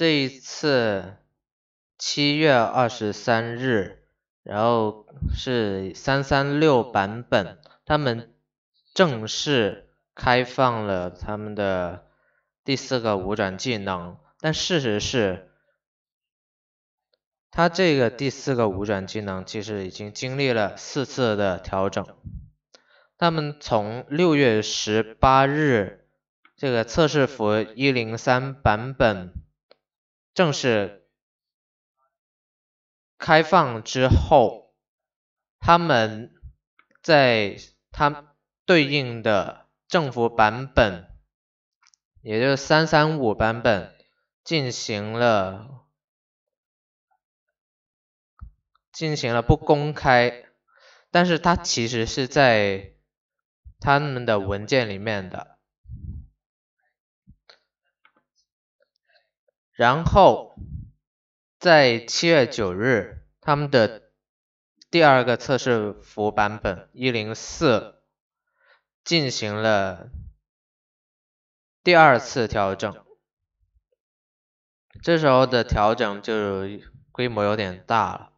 这一次七月二十三日，然后是三三六版本，他们正式开放了他们的第四个五转技能，但事实是，他这个第四个五转技能其实已经经历了四次的调整，他们从六月十八日这个测试服一零三版本。正是开放之后，他们在他对应的政府版本，也就是三三五版本，进行了进行了不公开，但是它其实是在他们的文件里面的。然后，在七月九日，他们的第二个测试服版本一零四进行了第二次调整，这时候的调整就规模有点大了。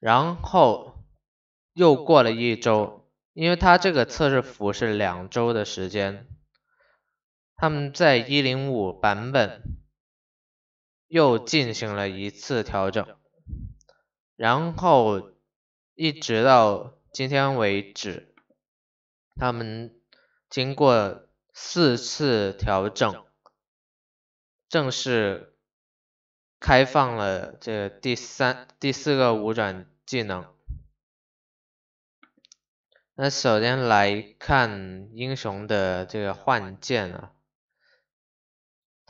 然后又过了一周，因为他这个测试服是两周的时间，他们在一零五版本。又进行了一次调整，然后一直到今天为止，他们经过四次调整，正式开放了这第三、第四个五转技能。那首先来看英雄的这个换件啊。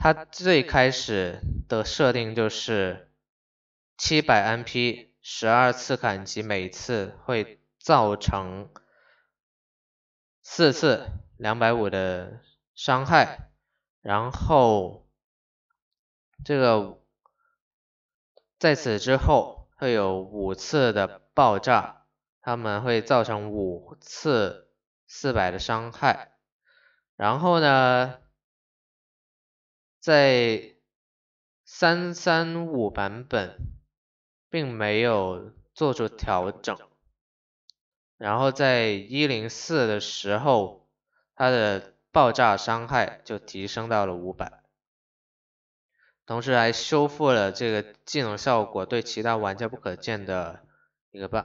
它最开始的设定就是七百 MP 十二次砍击，每次会造成四次两百五的伤害，然后这个在此之后会有五次的爆炸，他们会造成五次四百的伤害，然后呢？在三三五版本并没有做出调整，然后在一零四的时候，它的爆炸伤害就提升到了五百，同时还修复了这个技能效果对其他玩家不可见的一个 bug，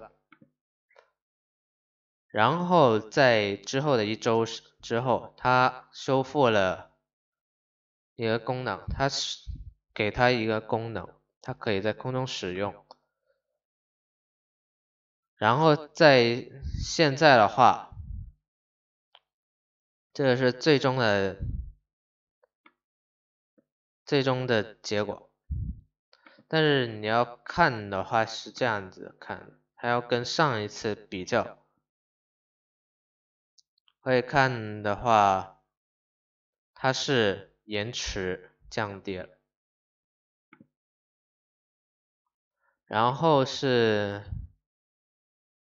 然后在之后的一周之后，他修复了。一个功能，它是给它一个功能，它可以在空中使用。然后在现在的话，这个是最终的最终的结果。但是你要看的话是这样子看，还要跟上一次比较。可以看的话，它是。延迟降低了，然后是，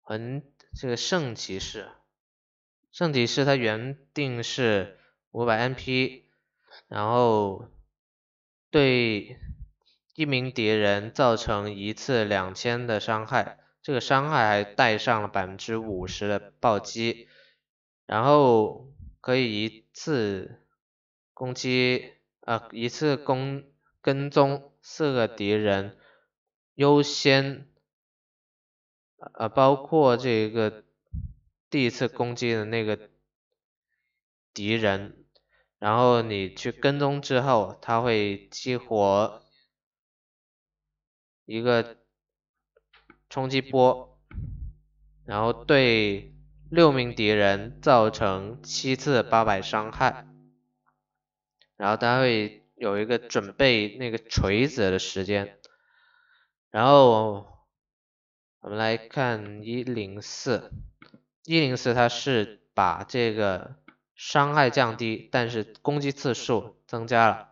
横这个圣骑士，圣骑士它原定是五百 MP，然后对一名敌人造成一次两千的伤害，这个伤害还带上了百分之五十的暴击，然后可以一次。攻击，呃，一次攻跟踪四个敌人，优先，呃，包括这个第一次攻击的那个敌人，然后你去跟踪之后，他会激活一个冲击波，然后对六名敌人造成七次八百伤害。然后他会有一个准备那个锤子的时间，然后我们来看一零四，一零四它是把这个伤害降低，但是攻击次数增加了，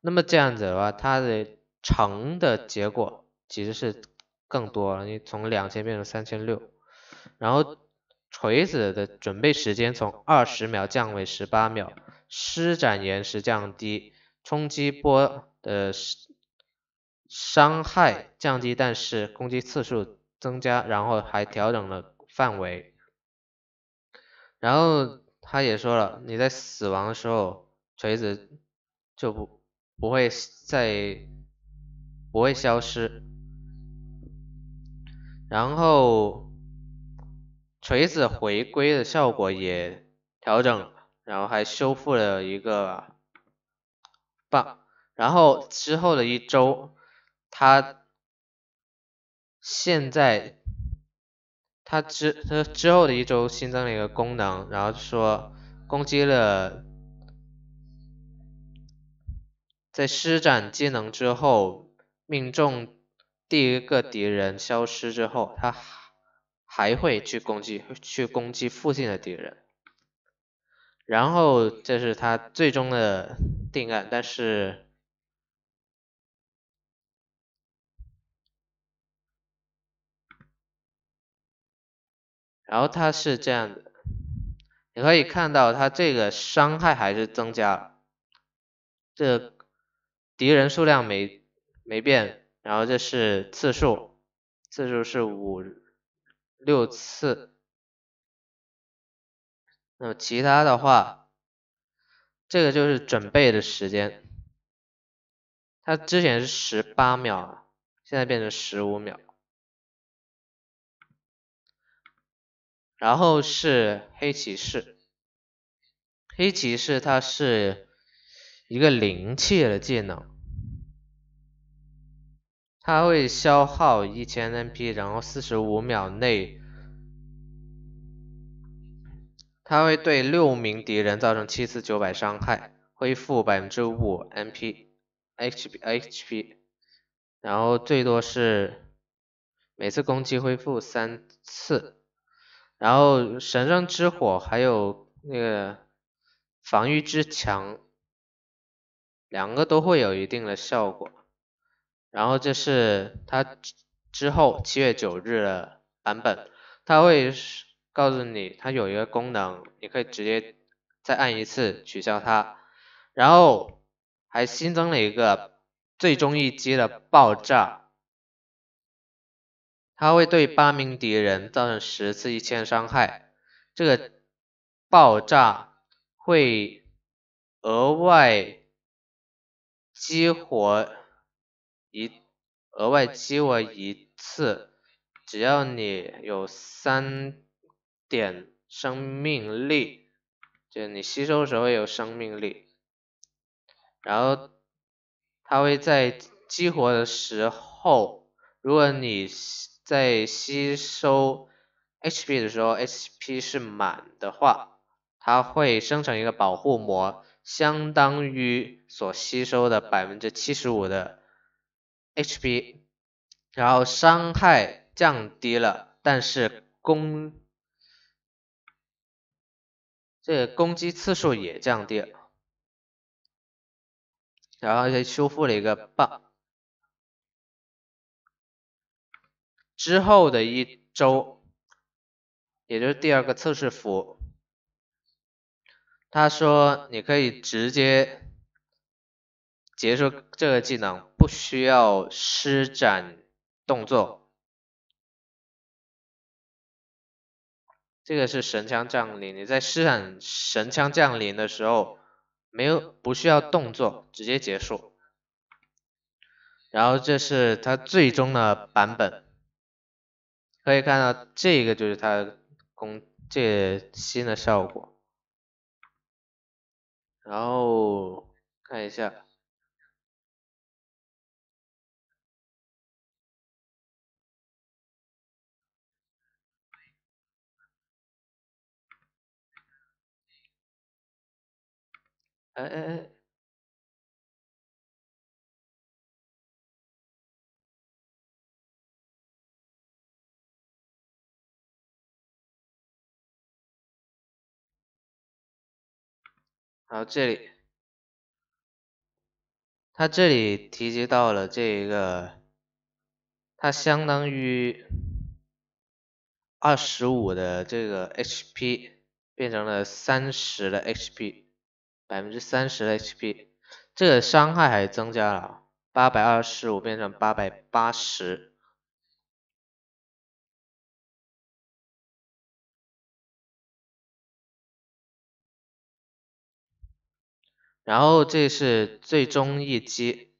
那么这样子的话，它的乘的结果其实是更多了，你从两千变成三千六，然后锤子的准备时间从二十秒降为十八秒。施展延时降低，冲击波的伤害降低，但是攻击次数增加，然后还调整了范围。然后他也说了，你在死亡的时候，锤子就不不会再不会消失。然后锤子回归的效果也调整。然后还修复了一个 bug，然后之后的一周，他现在他之他之后的一周新增了一个功能，然后说攻击了，在施展技能之后，命中第一个敌人消失之后，他还会去攻击去攻击附近的敌人。然后这是他最终的定案，但是，然后他是这样的，你可以看到他这个伤害还是增加了，这敌人数量没没变，然后这是次数，次数是五六次。那么其他的话，这个就是准备的时间，它之前是十八秒，现在变成十五秒。然后是黑骑士，黑骑士它是一个灵气的技能，它会消耗一千 NP，然后四十五秒内。它会对六名敌人造成七次九百伤害，恢复百分之五 MP HP HP，然后最多是每次攻击恢复三次，然后神圣之火还有那个防御之墙，两个都会有一定的效果，然后这是它之后七月九日的版本，它会。告诉你，它有一个功能，你可以直接再按一次取消它，然后还新增了一个最终一击的爆炸，它会对八名敌人造成十次一千伤害，这个爆炸会额外激活一额外激活一次，只要你有三。点生命力，就是你吸收时候有生命力，然后它会在激活的时候，如果你在吸收 HP 的时候，HP 是满的话，它会生成一个保护膜，相当于所吸收的百分之七十五的 HP，然后伤害降低了，但是攻这攻击次数也降低，了，然后就修复了一个 bug。之后的一周，也就是第二个测试服，他说你可以直接结束这个技能，不需要施展动作。这个是神枪降临，你在施展神枪降临的时候，没有不需要动作，直接结束。然后这是它最终的版本，可以看到这个就是它攻这新的效果。然后看一下。哎哎哎，好，这里，它这里提及到了这一个，它相当于二十五的这个 HP 变成了三十的 HP。百分之三十的 HP，这个伤害还增加了，八百二十五变成八百八十。然后这是最终一击，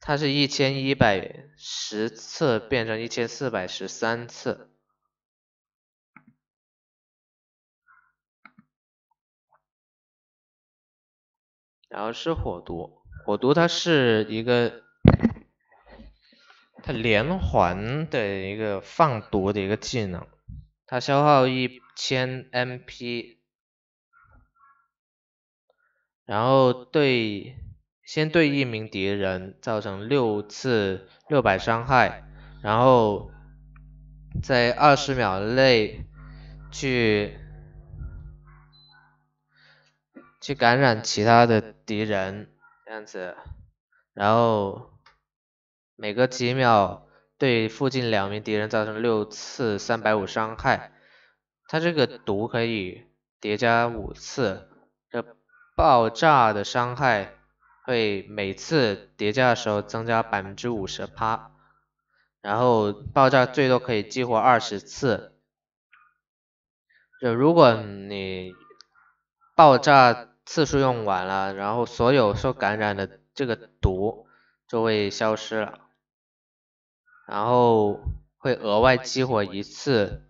它是一千一百十次变成一千四百十三次。然后是火毒，火毒它是一个，它连环的一个放毒的一个技能，它消耗一千 MP，然后对先对一名敌人造成六次六百伤害，然后在二十秒内去。去感染其他的敌人这样子，然后每隔几秒对附近两名敌人造成六次三百五伤害，它这个毒可以叠加五次，这爆炸的伤害会每次叠加的时候增加百分之五十趴，然后爆炸最多可以激活二十次，就如果你爆炸。次数用完了，然后所有受感染的这个毒就会消失了，然后会额外激活一次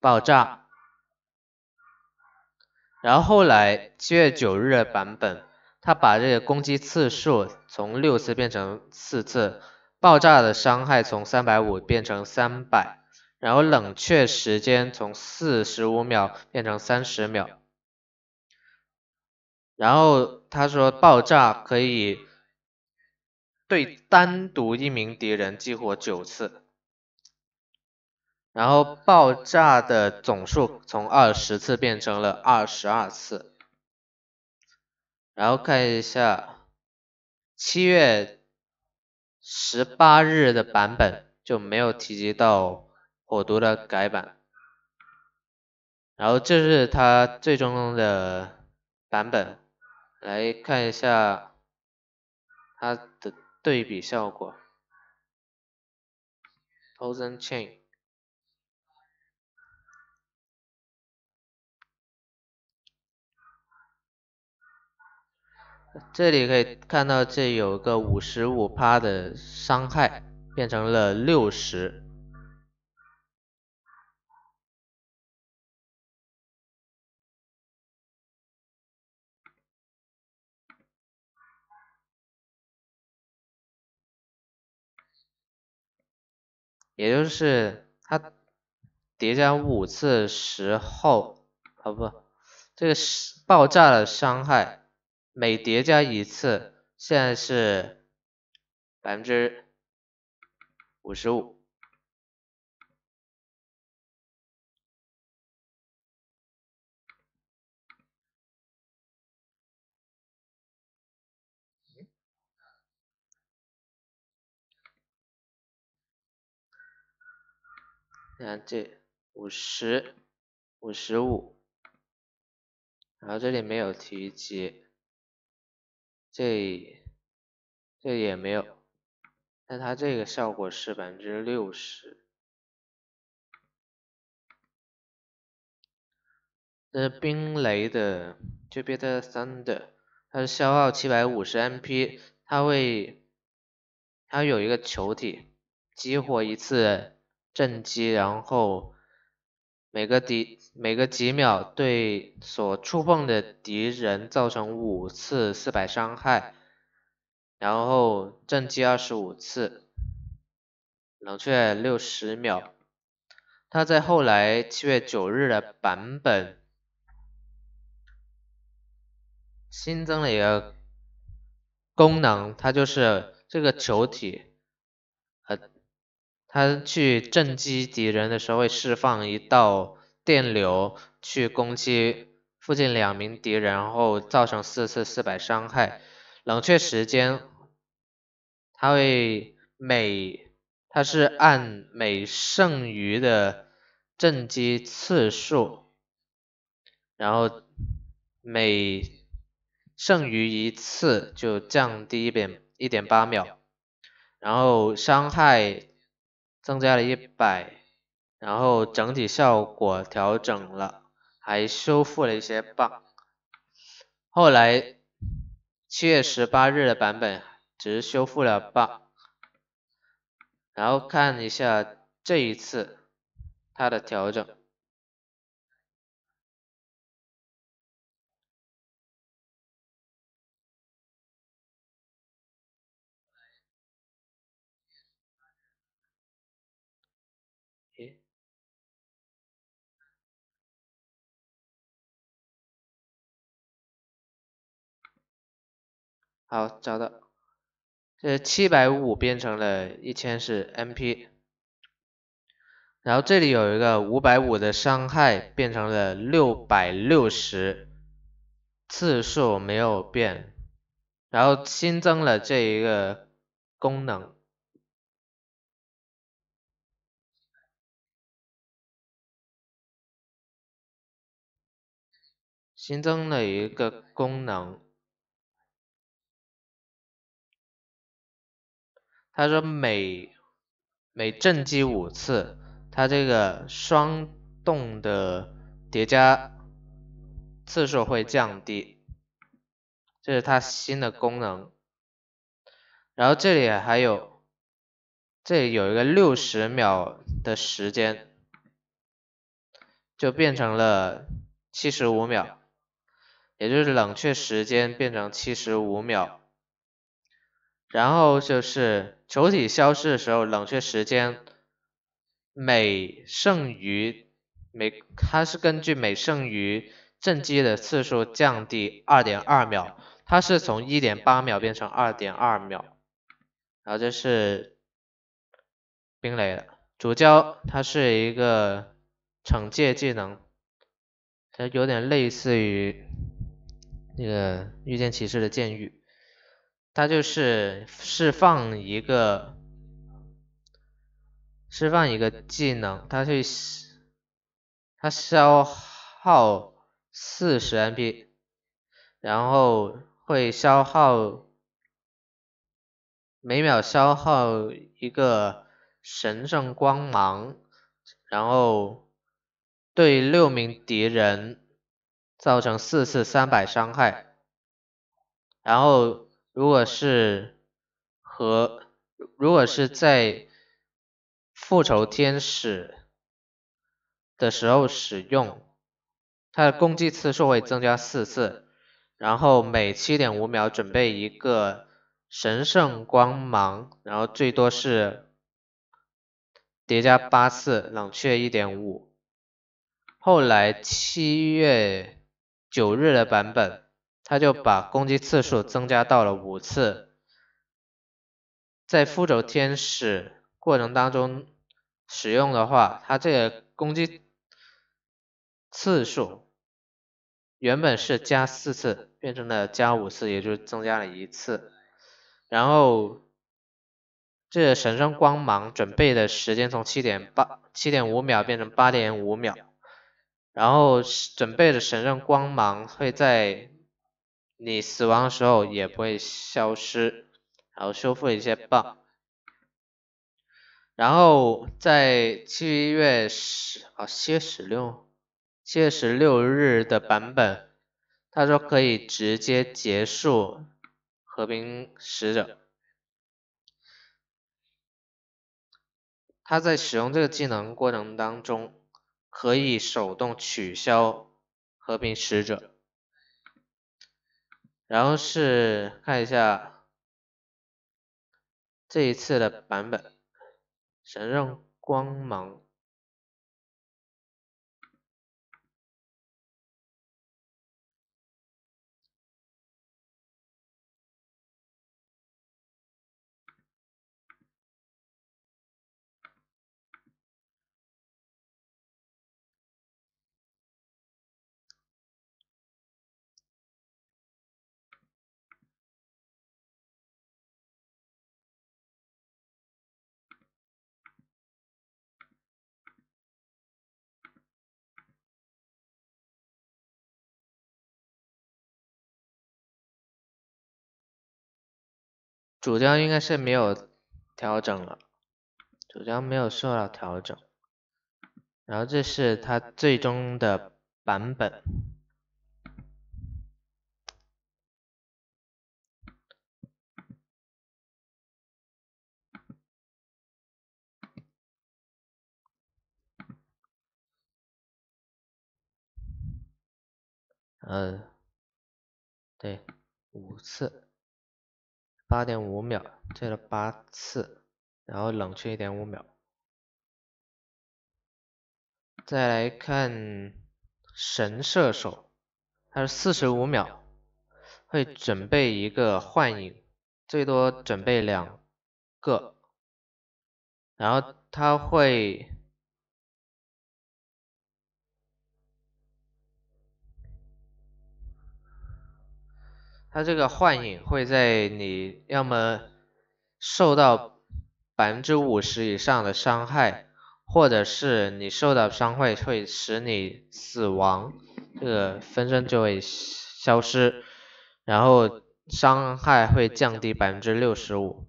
爆炸。然后后来七月九日的版本，它把这个攻击次数从六次变成四次，爆炸的伤害从三百五变成三百，然后冷却时间从四十五秒变成三十秒。然后他说爆炸可以对单独一名敌人激活九次，然后爆炸的总数从二十次变成了二十二次。然后看一下七月十八日的版本就没有提及到火毒的改版，然后这是他最终的版本。来看一下它的对比效果。Poison Chain，这里可以看到，这有个五十五的伤害变成了六十。也就是它叠加五次时候，啊不，这个是爆炸的伤害，每叠加一次，现在是百分之五十五。你看这五十五十五，然后这里没有提及，这这也没有，但它这个效果是百分之六十。这是冰雷的，就别的 thunder，它是消耗七百五十 MP，它会它有一个球体，激活一次。震击，然后每个敌每个几秒对所触碰的敌人造成五次四百伤害，然后震击二十五次，冷却六十秒。他在后来七月九日的版本新增了一个功能，它就是这个球体。他去震击敌人的时候会释放一道电流去攻击附近两名敌人，然后造成四次四百伤害，冷却时间，他会每他是按每剩余的震击次数，然后每剩余一次就降低一点一点八秒，然后伤害。增加了一百，然后整体效果调整了，还修复了一些 bug。后来七月十八日的版本只是修复了 bug，然后看一下这一次它的调整。好，找到，这七百五变成了一千是 M P，然后这里有一个五百五的伤害变成了六百六十，次数没有变，然后新增了这一个功能，新增了一个功能。他说每每正击五次，它这个双动的叠加次数会降低，这是它新的功能。然后这里还有这里有一个六十秒的时间，就变成了七十五秒，也就是冷却时间变成七十五秒。然后就是球体消失的时候，冷却时间每剩余每它是根据每剩余震击的次数降低二点二秒，它是从一点八秒变成二点二秒。然后这是冰雷了，主教它是一个惩戒技能，它有点类似于那个御剑骑士的剑狱。他就是释放一个，释放一个技能，他去他消耗四十 MP，然后会消耗每秒消耗一个神圣光芒，然后对六名敌人造成四次三百伤害，然后。如果是和如果是在复仇天使的时候使用，它的攻击次数会增加四次，然后每七点五秒准备一个神圣光芒，然后最多是叠加八次，冷却一点五。后来七月九日的版本。他就把攻击次数增加到了五次，在复仇天使过程当中使用的话，他这个攻击次数原本是加四次，变成了加五次，也就增加了一次。然后这神圣光芒准备的时间从七点八七点五秒变成八点五秒，然后准备的神圣光芒会在。你死亡的时候也不会消失，然后修复一些 bug，然后在七月十啊七月十六，七月十六日的版本，他说可以直接结束和平使者，他在使用这个技能过程当中，可以手动取消和平使者。然后是看一下这一次的版本，神刃光芒。主将应该是没有调整了，主将没有受到调整，然后这是他最终的版本。呃，对，五次。八点五秒，退了八次，然后冷却一点五秒。再来看神射手，他是四十五秒会准备一个幻影，最多准备两个，然后他会。它这个幻影会在你要么受到百分之五十以上的伤害，或者是你受到伤害会使你死亡，这个分身就会消失，然后伤害会降低百分之六十五，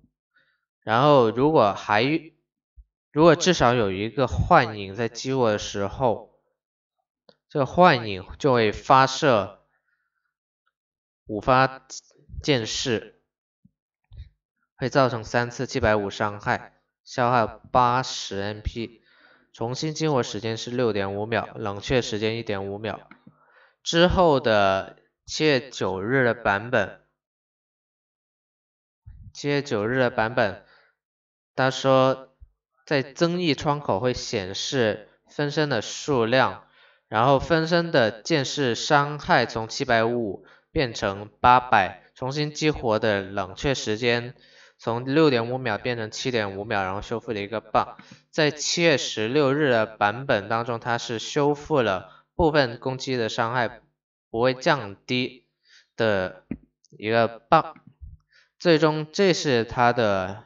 然后如果还如果至少有一个幻影在激活的时候，这个幻影就会发射。五发剑士会造成三次七百五伤害，消耗八十 NP，重新激活时间是六点五秒，冷却时间一点五秒。之后的七月九日的版本，七月九日的版本，他说在增益窗口会显示分身的数量，然后分身的剑士伤害从七百五。变成八百，重新激活的冷却时间从六点五秒变成七点五秒，然后修复了一个 bug。在七月十六日的版本当中，它是修复了部分攻击的伤害不会降低的一个 bug。最终，这是它的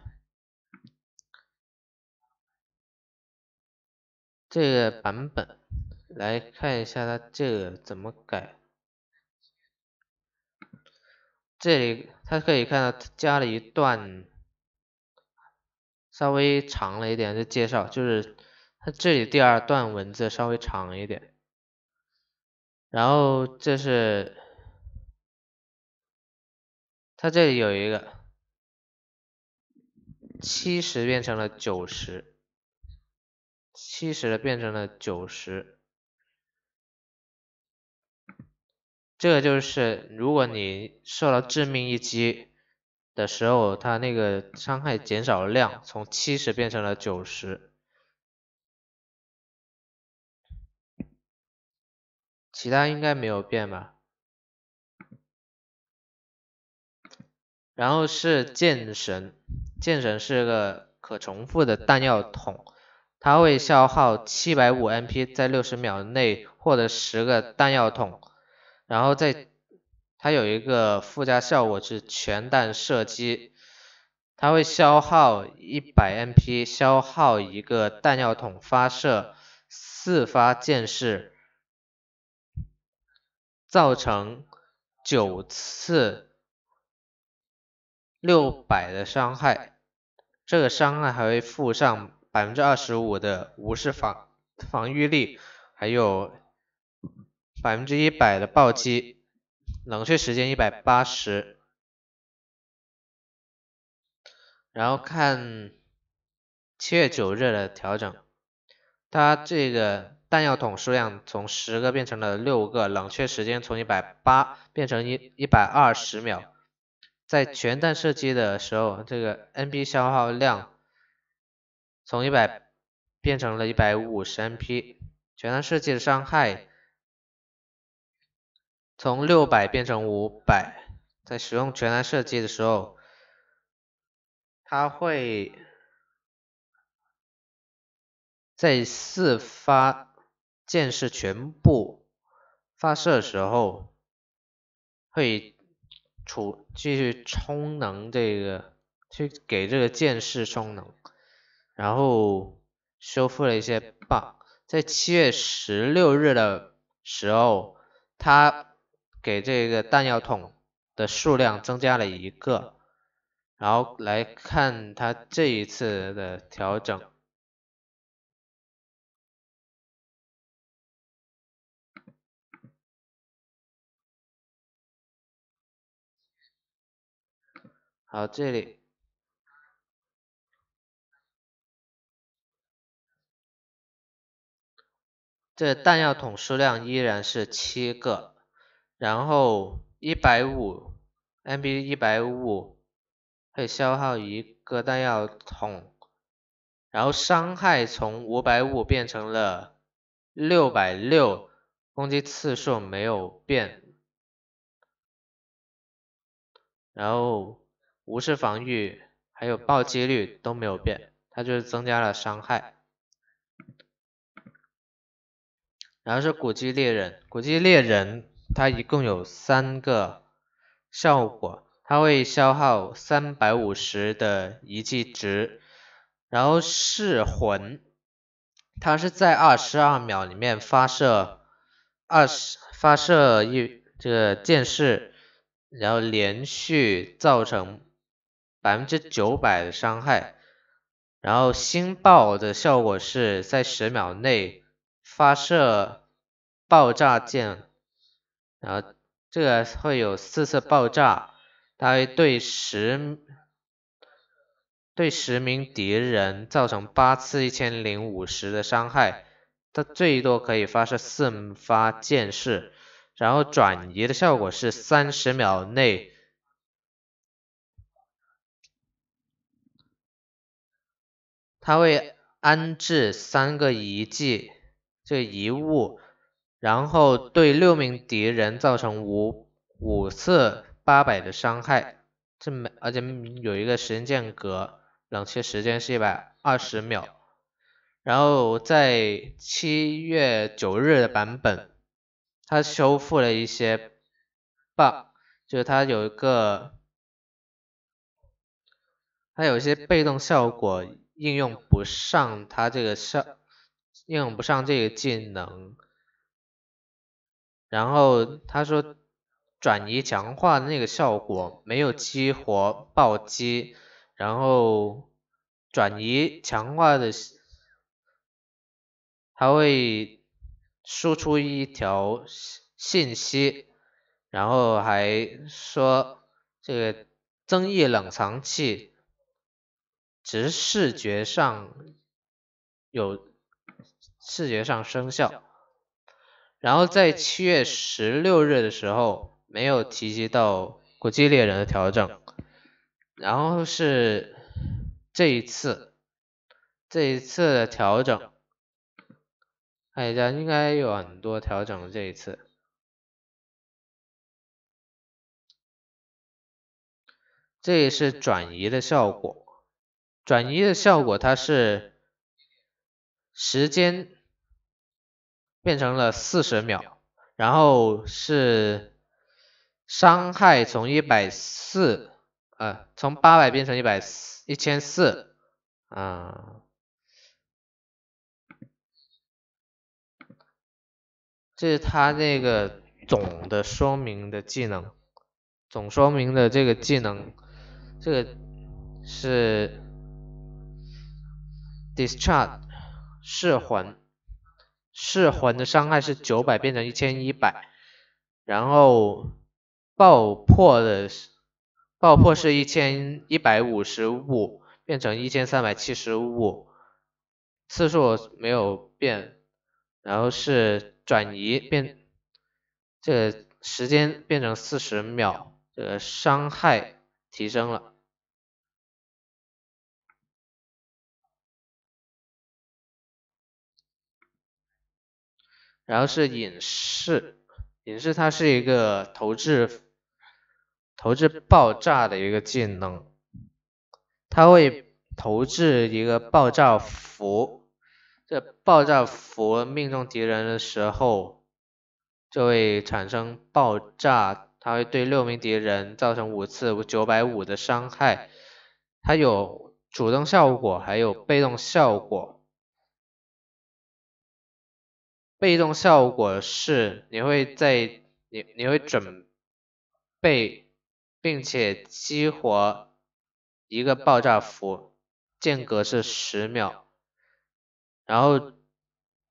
这个版本，来看一下它这个怎么改。这里他可以看到加了一段稍微长了一点的介绍，就是他这里第二段文字稍微长一点，然后这是他这里有一个七十变成了九十，七十的变成了九十。这个就是，如果你受到致命一击的时候，它那个伤害减少量从七十变成了九十，其他应该没有变吧。然后是剑神，剑神是个可重复的弹药桶，它会消耗七百五 MP，在六十秒内获得十个弹药桶。然后再它有一个附加效果是全弹射击，它会消耗一百 MP，消耗一个弹药桶发射四发箭矢，造成九次六百的伤害，这个伤害还会附上百分之二十五的无视防防御力，还有。百分之一百的暴击，冷却时间一百八十，然后看七月九日的调整，它这个弹药桶数量从十个变成了六个，冷却时间从一百八变成一一百二十秒，在全弹射击的时候，这个 NP 消耗量从一百变成了一百五十 NP，全弹射击的伤害。从六百变成五百，在使用全弹射击的时候，它会在四发箭矢全部发射的时候，会储继续充能这个，去给这个箭矢充能，然后修复了一些 bug。在七月十六日的时候，它。给这个弹药桶的数量增加了一个，然后来看它这一次的调整。好，这里这弹药桶数量依然是七个。然后一百五，M P 一百五，会消耗一个弹药桶，然后伤害从五百五变成了六百六，攻击次数没有变，然后无视防御还有暴击率都没有变，它就是增加了伤害，然后是古迹猎人，古迹猎人。它一共有三个效果，它会消耗三百五十的遗迹值，然后噬魂，它是在二十二秒里面发射二十发射一这个箭矢，然后连续造成百分之九百的伤害，然后星爆的效果是在十秒内发射爆炸箭。然后这个会有四次爆炸，它会对十对十名敌人造成八次一千零五十的伤害。它最多可以发射四发箭矢，然后转移的效果是三十秒内，它会安置三个遗迹这个遗物。然后对六名敌人造成五五次八百的伤害，这每而且有一个时间间隔，冷却时间是一百二十秒。然后在七月九日的版本，它修复了一些 bug，就是它有一个它有一些被动效果应用不上，它这个效应用不上这个技能。然后他说，转移强化那个效果没有激活暴击，然后转移强化的，他会输出一条信息，然后还说这个增益冷藏器，只视觉上，有视觉上生效。然后在七月十六日的时候没有提及到国际猎人的调整，然后是这一次这一次的调整，看一下应该有很多调整这一次，这也是转移的效果，转移的效果它是时间。变成了四十秒，然后是伤害从一百四，呃，从八百变成一百四一千四，啊，这是他那个总的说明的技能，总说明的这个技能，这个是 discharge 释魂。噬魂的伤害是九百变成一千一百，然后爆破的爆破是一千一百五十五变成一千三百七十五，次数没有变，然后是转移变，这个时间变成四十秒，这个伤害提升了。然后是隐士，隐士它是一个投掷投掷爆炸的一个技能，它会投掷一个爆炸符，这爆炸符命中敌人的时候就会产生爆炸，它会对六名敌人造成五次九百五的伤害，它有主动效果，还有被动效果。被动效果是你会在你你会准备，并且激活一个爆炸符，间隔是十秒，然后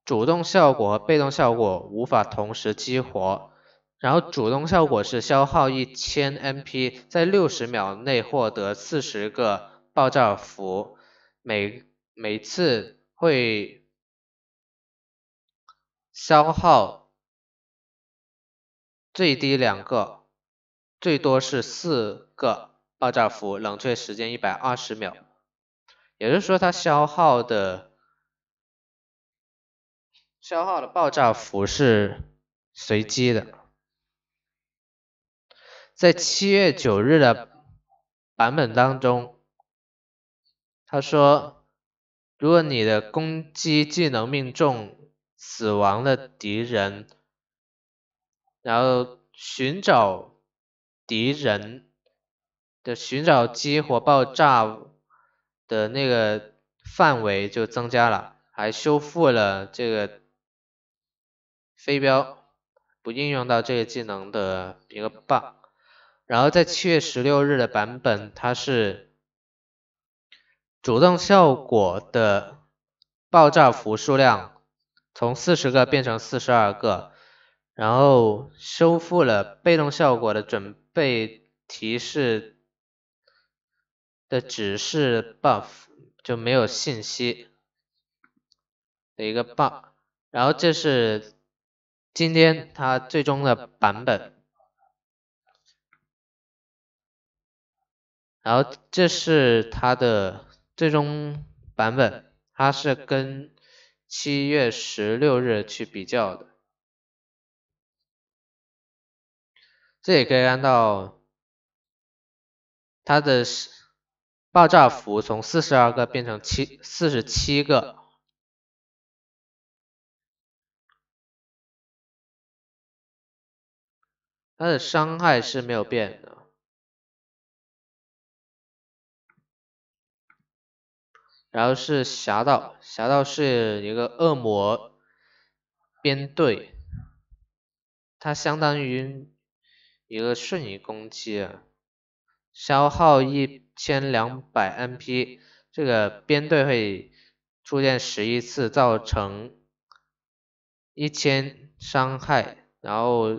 主动效果和被动效果无法同时激活，然后主动效果是消耗一千 MP，在六十秒内获得四十个爆炸符，每每次会。消耗最低两个，最多是四个爆炸符，冷却时间一百二十秒。也就是说，它消耗的消耗的爆炸符是随机的。在七月九日的版本当中，他说，如果你的攻击技能命中，死亡的敌人，然后寻找敌人的寻找激活爆炸的那个范围就增加了，还修复了这个飞镖不应用到这个技能的一个 bug，然后在七月十六日的版本，它是主动效果的爆炸符数量。从四十个变成四十二个，然后修复了被动效果的准备提示的指示 buff 就没有信息的一个 b u g 然后这是今天它最终的版本，然后这是它的最终版本，它是跟。七月十六日去比较的，这也可以看到，它的爆炸符从四十二个变成七四十七个，它的伤害是没有变的。然后是侠盗，侠盗是一个恶魔编队，它相当于一个瞬移攻击，消耗一千两百 m p 这个编队会出现十一次，造成一千伤害，然后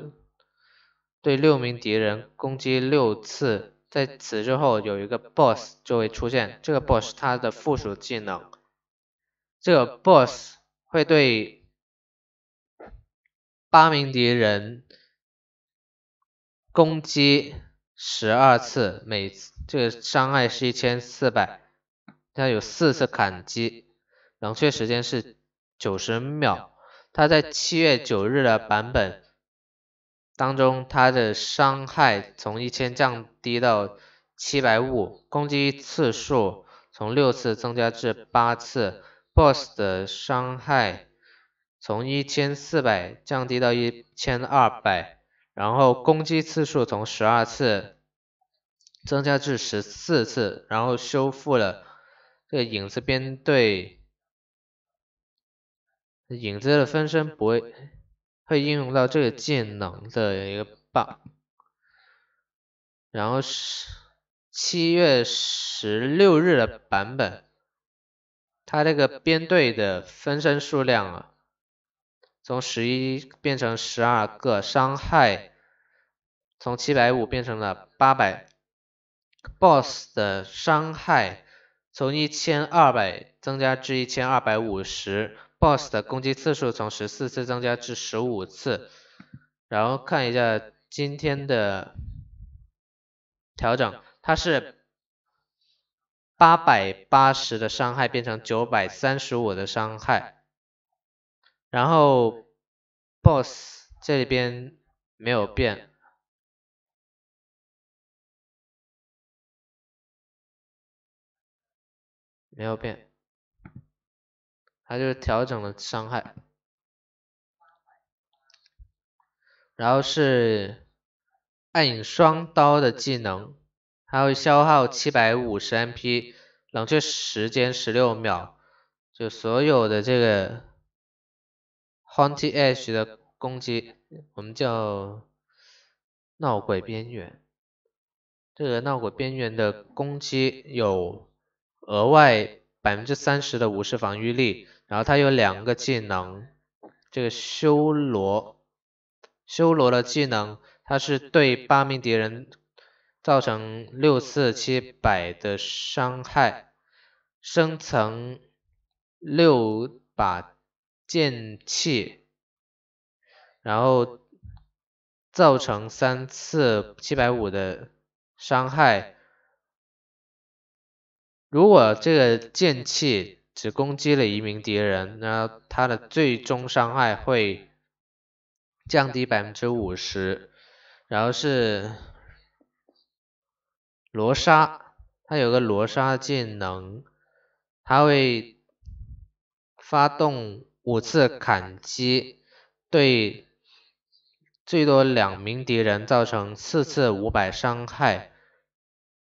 对六名敌人攻击六次。在此之后有一个 boss 就会出现，这个 boss 它的附属技能，这个 boss 会对八名敌人攻击十二次，每次这个伤害是一千四百，它有四次砍击，冷却时间是九十秒，它在七月九日的版本。当中，它的伤害从一千降低到七百五，攻击次数从六次增加至八次，BOSS 的伤害从一千四百降低到一千二百，然后攻击次数从十二次增加至十四次，然后修复了这个影子编队，影子的分身不会。会应用到这个技能的一个 bug，然后七月十六日的版本，它这个编队的分身数量啊，从十一变成十二个伤害，从七百五变成了八百，boss 的伤害从一千二百增加至一千二百五十。boss 的攻击次数从十四次增加至十五次，然后看一下今天的调整，它是八百八十的伤害变成九百三十五的伤害，然后 boss 这里边没有变，没有变。它就是调整了伤害，然后是暗影双刀的技能，它会消耗七百五十 MP，冷却时间十六秒。就所有的这个 Haunted Edge 的攻击，我们叫闹鬼边缘。这个闹鬼边缘的攻击有额外百分之三十的无视防御力。然后他有两个技能，这个修罗，修罗的技能，他是对八名敌人造成六次七百的伤害，生成六把剑气，然后造成三次七百五的伤害，如果这个剑气。只攻击了一名敌人，然后他的最终伤害会降低百分之五十。然后是罗莎，他有个罗莎技能，他会发动五次砍击，对最多两名敌人造成四次五百伤害。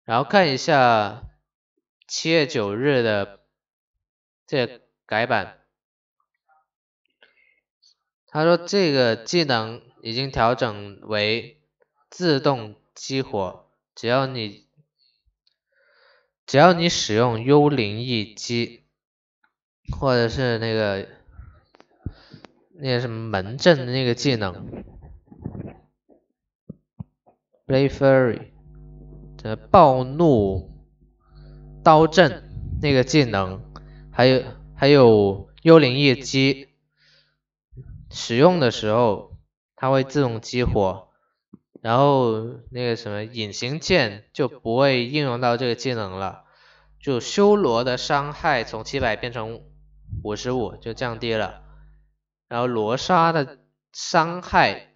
然后看一下七月九日的。这改版，他说这个技能已经调整为自动激活，只要你只要你使用幽灵一击，或者是那个那个什么门阵的那个技能，Blayfairy 的暴怒刀阵那个技能。还有还有幽灵夜机，使用的时候它会自动激活，然后那个什么隐形剑就不会应用到这个技能了，就修罗的伤害从七百变成五十五就降低了，然后罗莎的伤害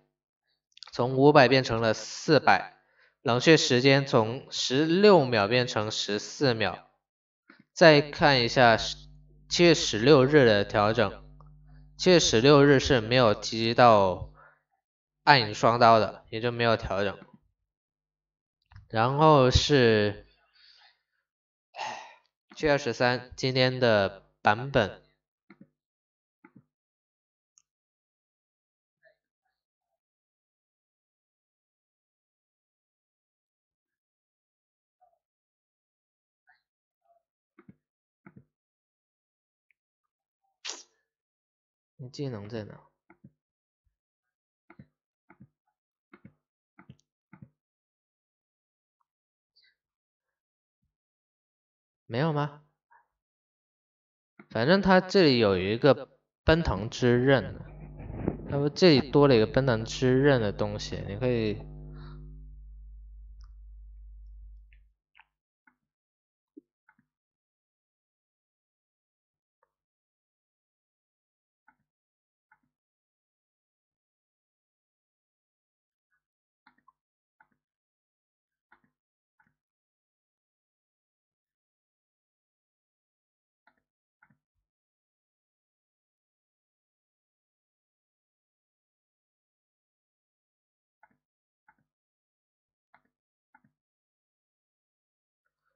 从五百变成了四百，冷却时间从十六秒变成十四秒。再看一下七月十六日的调整，七月十六日是没有提及到暗影双刀的，也就没有调整。然后是七月十三今天的版本。技能在哪？没有吗？反正他这里有一个奔腾之刃，他说这里多了一个奔腾之刃的东西，你可以。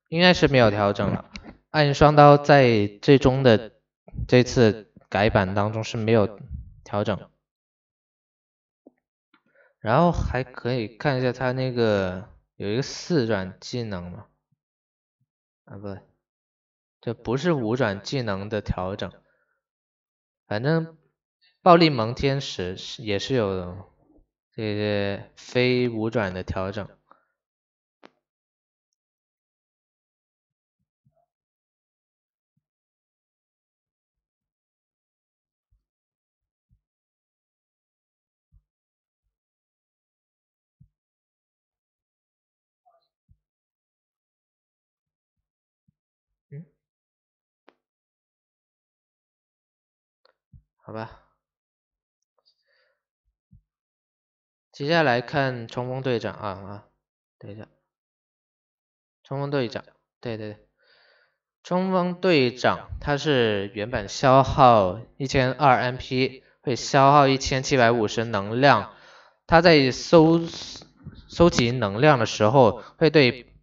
应该是没有调整了，暗影双刀在最终的这次改版当中是没有调整，然后还可以看一下他那个有一个四转技能嘛，啊不，这不是五转技能的调整，反正暴力蒙天使也是有这些非五转的调整。好吧，接下来看冲锋队长啊啊，等一下，冲锋队长，对对对，冲锋队长他是原本消耗一千二 MP，会消耗一千七百五十能量，他在搜。收集能量的时候会对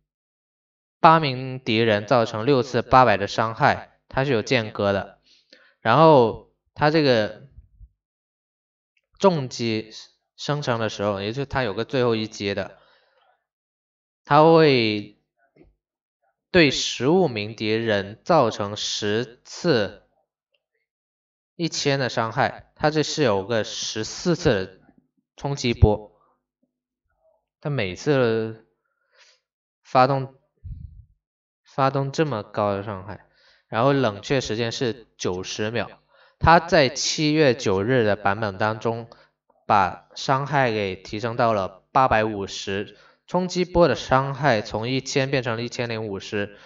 八名敌人造成六次八百的伤害，它是有间隔的，然后。它这个重击生成的时候，也就它有个最后一阶的，它会对十五名敌人造成十次一千的伤害。它这是有个十四次的冲击波，它每次发动发动这么高的伤害，然后冷却时间是九十秒。他在七月九日的版本当中，把伤害给提升到了八百五十，冲击波的伤害从一千变成了一千零五十，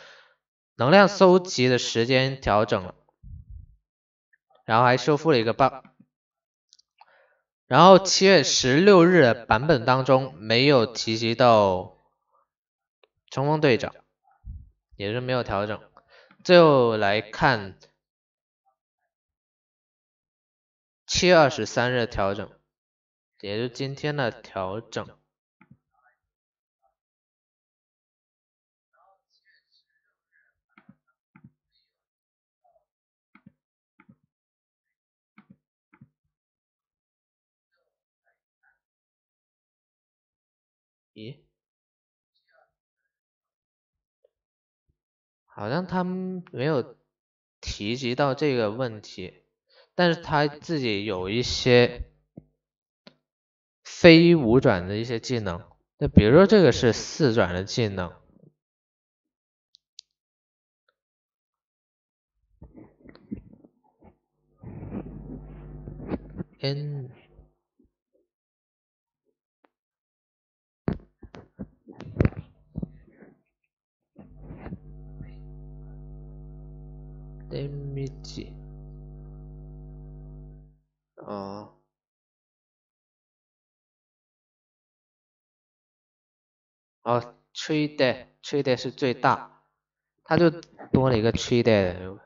能量搜集的时间调整了，然后还修复了一个 bug，然后七月十六日的版本当中没有提及到冲锋队长，也是没有调整，最后来看。七二十三日调整，也就今天的调整。咦？好像他们没有提及到这个问题。但是他自己有一些非五转的一些技能，那比如说这个是四转的技能，n，damage。哦，哦，吹的吹的是最大，它就多了一个吹的，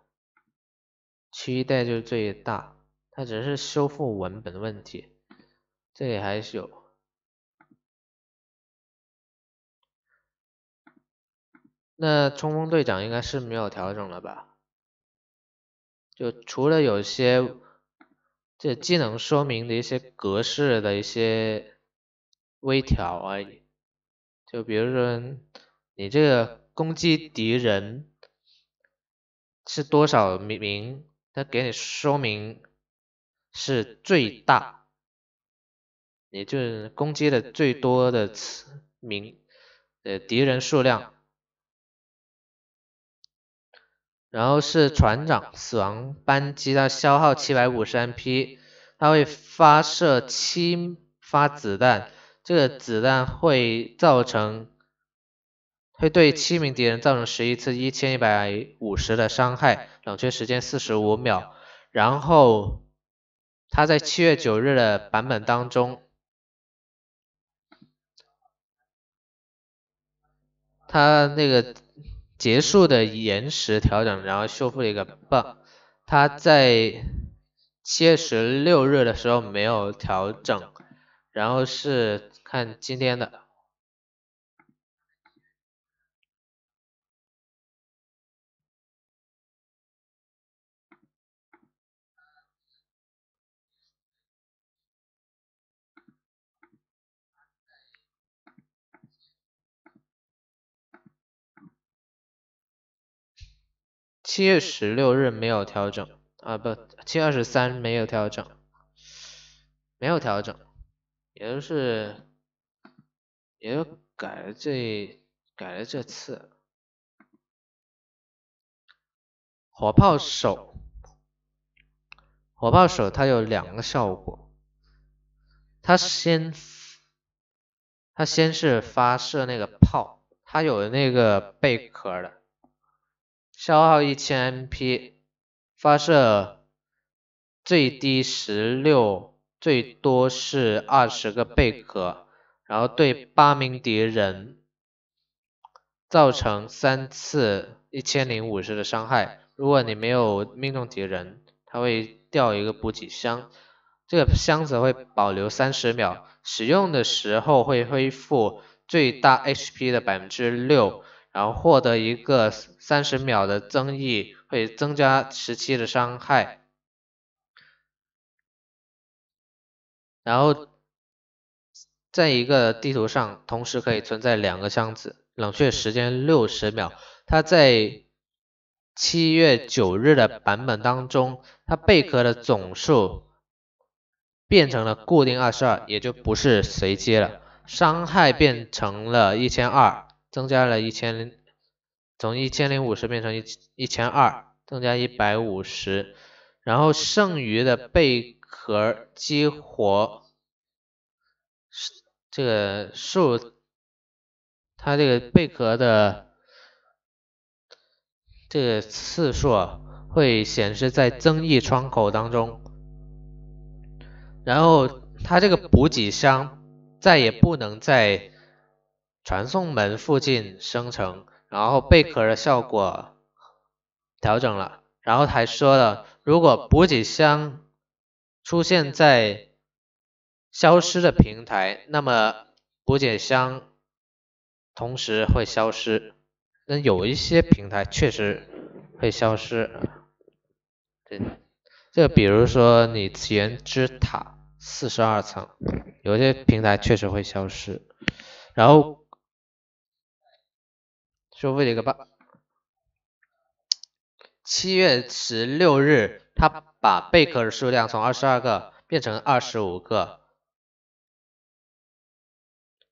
吹的就最大，它只是修复文本问题，这里还是有。那冲锋队长应该是没有调整了吧？就除了有些。这技能说明的一些格式的一些微调而已，就比如说你这个攻击敌人是多少名，它给你说明是最大，也就是攻击的最多的次名呃，敌人数量。然后是船长死亡扳机，它消耗七百五十 MP，它会发射七发子弹，这个子弹会造成会对七名敌人造成十一次一千一百五十的伤害，冷却时间四十五秒。然后它在七月九日的版本当中，它那个。结束的延时调整，然后修复了一个 bug。它在七月十六日的时候没有调整，然后是看今天的。七月十六日没有调整啊，不，七月二十三没有调整，没有调整，也就是，也就改了这，改了这次。火炮手，火炮手它有两个效果，他先，他先是发射那个炮，他有那个贝壳的。消耗一千 MP，发射最低十六，最多是二十个贝壳，然后对八名敌人造成三次一千零五十的伤害。如果你没有命中敌人，它会掉一个补给箱，这个箱子会保留三十秒，使用的时候会恢复最大 HP 的百分之六。然后获得一个三十秒的增益，会增加十七的伤害。然后在一个地图上，同时可以存在两个箱子，冷却时间六十秒。它在七月九日的版本当中，它贝壳的总数变成了固定二十二，也就不是随机了。伤害变成了一千二。增加了一千零，从一千零五十变成一一千二，增加一百五十，然后剩余的贝壳激活，这个数，它这个贝壳的这个次数会显示在增益窗口当中，然后它这个补给箱再也不能再。传送门附近生成，然后贝壳的效果调整了，然后还说了，如果补给箱出现在消失的平台，那么补给箱同时会消失。那有一些平台确实会消失，对，就比如说你起源之塔四十二层，有些平台确实会消失，然后。收费的一个 bug，七月十六日，他把贝壳的数量从二十二个变成二十五个。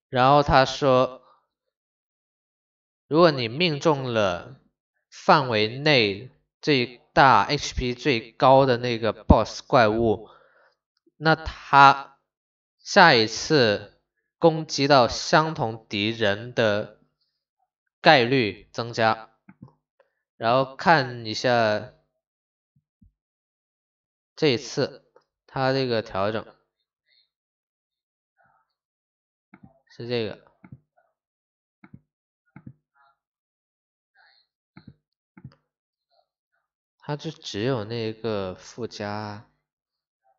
然后他说，如果你命中了范围内最大 HP 最高的那个 BOSS 怪物，那他下一次攻击到相同敌人的。概率增加，然后看一下这一次他这个调整是这个，他就只有那个附加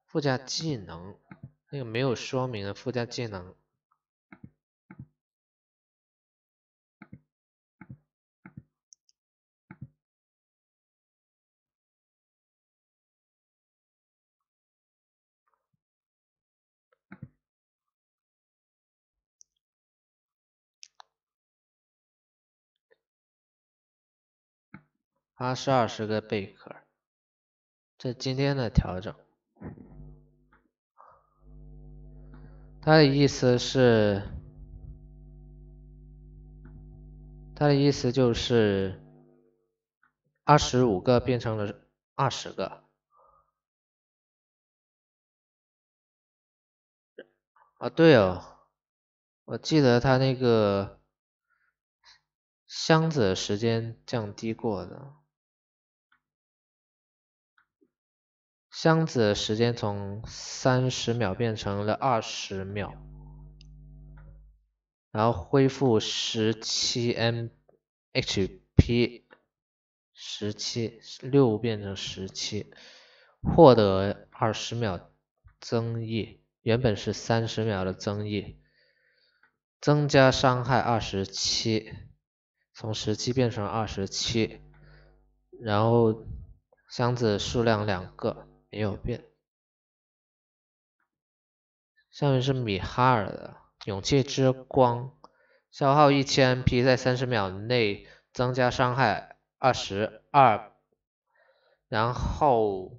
附加技能，那个没有说明的附加技能。八十二十个贝壳，这今天的调整，他的意思是，他的意思就是二十五个变成了二十个，啊对哦，我记得他那个箱子时间降低过的。箱子时间从三十秒变成了二十秒，然后恢复十七 mhp，十七六变成十七，获得二十秒增益，原本是三十秒的增益，增加伤害二十七，从十七变成二十七，然后箱子数量两个。没有变。下面是米哈尔的勇气之光，消耗一千 P，在三十秒内增加伤害二十二，然后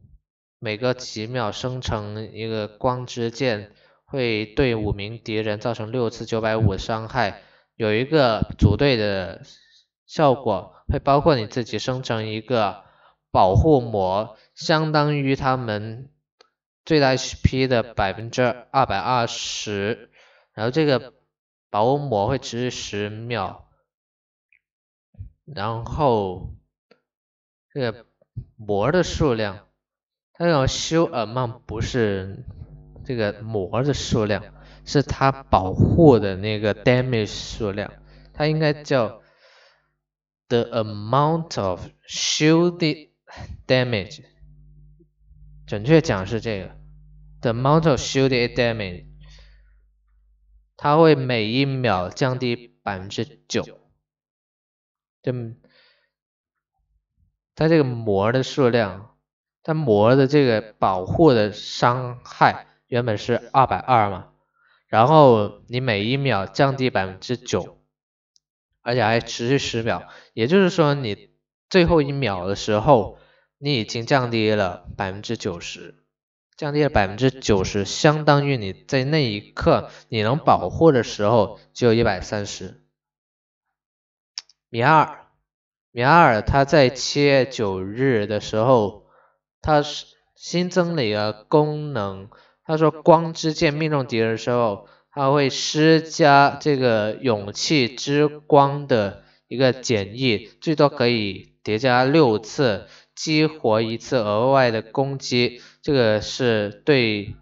每隔几秒生成一个光之剑，会对五名敌人造成六次九百五的伤害。有一个组队的效果，会包括你自己生成一个保护膜。相当于他们最大 HP 的百分之二百二十，然后这个保温膜会持续十秒，然后这个膜的数量，它要修 h Amount，不是这个膜的数量，是它保护的那个 Damage 数量，它应该叫 The Amount of Shielded Damage。准确讲是这个，the amount of shielded damage，它会每一秒降低百分之九，就它这个膜的数量，它膜的这个保护的伤害原本是二百二嘛，然后你每一秒降低百分之九，而且还持续十秒，也就是说你最后一秒的时候。你已经降低了百分之九十，降低了百分之九十，相当于你在那一刻你能保护的时候只有一百三十。米尔，米尔他在七月九日的时候，他新增了一个功能，他说光之剑命中敌人的时候，他会施加这个勇气之光的一个减益，最多可以叠加六次。激活一次额外的攻击，这个是对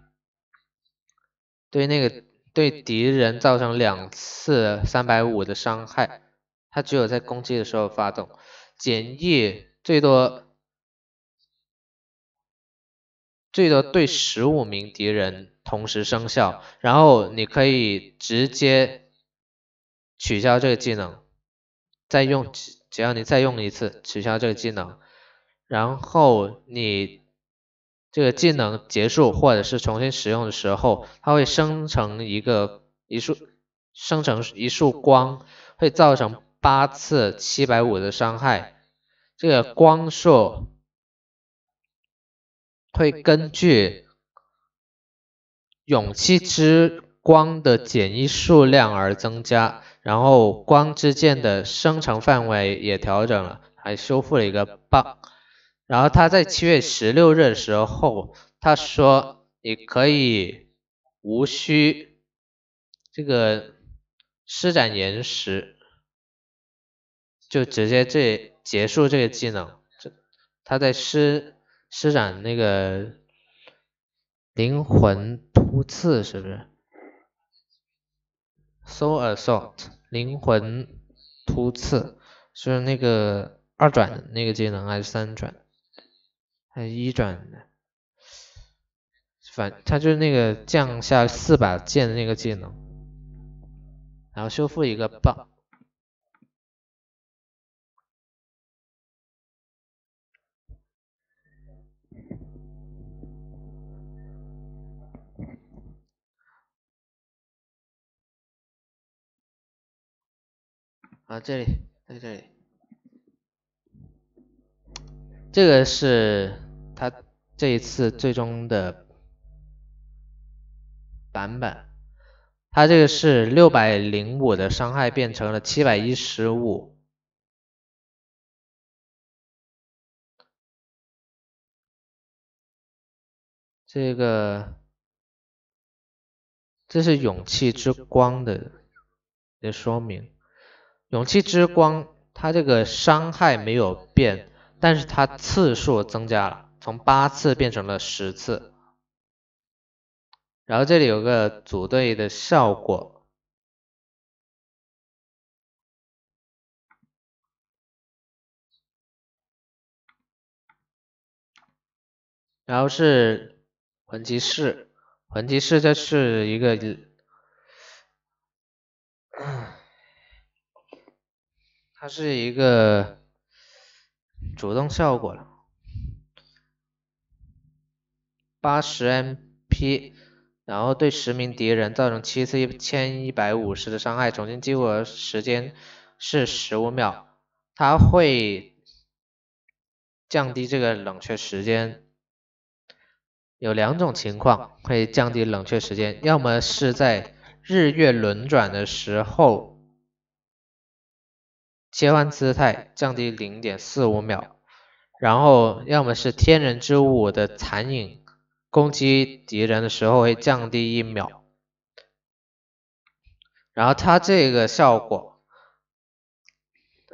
对那个对敌人造成两次三百五的伤害，它只有在攻击的时候发动。简易最多最多对十五名敌人同时生效，然后你可以直接取消这个技能，再用只只要你再用一次取消这个技能。然后你这个技能结束或者是重新使用的时候，它会生成一个一束，生成一束光，会造成八次七百五的伤害。这个光束会根据勇气之光的简易数量而增加，然后光之剑的生成范围也调整了，还修复了一个 bug。然后他在七月十六日的时候，他说你可以无需这个施展延时，就直接这结束这个技能。这他在施施展那个灵魂突刺，是不是？Soul Assault 灵魂突刺是那个二转的那个技能还是三转？还一转的，反他就是那个降下四把剑的那个技能，然后修复一个棒。啊，这里在这里。这个是他这一次最终的版本，他这个是六百零五的伤害变成了七百一十五，这个这是勇气之光的的说明，勇气之光它这个伤害没有变。但是它次数增加了，从八次变成了十次。然后这里有个组队的效果，然后是魂骑士，魂骑士这是一个，它是一个。主动效果了，八十 M P，然后对十名敌人造成七千一百五十的伤害，重新激活时间是十五秒，它会降低这个冷却时间。有两种情况会降低冷却时间，要么是在日月轮转的时候。切换姿态降低零点四五秒，然后要么是天人之舞的残影攻击敌人的时候会降低一秒，然后它这个效果，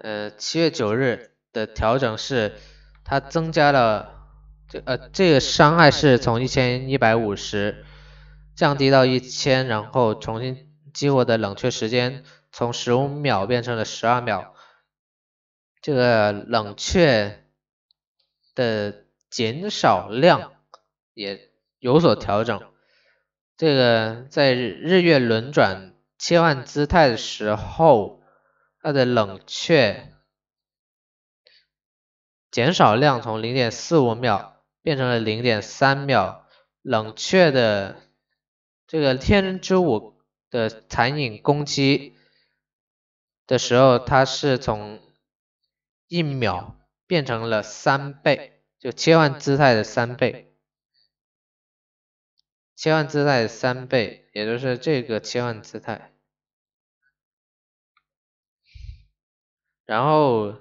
呃七月九日的调整是它增加了这呃这个伤害是从一千一百五十降低到一千，然后重新激活的冷却时间从十五秒变成了十二秒。这个冷却的减少量也有所调整。这个在日月轮转、切换姿态的时候，它的冷却减少量从零点四五秒变成了零点三秒。冷却的这个天之舞的残影攻击的时候，它是从一秒变成了三倍，就切换姿态的三倍，切换姿态的三倍，也就是这个切换姿态。然后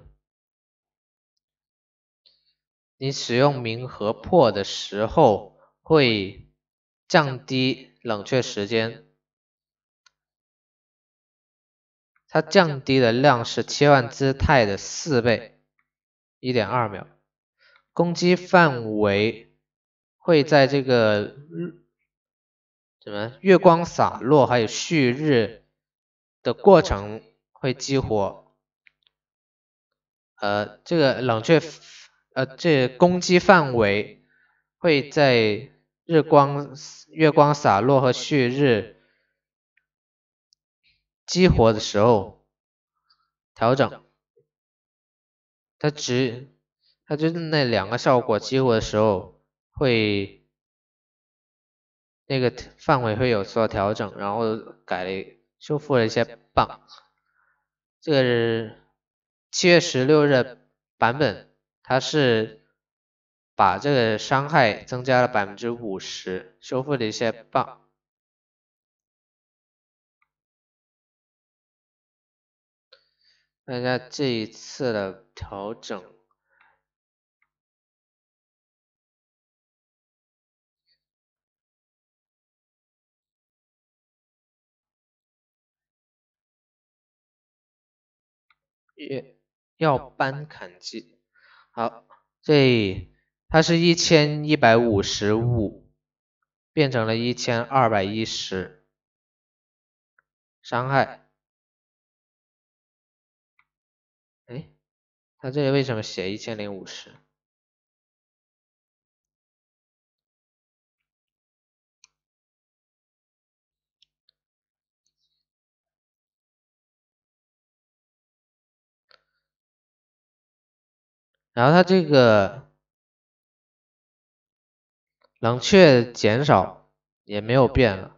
你使用明和破的时候，会降低冷却时间。它降低的量是切换姿态的四倍，一点二秒。攻击范围会在这个什么月光洒落，还有旭日的过程会激活。呃，这个冷却，呃，这攻击范围会在日光、月光洒落和旭日。激活的时候调整，它只它就是那两个效果激活的时候会那个范围会有所调整，然后改了修复了一些 bug。这个七月十六日版本，它是把这个伤害增加了百分之五十，修复了一些 bug。看一下这一次的调整，要要搬砍击。好，这它是一千一百五十五，变成了一千二百一十伤害。他这里为什么写一千零五十？然后他这个冷却减少也没有变了，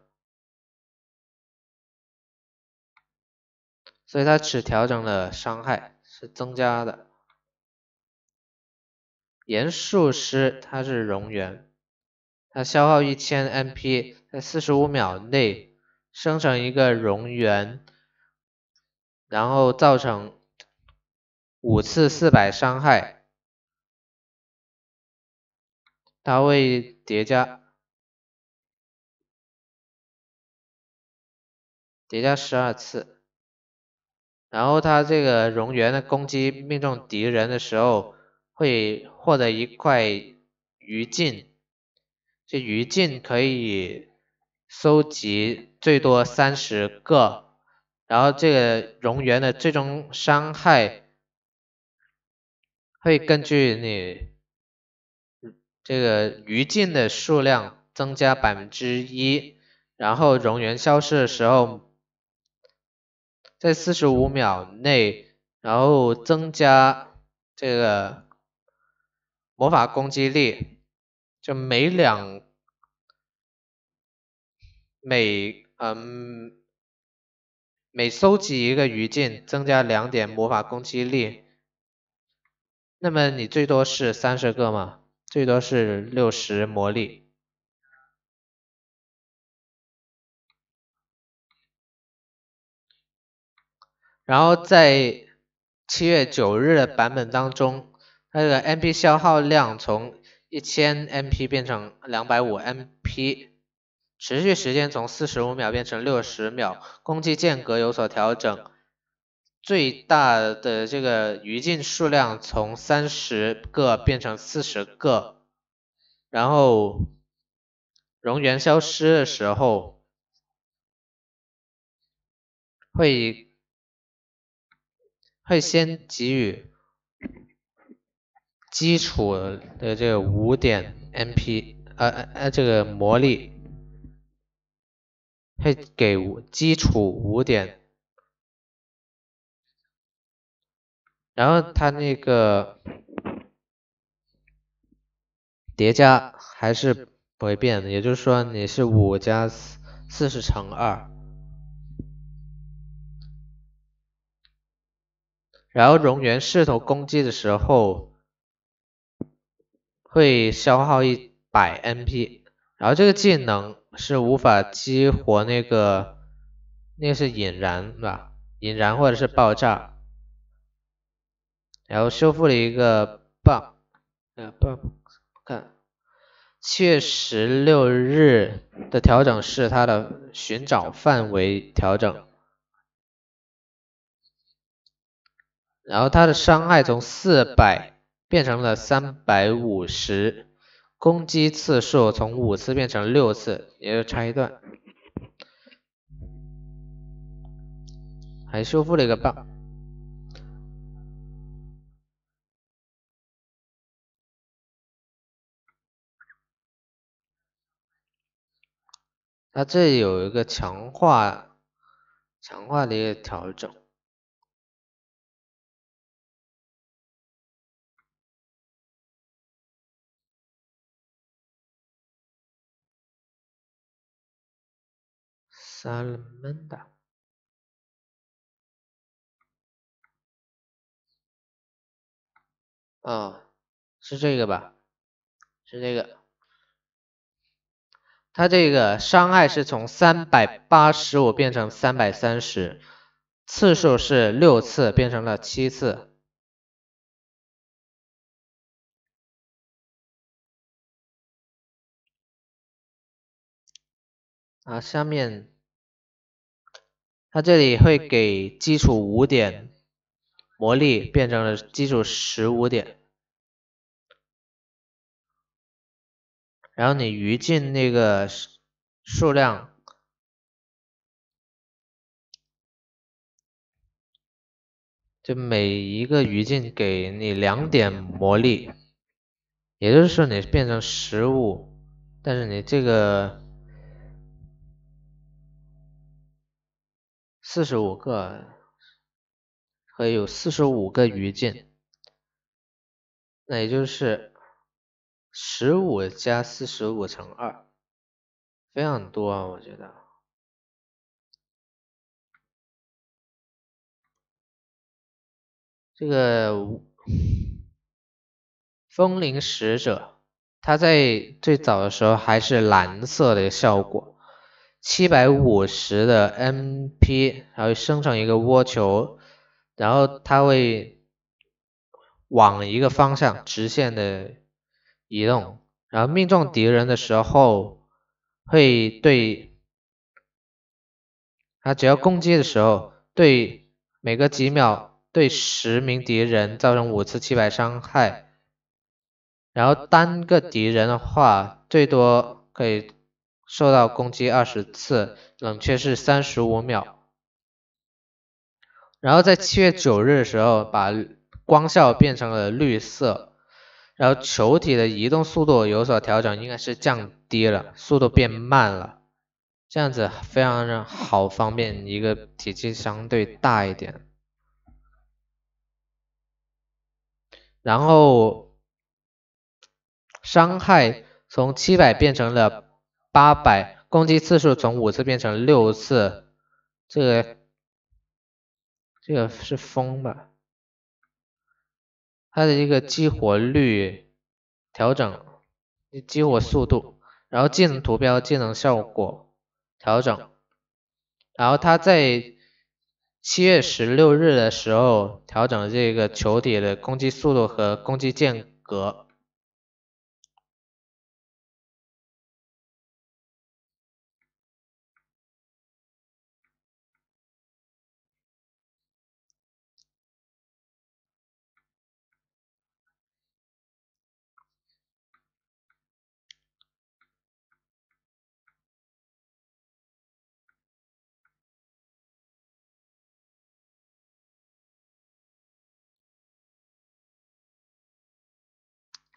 所以他只调整了伤害，是增加的。岩术师他是熔岩，他消耗一千 MP，在四十五秒内生成一个熔岩，然后造成五次四百伤害，他会叠加叠加十二次，然后他这个熔岩的攻击命中敌人的时候会。获得一块鱼镜，这鱼镜可以收集最多三十个，然后这个熔岩的最终伤害会根据你这个鱼镜的数量增加百分之一，然后熔岩消失的时候，在四十五秒内，然后增加这个。魔法攻击力，就每两每嗯每收集一个余烬，增加两点魔法攻击力。那么你最多是三十个嘛，最多是六十魔力。然后在七月九日的版本当中。它的 MP 消耗量从一千 MP 变成两百五 MP，持续时间从四十五秒变成六十秒，攻击间隔有所调整，最大的这个余烬数量从三十个变成四十个，然后熔岩消失的时候，会会先给予。基础的这个五点 M P，呃呃呃，这个魔力会给基础五点，然后他那个叠加还是不会变的，也就是说你是五加四四十乘二，然后熔岩势头攻击的时候。会消耗一百 NP，然后这个技能是无法激活那个，那是引燃吧？引燃或者是爆炸，然后修复了一个 bug，呃 bug，看七月十六日的调整是它的寻找范围调整，然后它的伤害从四百。变成了三百五十，攻击次数从五次变成六次，也就差一段，还修复了一个 bug。它这有一个强化，强化的一个调整。萨尔曼达啊，是这个吧？是这个。它这个伤害是从三百八十五变成三百三十，次数是六次变成了七次。啊，下面。它这里会给基础五点魔力变成了基础十五点，然后你余烬那个数量，就每一个余烬给你两点魔力，也就是说你变成十五，但是你这个。四十五个，可以有四十五个余件，那也就是十五加四十五乘二，非常多啊，我觉得。这个风铃使者，它在最早的时候还是蓝色的效果。七百五十的 MP，然后生成一个窝球，然后它会往一个方向直线的移动，然后命中敌人的时候会对它只要攻击的时候，对每隔几秒对十名敌人造成五次七百伤害，然后单个敌人的话最多可以。受到攻击二十次，冷却是三十五秒。然后在七月九日的时候，把光效变成了绿色，然后球体的移动速度有所调整，应该是降低了，速度变慢了。这样子非常好，方便一个体积相对大一点。然后伤害从七百变成了。八百攻击次数从五次变成六次，这个这个是风吧？它的一个激活率调整，激活速度，然后技能图标、技能效果调整，然后它在七月十六日的时候调整这个球体的攻击速度和攻击间隔。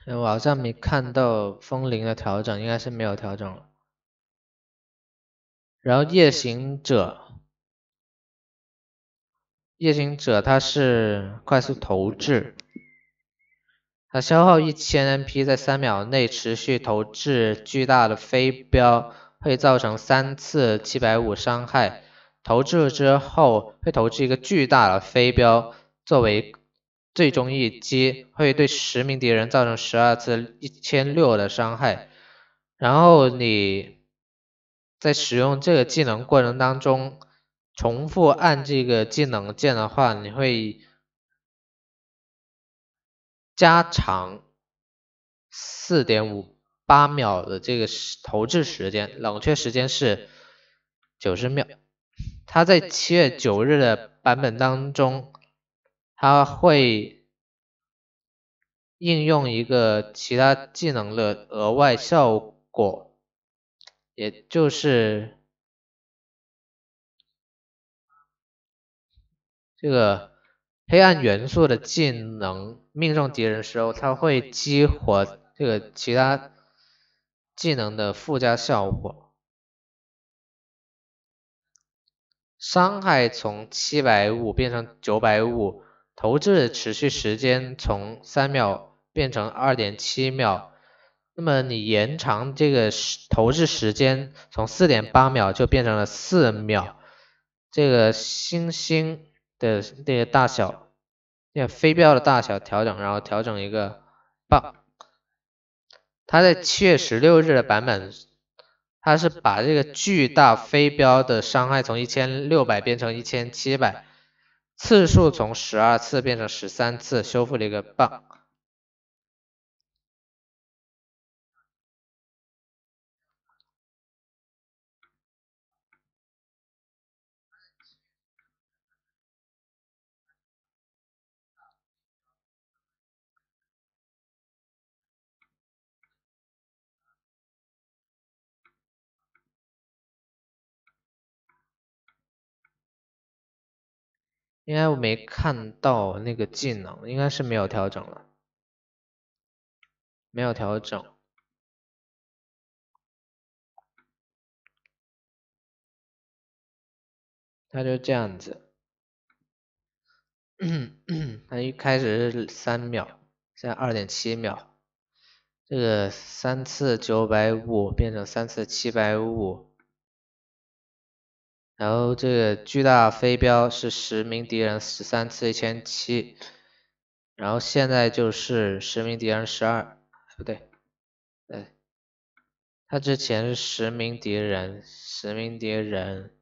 我好像没看到风铃的调整，应该是没有调整了。然后夜行者，夜行者它是快速投掷，它消耗一千 MP，在三秒内持续投掷巨大的飞镖，会造成三次七百五伤害。投掷之后会投掷一个巨大的飞镖，作为最终一击会对十名敌人造成十二次一千六的伤害。然后你在使用这个技能过程当中，重复按这个技能键的话，你会加长四点五八秒的这个投掷时间，冷却时间是九十秒。它在七月九日的版本当中。他会应用一个其他技能的额外效果，也就是这个黑暗元素的技能命中敌人时候，他会激活这个其他技能的附加效果，伤害从七百五变成九百五。投掷持续时间从三秒变成二点七秒，那么你延长这个投掷时间从四点八秒就变成了四秒。这个星星的那个大小，那飞镖的大小调整，然后调整一个棒。他在七月十六日的版本，他是把这个巨大飞镖的伤害从一千六百变成一千七百。次数从十二次变成十三次，修复了一个 bug。应该我没看到那个技能，应该是没有调整了，没有调整，他就这样子，他一开始是三秒，现在二点七秒，这个三次九百五变成三次七百五。然后这个巨大飞镖是十名敌人十三次一千七，然后现在就是十名敌人十二，不对，对，他之前是十名敌人十名敌人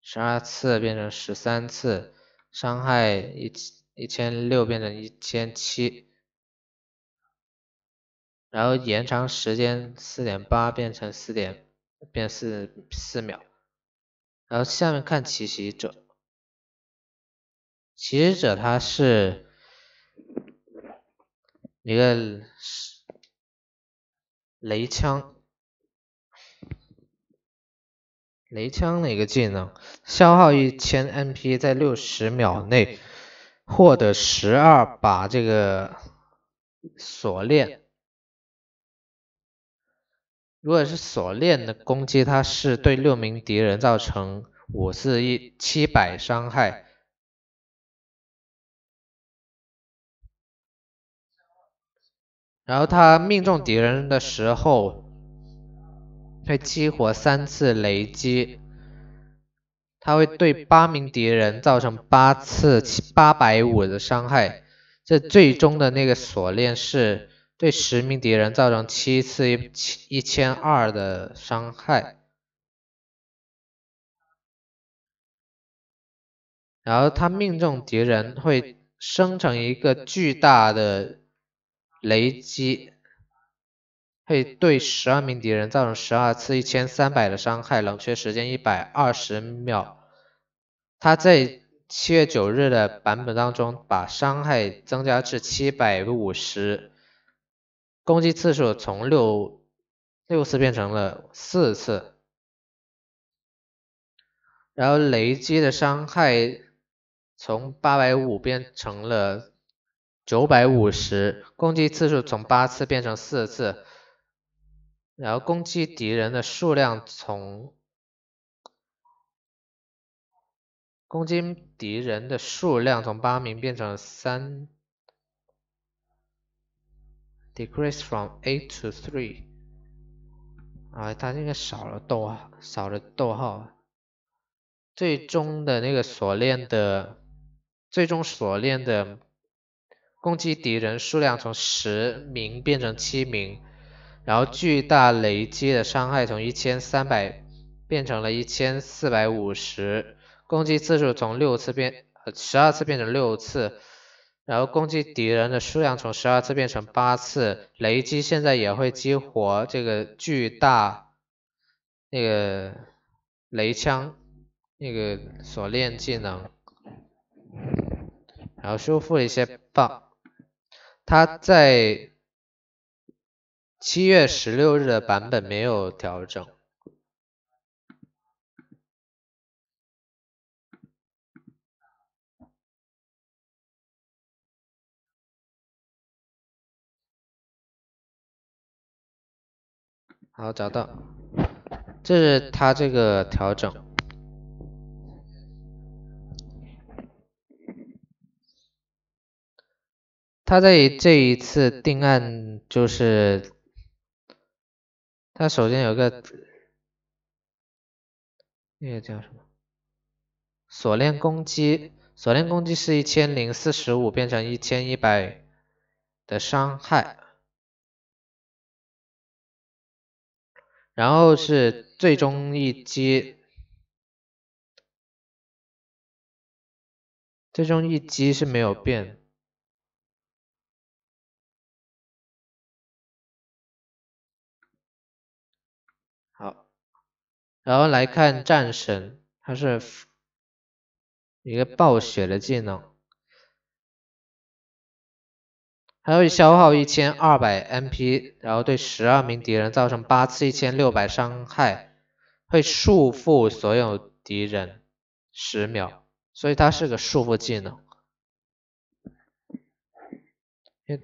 十二次变成十三次伤害一一千六变成一千七，然后延长时间四点八变成四点变四四秒。然后下面看奇袭者，其袭者他是一个雷枪，雷枪的一个技能，消耗一千 m p 在六十秒内获得十二把这个锁链。如果是锁链的攻击，它是对六名敌人造成五四一七百伤害，然后他命中敌人的时候会激活三次雷击，它会对八名敌人造成八次七八百五的伤害。这最终的那个锁链是。对十名敌人造成七次一一千二的伤害，然后他命中敌人会生成一个巨大的雷击，会对十二名敌人造成十二次一千三百的伤害，冷却时间一百二十秒。他在七月九日的版本当中把伤害增加至七百五十。攻击次数从六六次变成了四次，然后雷击的伤害从八百五变成了九百五十，攻击次数从八次变成四次，然后攻击敌人的数量从攻击敌人的数量从八名变成了三。Decrease from eight to three。啊，它这个少了逗号，少了逗号。最终的那个锁链的，最终锁链的攻击敌人数量从十名变成七名，然后巨大雷击的伤害从一千三百变成了一千四百五十，攻击次数从六次变，呃，十二次变成六次。然后攻击敌人的数量从十二次变成八次，雷击现在也会激活这个巨大那个雷枪那个锁链技能，然后修复一些 bug。它在七月十六日的版本没有调整。好，找到，这是他这个调整。他在这一次定案就是，他首先有个那个叫什么？锁链攻击，锁链攻击是一千零四十五变成一千一百的伤害。然后是最终一击，最终一击是没有变。好，然后来看战神，他是一个暴雪的技能。还会消耗一千二百 MP，然后对十二名敌人造成八次一千六百伤害，会束缚所有敌人十秒，所以它是个束缚技能。因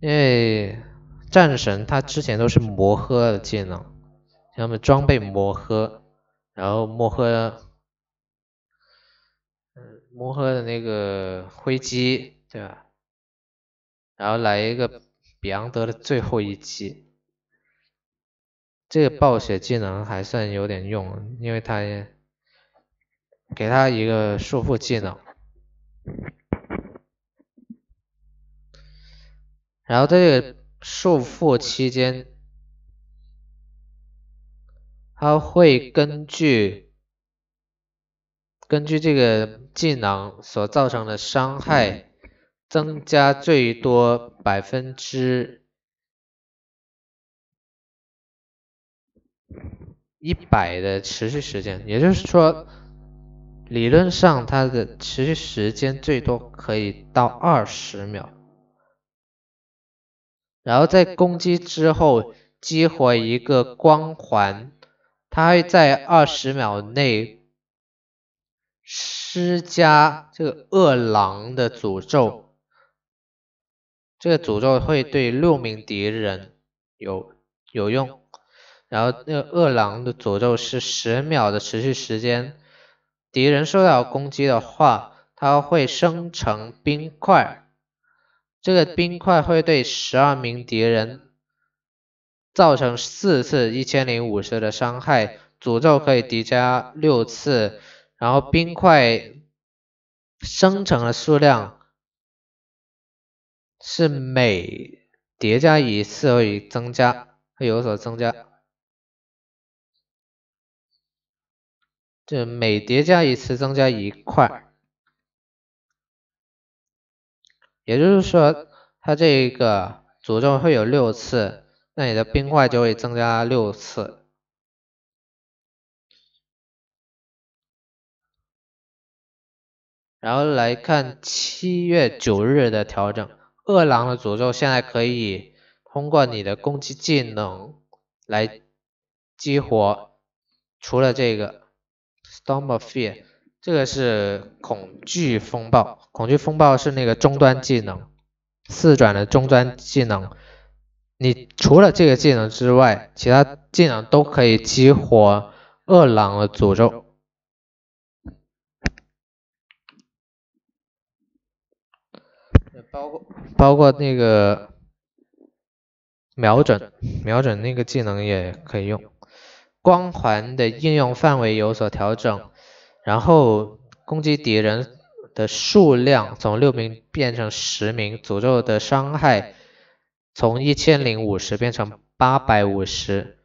因为战神他之前都是魔喝的技能，他们装备魔喝，然后魔喝，嗯，魔喝的那个灰机。对吧？然后来一个比昂德的最后一击，这个暴雪技能还算有点用，因为他给他一个束缚技能，然后这个束缚期间，他会根据根据这个技能所造成的伤害。增加最多百分之一百的持续时间，也就是说，理论上它的持续时间最多可以到二十秒。然后在攻击之后激活一个光环，它会在二十秒内施加这个恶狼的诅咒。这个诅咒会对六名敌人有有用，然后那个饿狼的诅咒是十秒的持续时间，敌人受到攻击的话，它会生成冰块，这个冰块会对十二名敌人造成四次一千零五十的伤害，诅咒可以叠加六次，然后冰块生成的数量。是每叠加一次会增加，会有所增加，就每叠加一次增加一块，也就是说，它这个诅咒会有六次，那你的冰块就会增加六次。然后来看七月九日的调整。饿狼的诅咒现在可以通过你的攻击技能来激活。除了这个 Storm of Fear，这个是恐惧风暴。恐惧风暴是那个终端技能，四转的终端技能。你除了这个技能之外，其他技能都可以激活饿狼的诅咒。包括包括那个瞄准瞄准那个技能也可以用，光环的应用范围有所调整，然后攻击敌人的数量从六名变成十名，诅咒的伤害从一千零五十变成八百五十，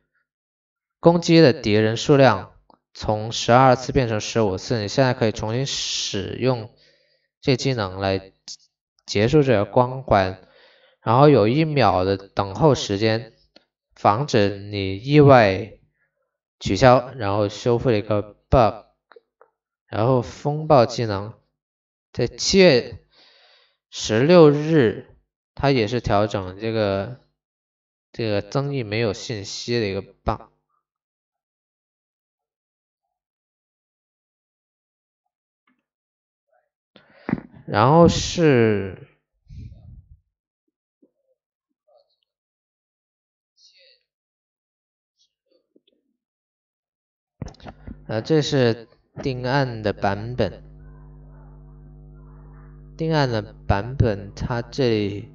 攻击的敌人数量从十二次变成十五次。你现在可以重新使用这技能来。结束这个光环，然后有一秒的等候时间，防止你意外取消，然后修复了一个 bug，然后风暴技能在七月十六日，它也是调整这个这个增益没有信息的一个 bug。然后是，呃，这是定案的版本，定案的版本，它这里，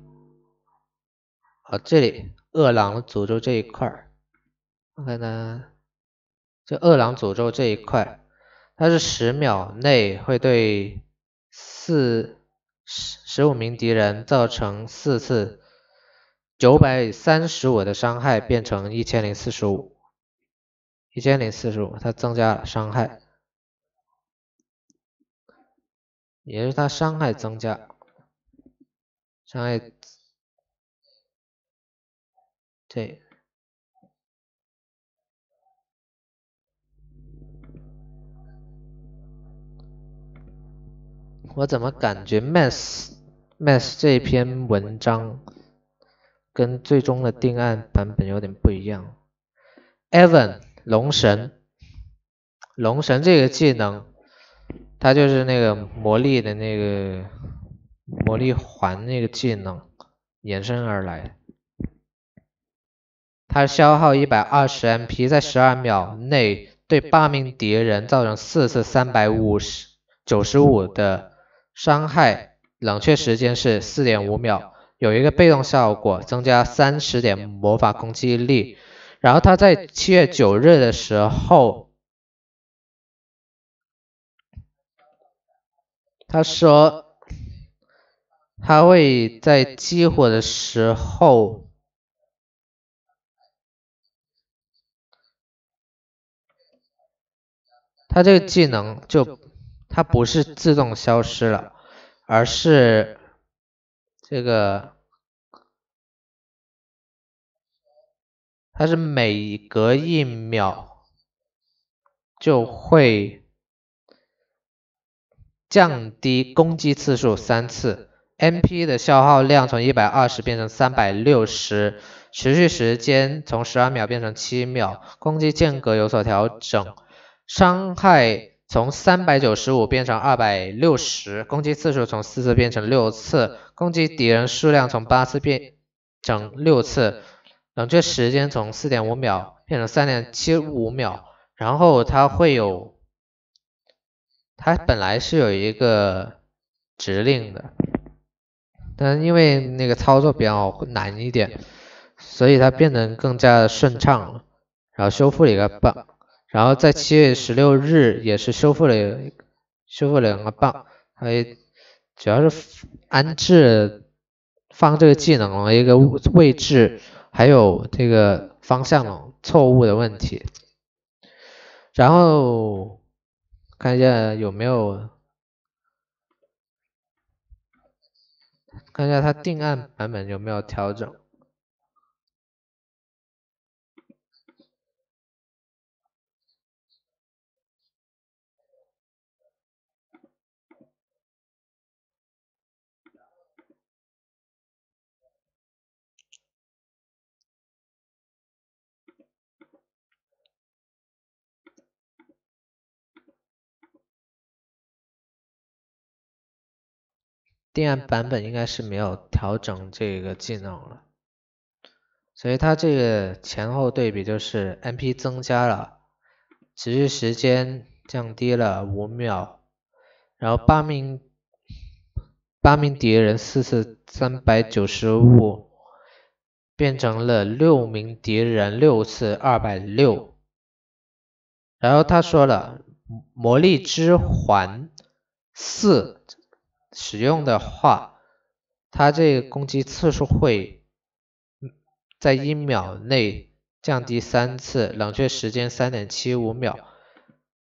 啊，这里饿狼诅咒这一块儿，我看呢，这饿狼诅咒这一块，它是十秒内会对。四十十五名敌人造成四次九百三十五的伤害，变成一千零四十五，一千零四十五，它增加了伤害，也是它伤害增加，伤害对。我怎么感觉《m a s s m a s s 这篇文章跟最终的定案版本有点不一样 e v a n 龙神，龙神这个技能，它就是那个魔力的那个魔力环那个技能衍生而来。它消耗一百二十 MP，在十二秒内对八名敌人造成四次三百五十九十五的。伤害冷却时间是四点五秒，有一个被动效果，增加三十点魔法攻击力。然后他在七月九日的时候，他说他会在激活的时候，他这个技能就。它不是自动消失了，而是这个它是每隔一秒就会降低攻击次数三次，MP 的消耗量从一百二十变成三百六十，持续时间从十二秒变成七秒，攻击间隔有所调整，伤害。从三百九十五变成二百六十，攻击次数从四次变成六次，攻击敌人数量从八次变成六次，冷却时间从四点五秒变成三点七五秒。然后它会有，它本来是有一个指令的，但因为那个操作比较难一点，所以它变得更加的顺畅了。然后修复了一个 bug。然后在七月十六日也是修复了修复两个 bug，还主要是安置放这个技能的一个位置还有这个方向的错误的问题。然后看一下有没有，看一下它定案版本有没有调整。定版版本应该是没有调整这个技能了，所以它这个前后对比就是 MP 增加了，持续时间降低了五秒，然后八名八名敌人四次三百九十五变成了六名敌人六次二百六，然后他说了魔力之环四。使用的话，它这个攻击次数会在一秒内降低三次，冷却时间三点七五秒。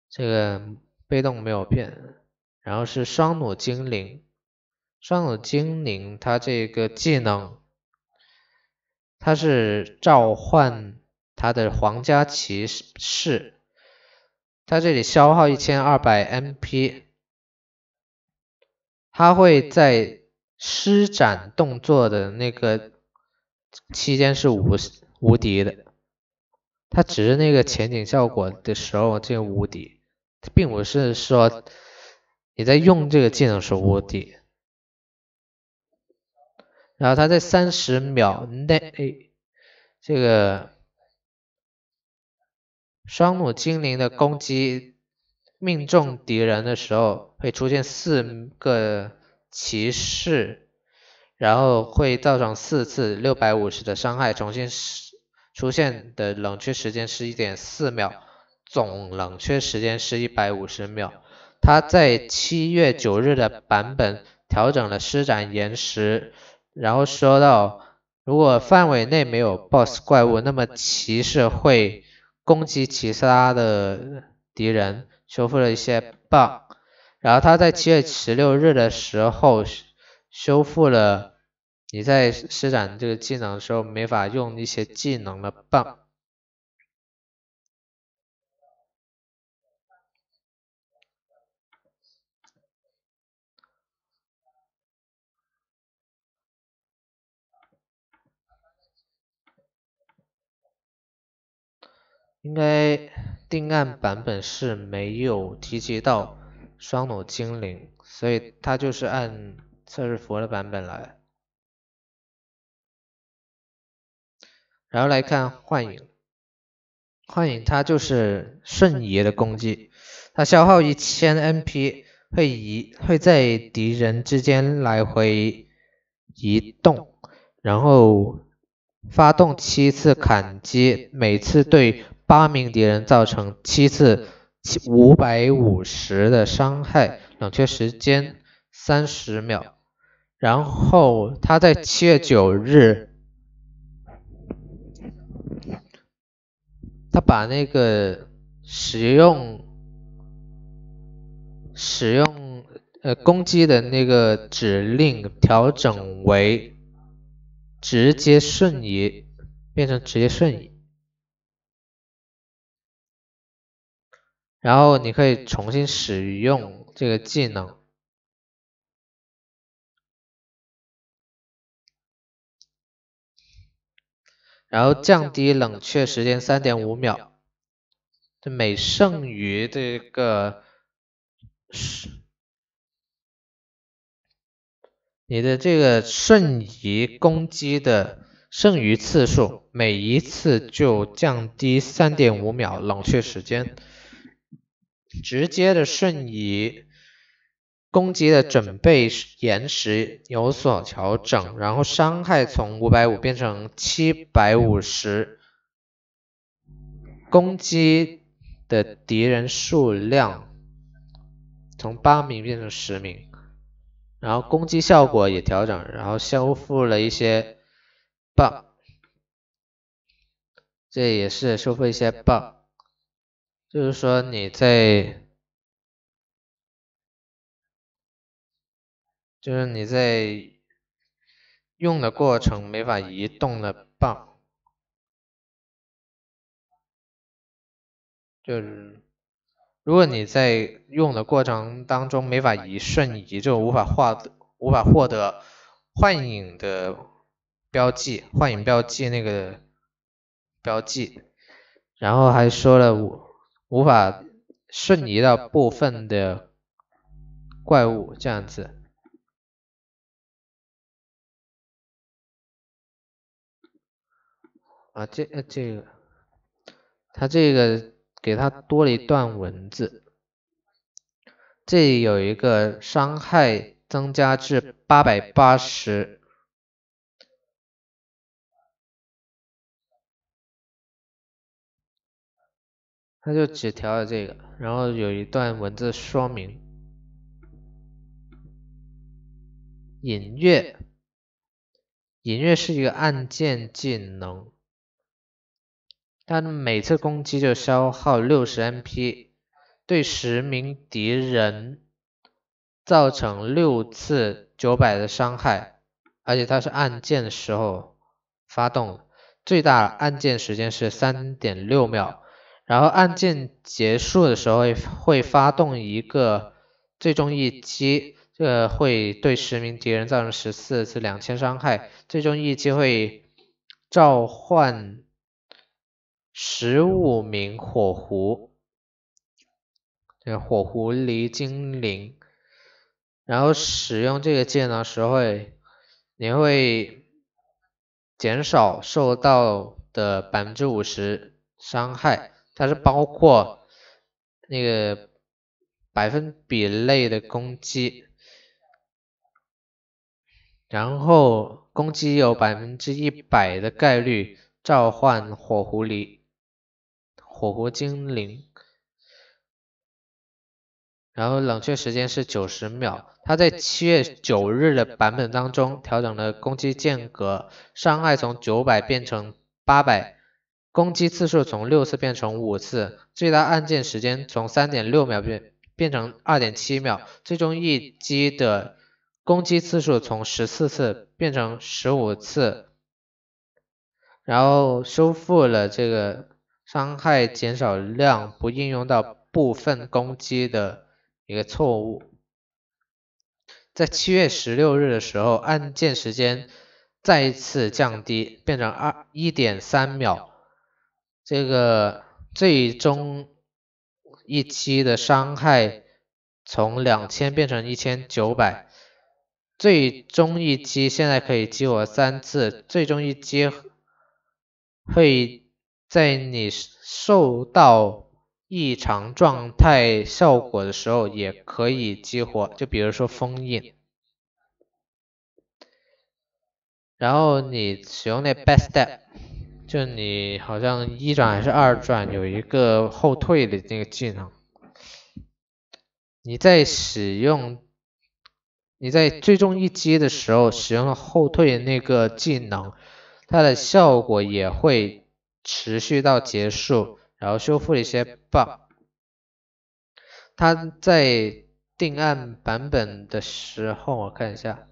这个被动没有变，然后是双弩精灵。双弩精灵，它这个技能，它是召唤它的皇家骑士，它这里消耗一千二百 MP。他会在施展动作的那个期间是无无敌的，他只是那个前景效果的时候这个无敌，并不是说你在用这个技能是无敌。然后他在三十秒内，这个双目精灵的攻击。命中敌人的时候会出现四个骑士，然后会造成四次六百五十的伤害。重新是出现的冷却时间是一点四秒，总冷却时间是一百五十秒。他在七月九日的版本调整了施展延时，然后说到如果范围内没有 BOSS 怪物，那么骑士会攻击其他的敌人。修复了一些 bug，然后他在七月十六日的时候修复了你在施展这个技能的时候没法用一些技能的 bug，应该。定案版本是没有提及到双弩精灵，所以它就是按测试服的版本来。然后来看幻影，幻影它就是瞬移的攻击，它消耗一千 NP 会移会在敌人之间来回移动，然后发动七次砍击，每次对。八名敌人造成七次五百五十的伤害，冷却时间三十秒。然后他在七月九日，他把那个使用使用呃攻击的那个指令调整为直接瞬移，变成直接瞬移。然后你可以重新使用这个技能，然后降低冷却时间三点五秒。每剩余这个，你的这个瞬移攻击的剩余次数，每一次就降低三点五秒冷却时间。直接的瞬移，攻击的准备延时有所调整，然后伤害从五百五变成七百五十，攻击的敌人数量从八名变成十名，然后攻击效果也调整，然后修复了一些 bug，这也是修复一些 bug。就是说你在，就是你在用的过程没法移动的棒，就是如果你在用的过程当中没法移瞬移，就无法获无法获得幻影的标记，幻影标记那个标记，然后还说了我。无法瞬移到部分的怪物这样子啊，这呃这个，他这个给他多了一段文字，这里有一个伤害增加至八百八十。那就只调了这个，然后有一段文字说明，隐月，隐月是一个按键技能，它每次攻击就消耗六十 MP，对十名敌人造成六次九百的伤害，而且它是按键时候发动，最大按键时间是三点六秒。然后案件结束的时候会会发动一个最终一击，这个会对十名敌人造成十四至两千伤害。最终一击会召唤十五名火狐，这个、火狐狸精灵，然后使用这个技能时候会，你会减少受到的百分之五十伤害。它是包括那个百分比类的攻击，然后攻击有百分之一百的概率召唤火狐狸、火狐精灵，然后冷却时间是九十秒。它在七月九日的版本当中调整了攻击间隔，伤害从九百变成八百。攻击次数从六次变成五次，最大按键时间从三点六秒变变成二点七秒，最终一击的攻击次数从十四次变成十五次，然后修复了这个伤害减少量不应用到部分攻击的一个错误。在七月十六日的时候，按键时间再次降低，变成二一点三秒。这个最终一期的伤害从两千变成一千九百，最终一期现在可以激活三次，最终一期会在你受到异常状态效果的时候也可以激活，就比如说封印，然后你使用那 b e s t s t e p 就你好像一转还是二转，有一个后退的那个技能。你在使用，你在最终一击的时候使用了后退的那个技能，它的效果也会持续到结束，然后修复了一些 bug。它在定案版本的时候，我看一下，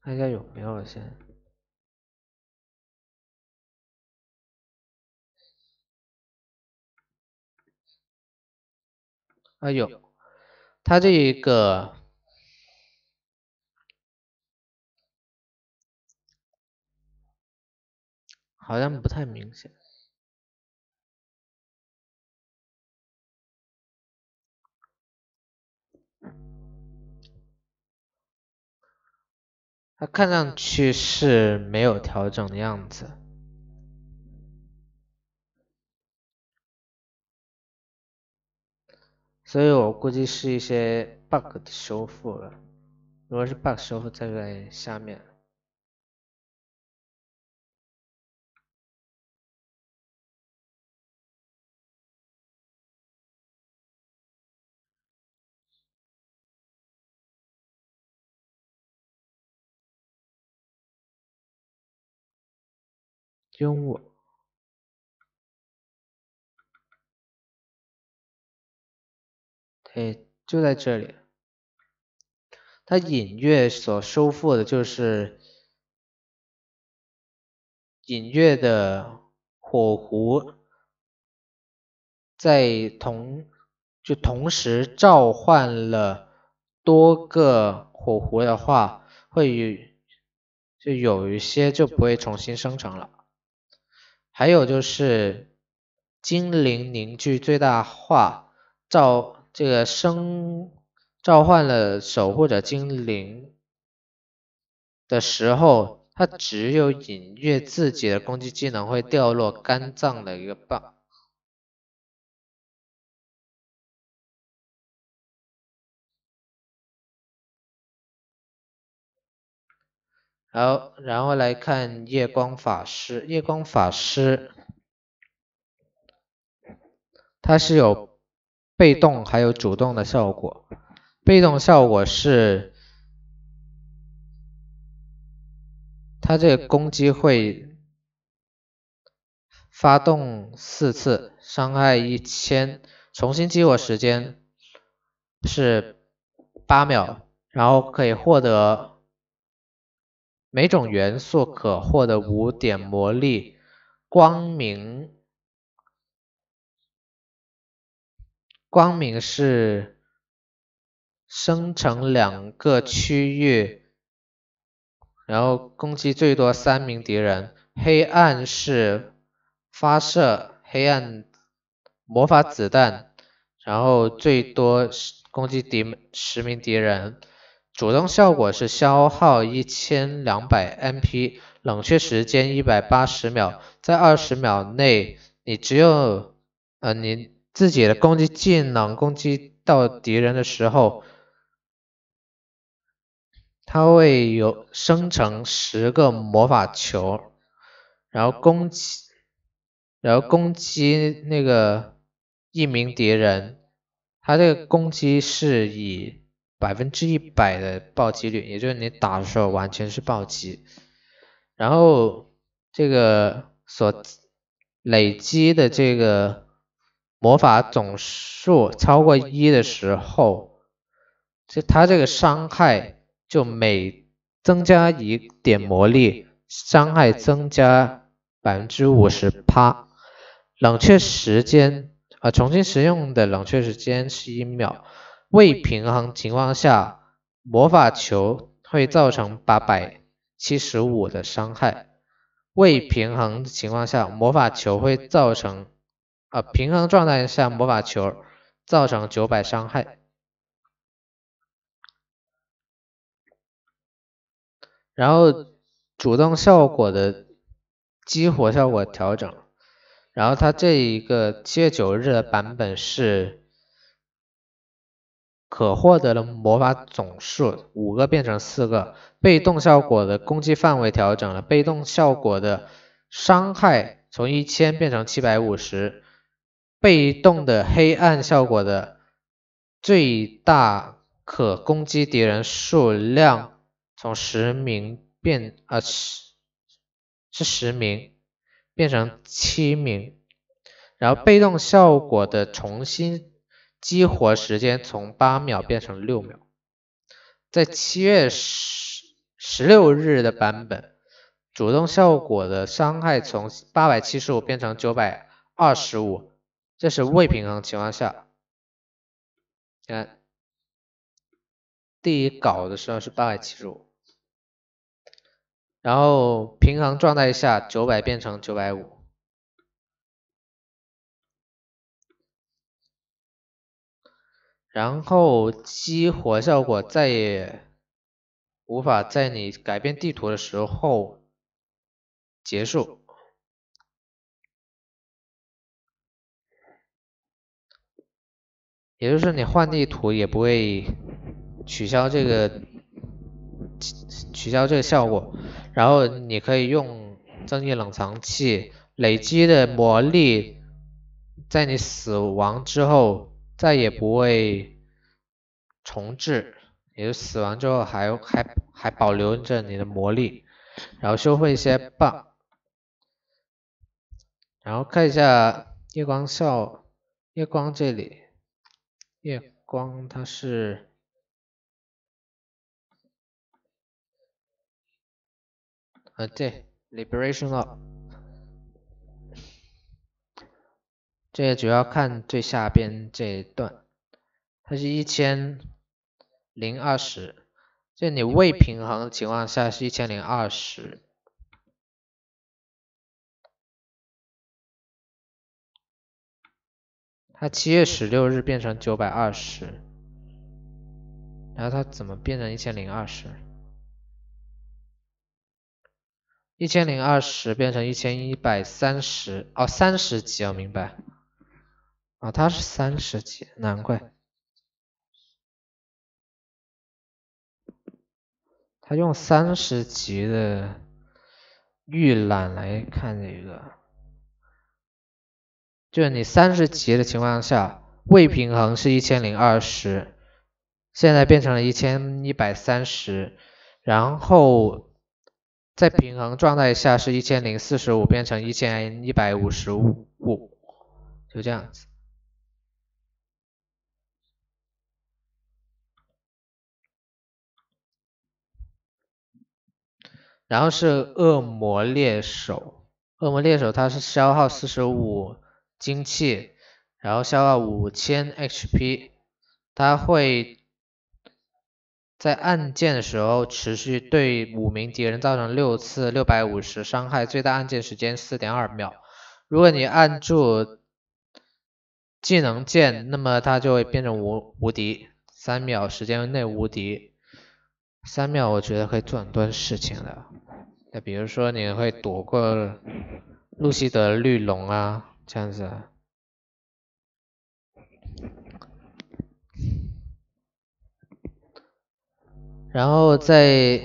看一下有没有先。啊有，它这一个好像不太明显，它看上去是没有调整的样子。所以我估计是一些 bug 的修复了，如果是 bug 修复，在下面，中我哎，就在这里。它隐月所收复的就是隐月的火狐，在同就同时召唤了多个火狐的话，会有就有一些就不会重新生成了。还有就是精灵凝聚最大化召。这个生召唤了守护者精灵的时候，他只有隐约自己的攻击技能会掉落肝脏的一个棒。好，然后来看夜光法师，夜光法师，它是有。被动还有主动的效果，被动效果是它这个攻击会发动四次，伤害一千，重新激活时间是八秒，然后可以获得每种元素可获得五点魔力，光明。光明是生成两个区域，然后攻击最多三名敌人。黑暗是发射黑暗魔法子弹，然后最多攻击敌十名敌人。主动效果是消耗一千两百 MP，冷却时间一百八十秒。在二十秒内，你只有呃你。自己的攻击技能攻击到敌人的时候，他会有生成十个魔法球，然后攻击，然后攻击那个一名敌人，他这个攻击是以百分之一百的暴击率，也就是你打的时候完全是暴击，然后这个所累积的这个。魔法总数超过一的时候，就它这个伤害就每增加一点魔力伤害增加百分之五十趴。冷却时间，呃，重新使用的冷却时间是一秒。未平衡情况下，魔法球会造成八百七十五的伤害。未平衡情况下，魔法球会造成。啊，平衡状态下魔法球造成九百伤害，然后主动效果的激活效果调整，然后它这一个七月九日的版本是可获得的魔法总数五个变成四个，被动效果的攻击范围调整了，被动效果的伤害从一千变成七百五十。被动的黑暗效果的最大可攻击敌人数量从十名变啊是是十名变成七名，然后被动效果的重新激活时间从八秒变成六秒，在七月十十六日的版本，主动效果的伤害从八百七十五变成九百二十五。这是未平衡情况下，你看，第一稿的时候是八百七十五，然后平衡状态下九百变成九百五，然后激活效果再也无法在你改变地图的时候结束。也就是你换地图也不会取消这个取消这个效果，然后你可以用正义冷藏器累积的魔力，在你死亡之后再也不会重置，也就死亡之后还还还保留着你的魔力，然后修复一些 bug，然后看一下夜光效夜光这里。月光，它是，啊，对，liberation of，这主要看最下边这一段，它是一千零二十，就你未平衡的情况下是一千零二十。他七月十六日变成九百二十，然后他怎么变成一千零二十？一千零二十变成一千一百三十，哦，三十级，我明白。啊，他是三十级，难怪。他用三十级的预览来看这个。就是你三十级的情况下，未平衡是一千零二十，现在变成了一千一百三十，然后在平衡状态下是一千零四十五，变成一千一百五十五，就这样子。然后是恶魔猎手，恶魔猎手它是消耗四十五。精气，然后消耗五千 HP，它会在按键的时候持续对五名敌人造成六次六百五十伤害，最大按键时间四点二秒。如果你按住技能键，那么它就会变成无无敌，三秒时间内无敌。三秒我觉得可以做很多事情的。那比如说你会躲过路西德绿龙啊。这样子，然后在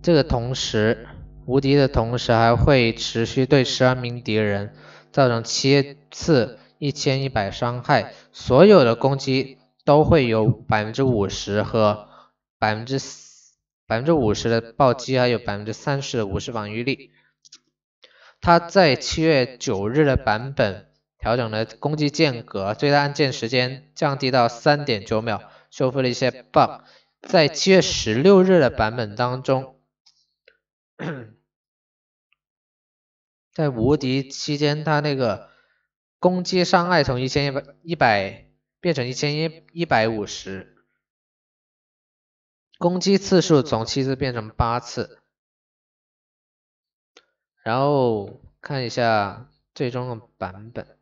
这个同时，无敌的同时，还会持续对十二名敌人造成七次一千一百伤害，所有的攻击都会有百分之五十和百分之百分之五十的暴击，还有百分之三十的无视防御力。他在七月九日的版本调整了攻击间隔，最大按键时间降低到三点九秒，修复了一些 bug。在七月十六日的版本当中，在无敌期间，他那个攻击伤害从一千一百变成一千一一百五十，攻击次数从七次变成八次。然后看一下最终的版本。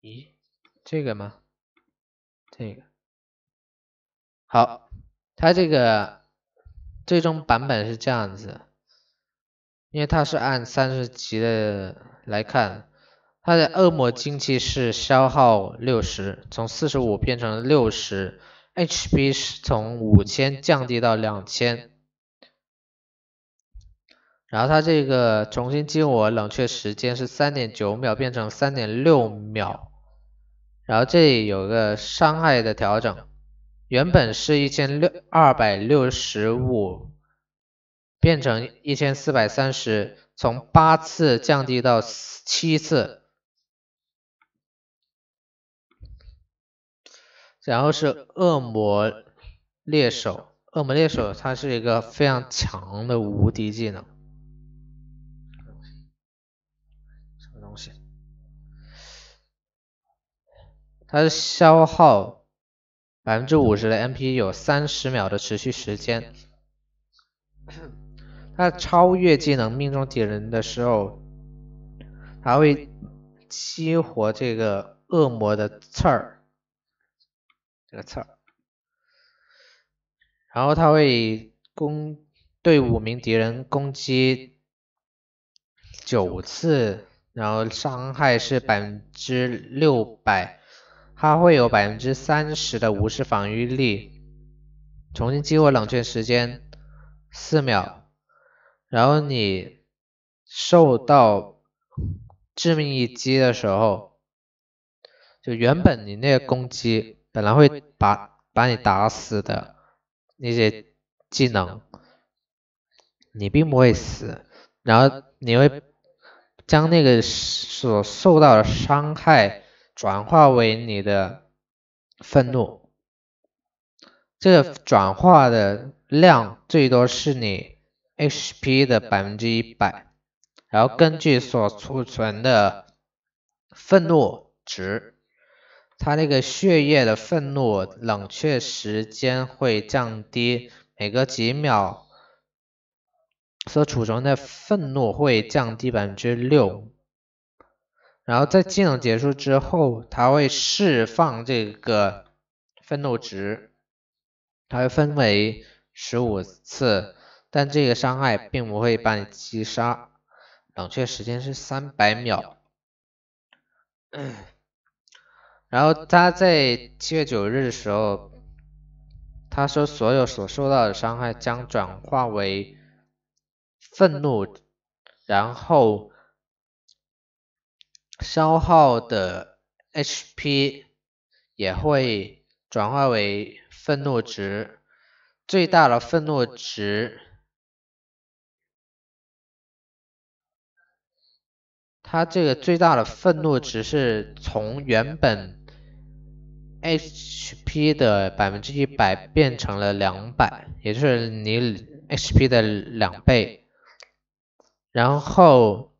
咦，这个吗？这个。好，它这个最终版本是这样子。因为它是按三十级的来看，它的恶魔精气是消耗六十，从四十五变成六十，HP 是从五千降低到两千，然后它这个重新激活冷却时间是三点九秒变成三点六秒，然后这里有个伤害的调整，原本是一千六二百六十五。变成一千四百三十，从八次降低到七次。然后是恶魔猎手，恶魔猎手它是一个非常强的无敌技能。什么东西？它是消耗百分之五十的 MP，有三十秒的持续时间。他超越技能命中敌人的时候，他会激活这个恶魔的刺儿，这个刺儿，然后他会攻对五名敌人攻击九次，然后伤害是百分之六百，他会有百分之三十的无视防御力，重新激活冷却时间四秒。然后你受到致命一击的时候，就原本你那个攻击本来会把把你打死的那些技能，你并不会死，然后你会将那个所受到的伤害转化为你的愤怒，这个转化的量最多是你。H P 的百分之一百，然后根据所储存的愤怒值，它那个血液的愤怒冷却时间会降低，每隔几秒所储存的愤怒会降低百分之六，然后在技能结束之后，它会释放这个愤怒值，它会分为十五次。但这个伤害并不会把你击杀，冷却时间是三百秒。然后他在七月九日的时候，他说所有所受到的伤害将转化为愤怒，然后消耗的 HP 也会转化为愤怒值，最大的愤怒值。他这个最大的愤怒值是从原本 H P 的百分之一百变成了两百，也就是你 H P 的两倍，然后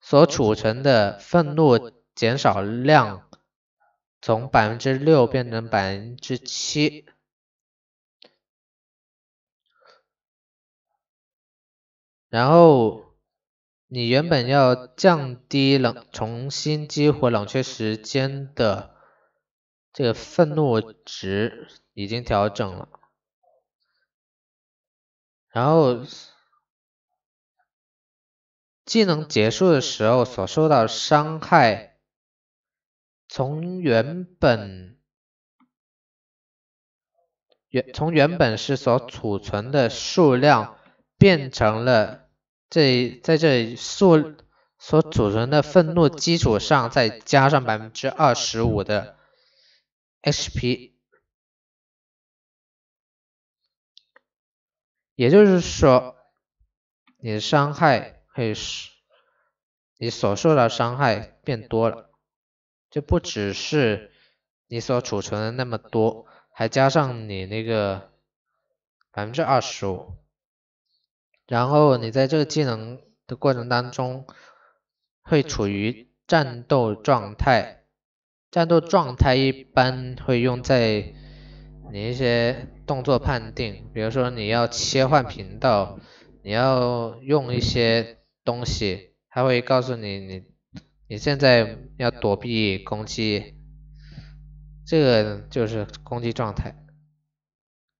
所储存的愤怒减少量从百分之六变成百分之七，然后。你原本要降低冷重新激活冷却时间的这个愤怒值已经调整了，然后技能结束的时候所受到伤害从原本原从原本是所储存的数量变成了。这在这里所所储存的愤怒基础上，再加上百分之二十五的 HP，也就是说，你的伤害会使你所受到伤害变多了，就不只是你所储存的那么多，还加上你那个百分之二十五。然后你在这个技能的过程当中，会处于战斗状态。战斗状态一般会用在你一些动作判定，比如说你要切换频道，你要用一些东西，它会告诉你你你现在要躲避攻击，这个就是攻击状态。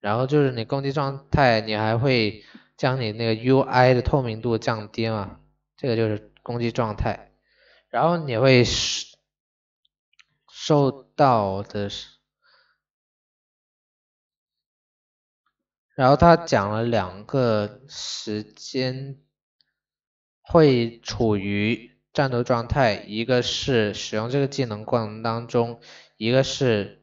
然后就是你攻击状态，你还会。将你那个 UI 的透明度降低嘛，这个就是攻击状态，然后你会受到的是，然后他讲了两个时间会处于战斗状态，一个是使用这个技能过程当中，一个是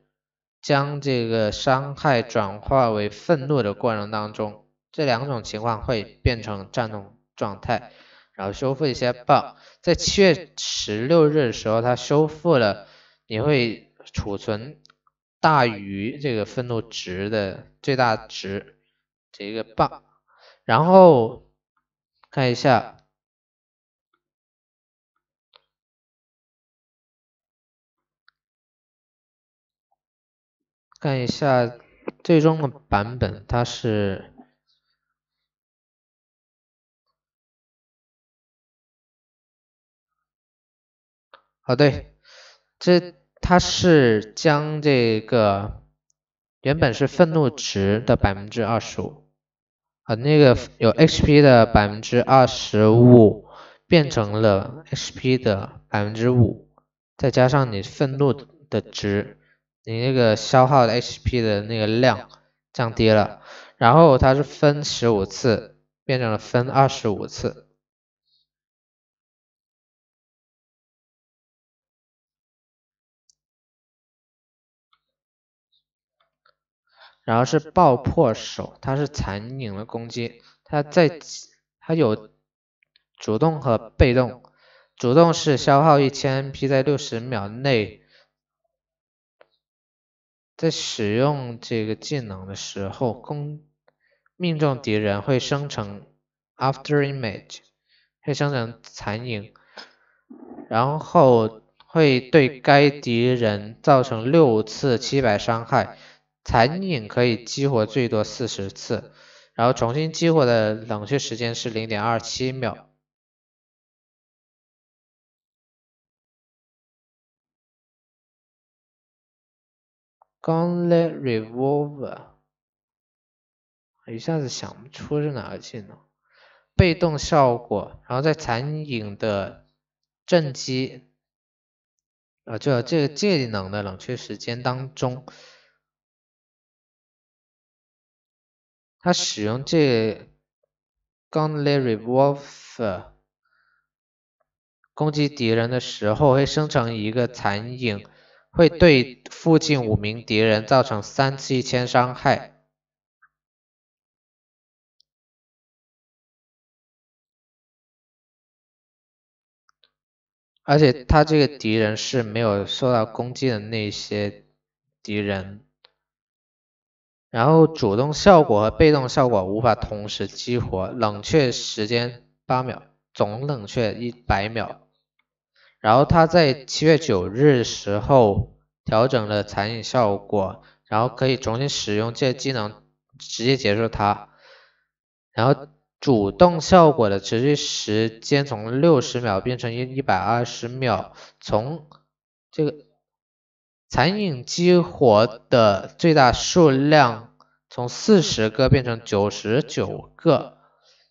将这个伤害转化为愤怒的过程当中。这两种情况会变成战斗状态，然后修复一些 bug。在七月十六日的时候，它修复了，你会储存大于这个愤怒值的最大值这个 bug。然后看一下，看一下最终的版本，它是。哦对，这它是将这个原本是愤怒值的百分之二十五，啊那个有 HP 的百分之二十五变成了 HP 的百分之五，再加上你愤怒的值，你那个消耗的 HP 的那个量降低了，然后它是分十五次变成了分二十五次。然后是爆破手，他是残影的攻击，他在他有主动和被动，主动是消耗一千 P，在六十秒内，在使用这个技能的时候，攻命中敌人会生成 After Image，会生成残影，然后会对该敌人造成六次七百伤害。残影可以激活最多四十次，然后重新激活的冷却时间是零点二七秒。g o n Let Revolver，一下子想不出是哪个技能。被动效果，然后在残影的震击啊，就这个技能的冷却时间当中。他使用这 l 雷 revolver 攻击敌人的时候，会生成一个残影，会对附近五名敌人造成三七千伤害，而且他这个敌人是没有受到攻击的那些敌人。然后主动效果和被动效果无法同时激活，冷却时间八秒，总冷却一百秒。然后他在七月九日时候调整了残影效果，然后可以重新使用这些技能，直接结束它。然后主动效果的持续时间从六十秒变成一一百二十秒，从这个。残影激活的最大数量从四十个变成九十九个，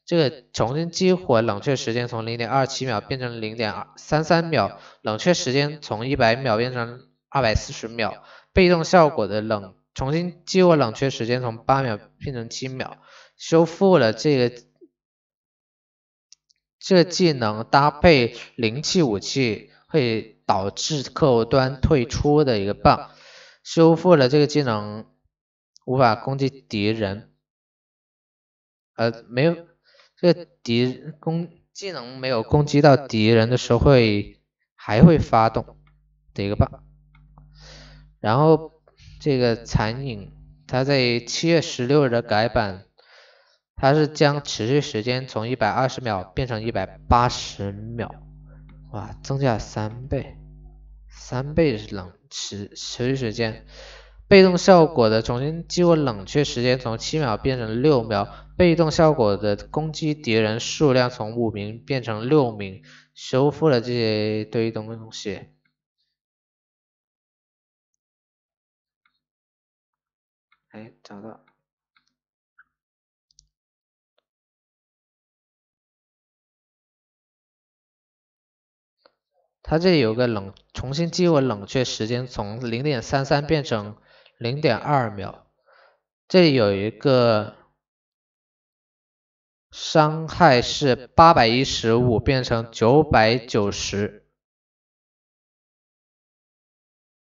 这个重新激活冷却时间从零点二七秒变成零点三三秒，冷却时间从一百秒变成二百四十秒，被动效果的冷重新激活冷却时间从八秒变成七秒，修复了这个这个技能搭配灵气武器会。导致客户端退出的一个 bug，修复了这个技能无法攻击敌人，呃，没有这个敌攻技能没有攻击到敌人的时候会还会发动的一个 bug，然后这个残影它在七月十六日的改版，它是将持续时间从一百二十秒变成一百八十秒。哇，增加三倍，三倍冷持持续时间，被动效果的重新激活冷却时间从七秒变成六秒，被动效果的攻击敌人数量从五名变成六名，修复了这些堆东西。哎，找到。它这里有个冷重新激活冷却时间从零点三三变成零点二秒，这里有一个伤害是八百一十五变成九百九十，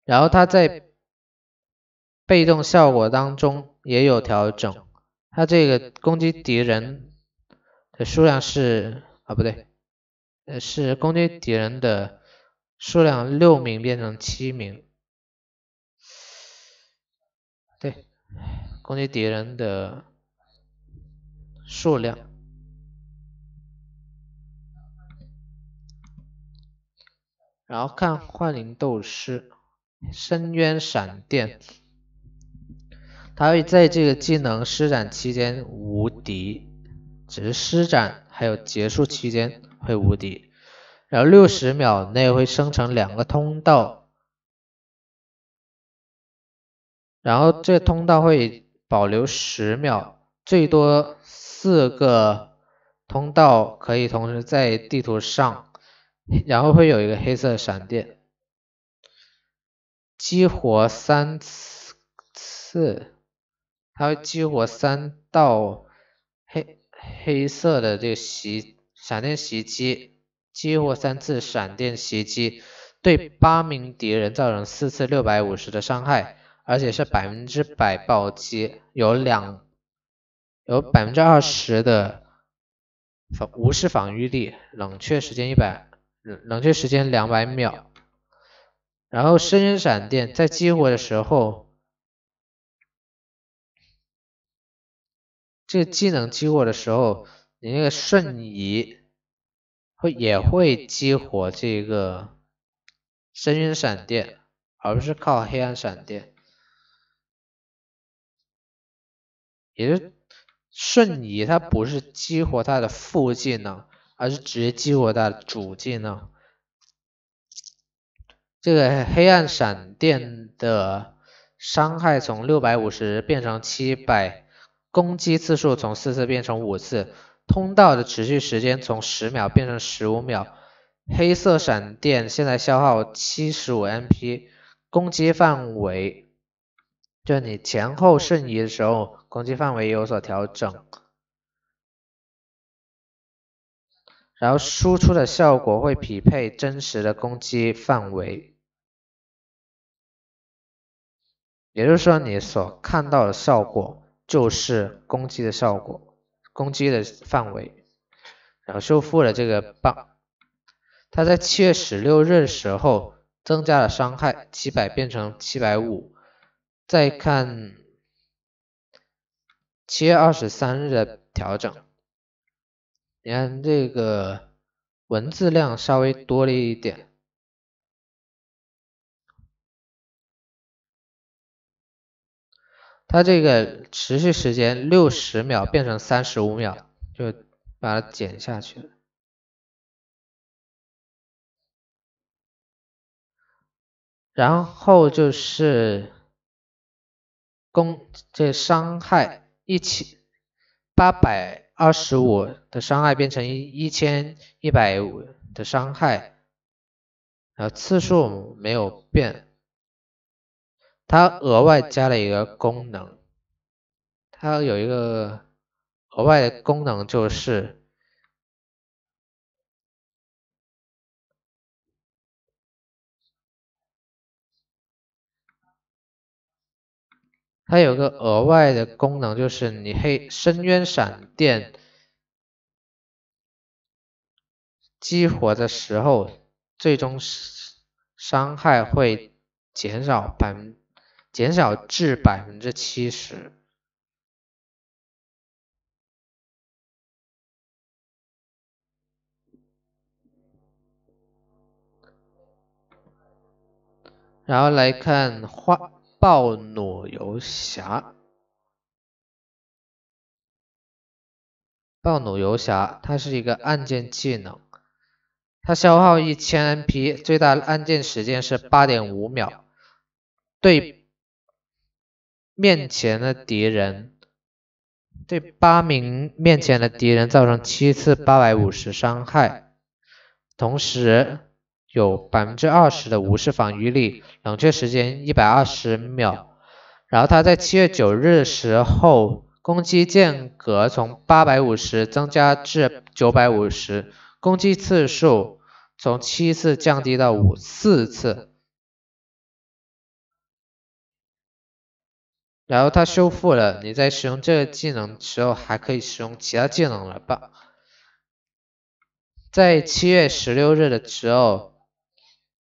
然后它在被动效果当中也有调整，它这个攻击敌人的数量是啊不对，呃是攻击敌人的。数量六名变成七名，对，攻击敌人的数量，然后看幻灵斗士深渊闪电，他会在这个技能施展期间无敌，只是施展还有结束期间会无敌。然后六十秒内会生成两个通道，然后这通道会保留十秒，最多四个通道可以同时在地图上，然后会有一个黑色闪电，激活三次次，它会激活三道黑黑色的这个袭闪电袭击。激活三次闪电袭击，对八名敌人造成四次六百五十的伤害，而且是百分之百暴击，有两有百分之二十的防无视防御力，冷却时间一百，冷却时间两百秒。然后深渊闪电在激活的时候，这个技能激活的时候，你那个瞬移。会也会激活这个深渊闪电，而不是靠黑暗闪电。也就瞬移，它不是激活它的副技能，而是直接激活它的主技能。这个黑暗闪电的伤害从六百五十变成七百，攻击次数从四次变成五次。通道的持续时间从十秒变成十五秒，黑色闪电现在消耗七十五 MP，攻击范围就你前后瞬移的时候，攻击范围有所调整，然后输出的效果会匹配真实的攻击范围，也就是说你所看到的效果就是攻击的效果。攻击的范围，然后修复了这个 bug。它在七月十六日时候增加了伤害七百，变成七百五。再看七月二十三日的调整，你看这个文字量稍微多了一点。它这个持续时间六十秒变成三十五秒，就把它减下去了。然后就是攻这伤害一千八百二十五的伤害变成一千一百五的伤害，后次数没有变。它额外加了一个功能，它有一个额外的功能就是，它有个额外的功能就是，你黑深渊闪电激活的时候，最终伤害会减少百分。减少至百分之七十。然后来看“花暴弩游侠”。暴弩游侠，它是一个按键技能，它消耗一千 NP，最大按键时间是八点五秒。对。面前的敌人对八名面前的敌人造成七次八百五十伤害，同时有百分之二十的无视防御力，冷却时间一百二十秒。然后他在七月九日时候，攻击间隔从八百五十增加至九百五十，攻击次数从七次降低到五四次。然后它修复了，你在使用这个技能时候，还可以使用其他技能了吧？在七月十六日的时候，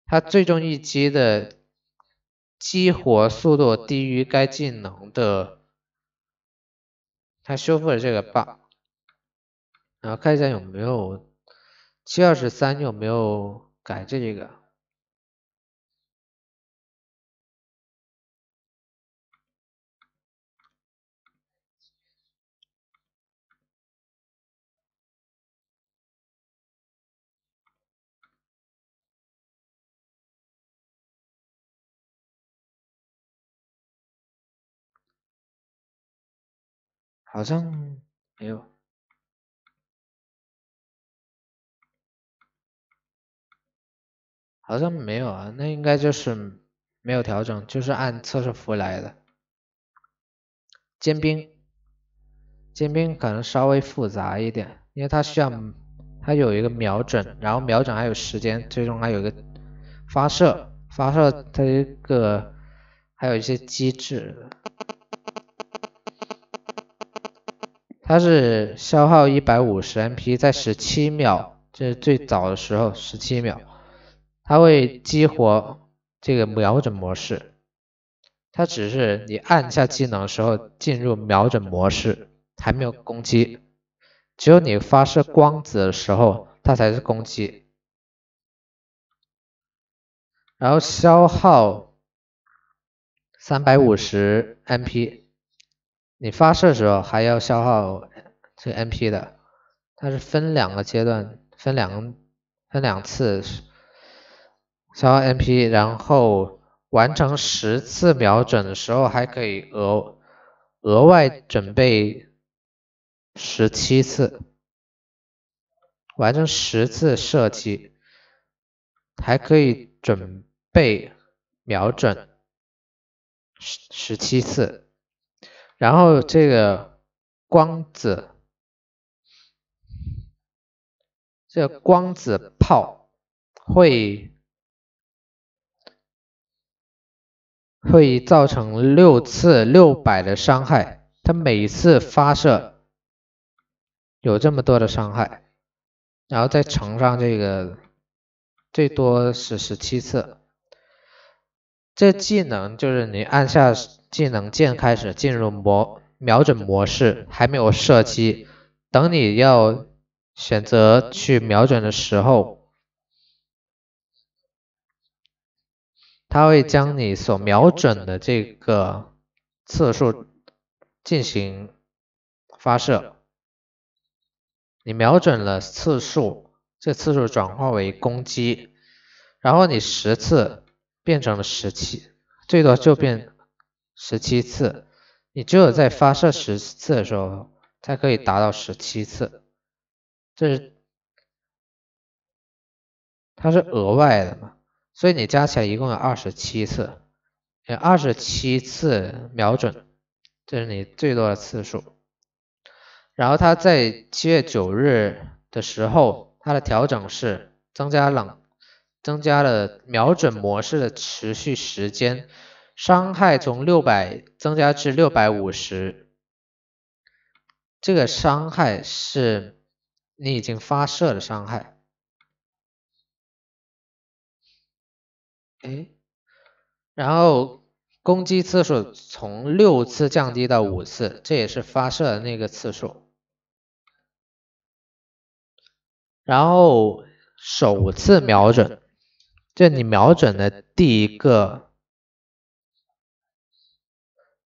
它最终一击的激活速度低于该技能的，它修复了这个 bug。然后看一下有没有七二十三有没有改这个。好像没有，好像没有啊，那应该就是没有调整，就是按测试服来的。尖兵，尖兵可能稍微复杂一点，因为它需要它有一个瞄准，然后瞄准还有时间，最终还有一个发射，发射它一个还有一些机制。它是消耗一百五十 MP，在十七秒，这是最早的时候，十七秒，它会激活这个瞄准模式。它只是你按下技能的时候进入瞄准模式，还没有攻击。只有你发射光子的时候，它才是攻击。然后消耗三百五十 MP。你发射的时候还要消耗这 MP 的，它是分两个阶段，分两分两次消耗 MP，然后完成十次瞄准的时候还可以额额外准备十七次，完成十次射击还可以准备瞄准十十七次。然后这个光子，这个光子炮会会造成六次六百的伤害，它每次发射有这么多的伤害，然后再乘上这个，最多是十七次。这技能就是你按下技能键开始进入瞄瞄准模式，还没有射击。等你要选择去瞄准的时候，他会将你所瞄准的这个次数进行发射。你瞄准了次数，这次数转化为攻击，然后你十次。变成了十七，最多就变十七次，你只有在发射十次的时候才可以达到十七次，这是它是额外的嘛，所以你加起来一共有二十七次，有二十七次瞄准，这是你最多的次数，然后它在七月九日的时候，它的调整是增加冷。增加了瞄准模式的持续时间，伤害从六百增加至六百五十，这个伤害是你已经发射的伤害。哎，然后攻击次数从六次降低到五次，这也是发射的那个次数。然后首次瞄准。就你瞄准的第一个，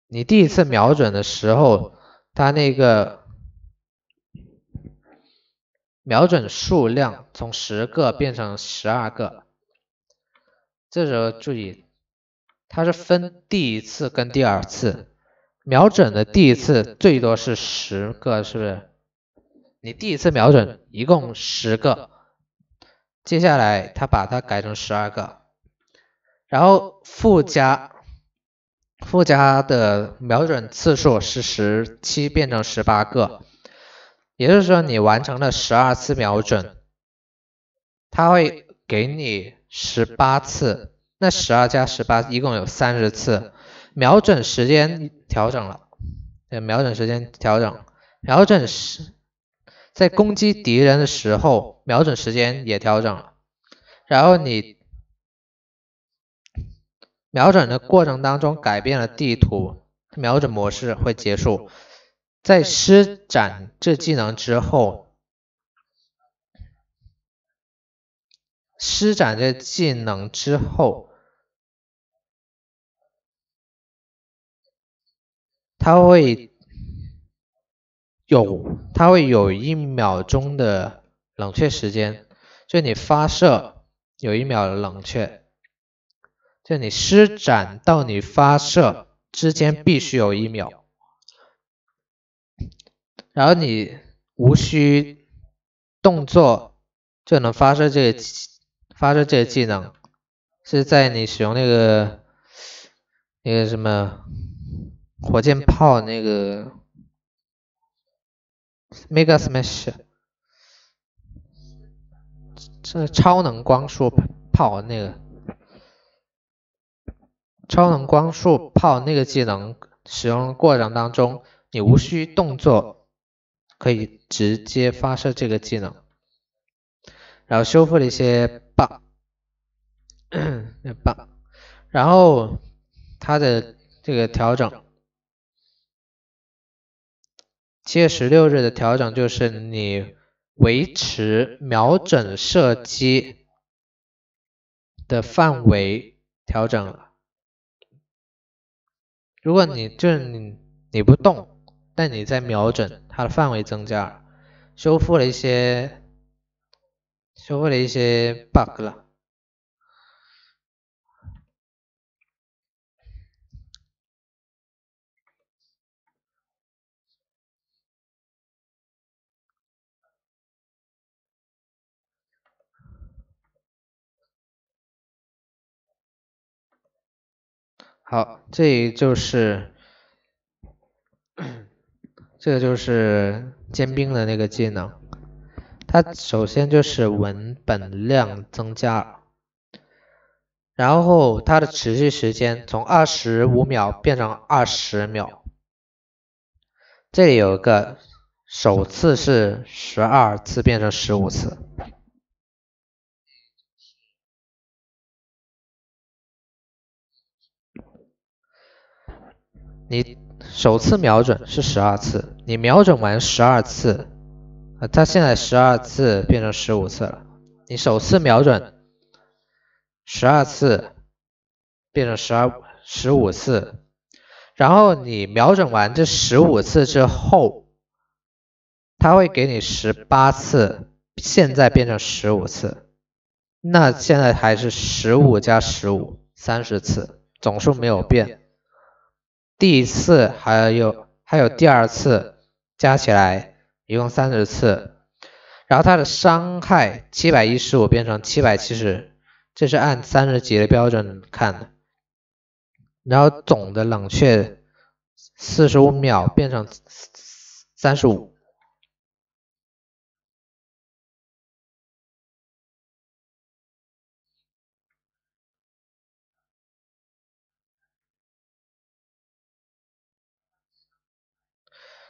你第一次瞄准的时候，它那个瞄准数量从十个变成十二个，这时候注意，它是分第一次跟第二次瞄准的，第一次最多是十个，是不是？你第一次瞄准一共十个。接下来，他把它改成十二个，然后附加附加的瞄准次数是十七变成十八个，也就是说你完成了十二次瞄准，他会给你十八次，那十二加十八一共有三十次瞄准时间调整了，对，瞄准时间调整，瞄准时。在攻击敌人的时候，瞄准时间也调整了。然后你瞄准的过程当中，改变了地图，瞄准模式会结束。在施展这技能之后，施展这技能之后，他会。有，它会有一秒钟的冷却时间，就你发射有一秒的冷却，就你施展到你发射之间必须有一秒，然后你无需动作就能发射这个发射这个技能，是在你使用那个那个什么火箭炮那个。mega smash，这超能光束炮那个，超能光束炮那个技能使用过程当中，你无需动作，可以直接发射这个技能，然后修复了一些 bug，bug，那 然后它的这个调整。七月十六日的调整就是你维持瞄准射击的范围调整了。如果你就是你你不动，但你在瞄准，它的范围增加了，修复了一些修复了一些 bug 了。好，这就是，这个就是坚冰的那个技能，它首先就是文本量增加，然后它的持续时间从二十五秒变成二十秒，这里有一个，首次是十二次变成十五次。你首次瞄准是十二次，你瞄准完十二次，呃，他现在十二次变成十五次了。你首次瞄准十二次变成十二十五次，然后你瞄准完这十五次之后，他会给你十八次，现在变成十五次，那现在还是十五加十五三十次，总数没有变。第一次还有还有第二次加起来一共三十次，然后它的伤害七百一十五变成七百七十，这是按三十级的标准看的，然后总的冷却四十五秒变成三十五。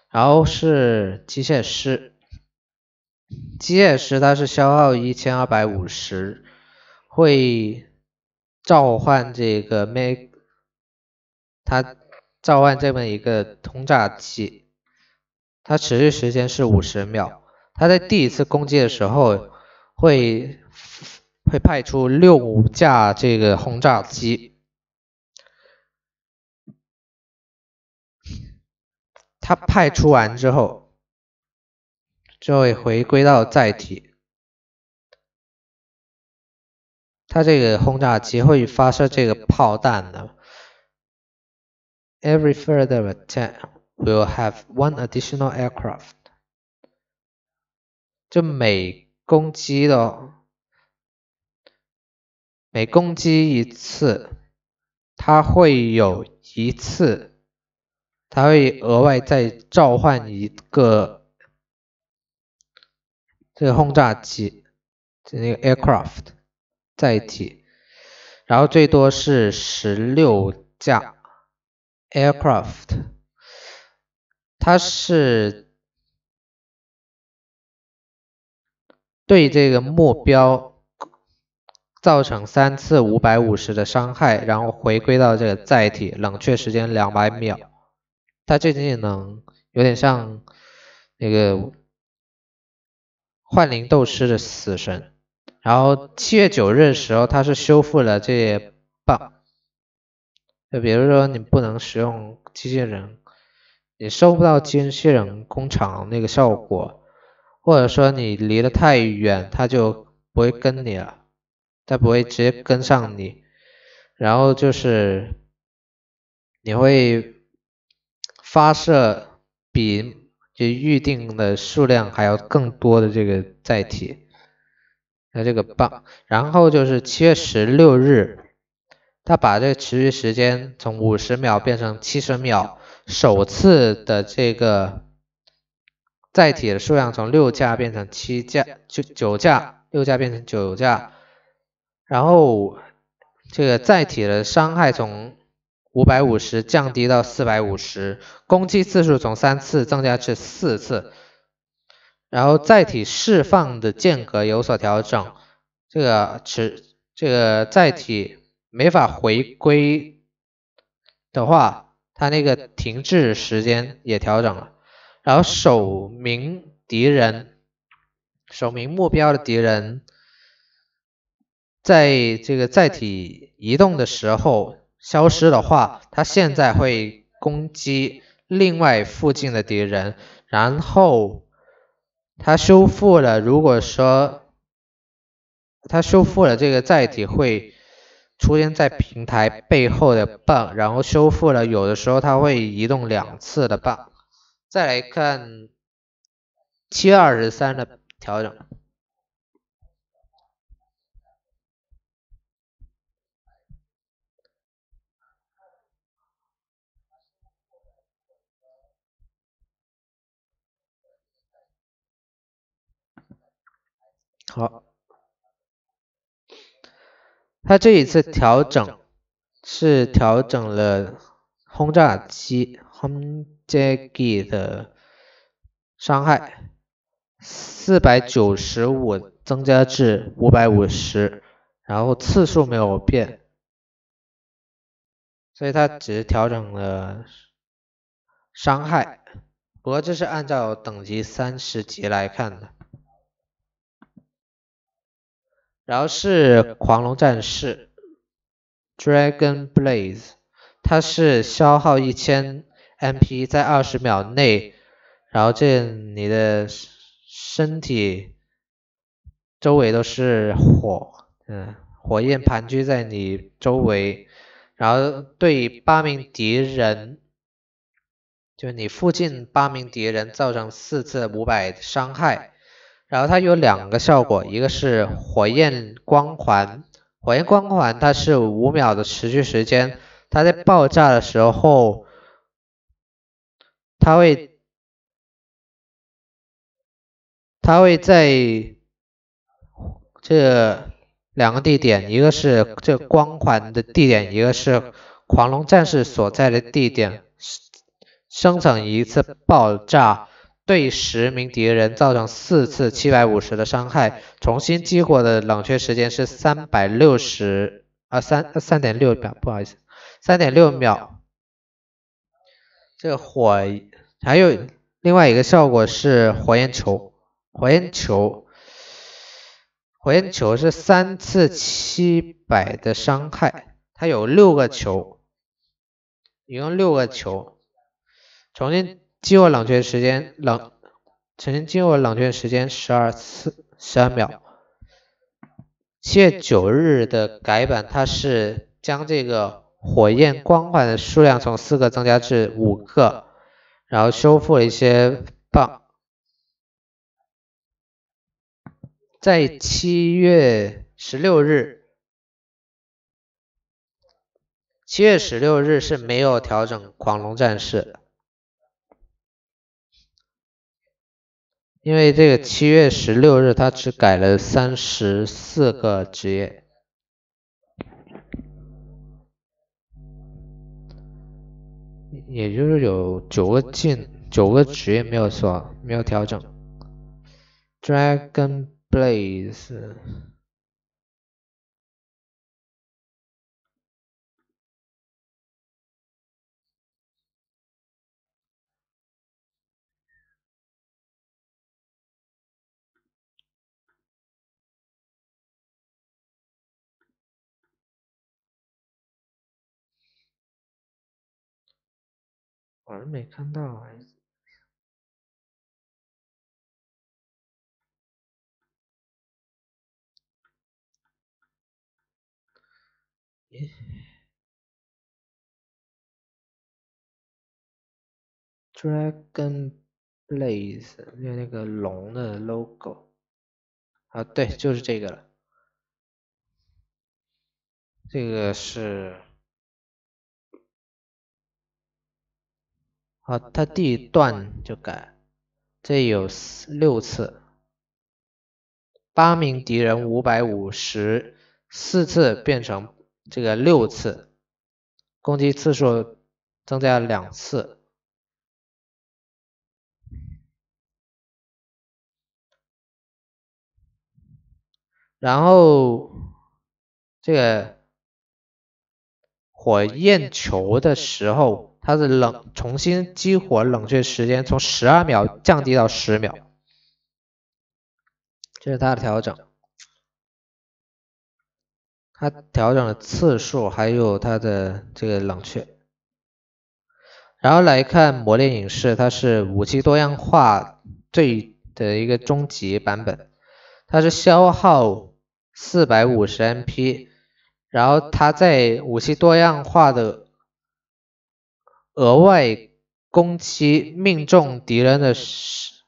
然后是机械师，机械师他是消耗一千二百五十，会召唤这个 make，他召唤这么一个轰炸机，它持续时间是五十秒，它在第一次攻击的时候会会派出六架这个轰炸机。它派出完之后，就会回归到载体。它这个轰炸机会发射这个炮弹的。Every further attack will have one additional aircraft。就每攻击的，每攻击一次，它会有一次。他会额外再召唤一个这个轰炸机，就那个 aircraft 载体，然后最多是十六架 aircraft，它是对这个目标造成三次五百五十的伤害，然后回归到这个载体，冷却时间两百秒。他这技能有点像那个幻灵斗士的死神，然后七月九日的时候，他是修复了这些 bug，就比如说你不能使用机器人，你收不到机器人工厂那个效果，或者说你离得太远，他就不会跟你了，他不会直接跟上你，然后就是你会。发射比这预定的数量还要更多的这个载体，那这个棒，然后就是七月十六日，他把这个持续时间从五十秒变成七十秒，首次的这个载体的数量从六架变成七架，就九架六架变成九架，然后这个载体的伤害从。五百五十降低到四百五十，攻击次数从三次增加至四次，然后载体释放的间隔有所调整，这个持这个载体没法回归的话，它那个停滞时间也调整了，然后守明敌人，守明目标的敌人，在这个载体移动的时候。消失的话，它现在会攻击另外附近的敌人，然后它修复了。如果说它修复了这个载体，会出现在平台背后的 bug，然后修复了。有的时候它会移动两次的 bug。再来看七月二十三的调整。好，它这一次调整是调整了轰炸机轰炸机的伤害，四百九十五增加至五百五十，然后次数没有变，所以它只是调整了伤害，不过这是按照等级三十级来看的。然后是狂龙战士，Dragon Blaze，它是消耗一千 MP 在二十秒内，然后这你的身体周围都是火，嗯，火焰盘踞在你周围，然后对八名敌人，就你附近八名敌人造成四次五百伤害。然后它有两个效果，一个是火焰光环，火焰光环它是五秒的持续时间，它在爆炸的时候，它会它会在这两个地点，一个是这光环的地点，一个是狂龙战士所在的地点，生成一次爆炸。对十名敌人造成四次七百五十的伤害，重新激活的冷却时间是三百六十，啊三三点六秒，不好意思，三点六秒。这个火还有另外一个效果是火焰球，火焰球，火焰球是三次七百的伤害，它有六个球，一共六个球，重新。饥饿冷却时间冷，曾经饥饿冷却时间十二次十二秒。七月九日的改版，它是将这个火焰光环的数量从四个增加至五个，然后修复了一些 bug。在七月十六日，七月十六日是没有调整狂龙战士。因为这个七月十六日，他只改了三十四个职业，也就是有九个进，九个职业没有说没有调整。Dragon Blaze。我好像没看到。哎，Dragon Blaze，那那个龙的 logo。啊，对，就是这个了。这个是。啊，他第一段就改，这有六次，八名敌人五百五十四次变成这个六次，攻击次数增加了两次，然后这个火焰球的时候。它的冷重新激活冷却时间从十二秒降低到十秒，这是它的调整。它调整的次数还有它的这个冷却。然后来看魔炼影视，它是武器多样化最的一个终极版本，它是消耗四百五十 MP，然后它在武器多样化的。额外攻击命中敌人的是，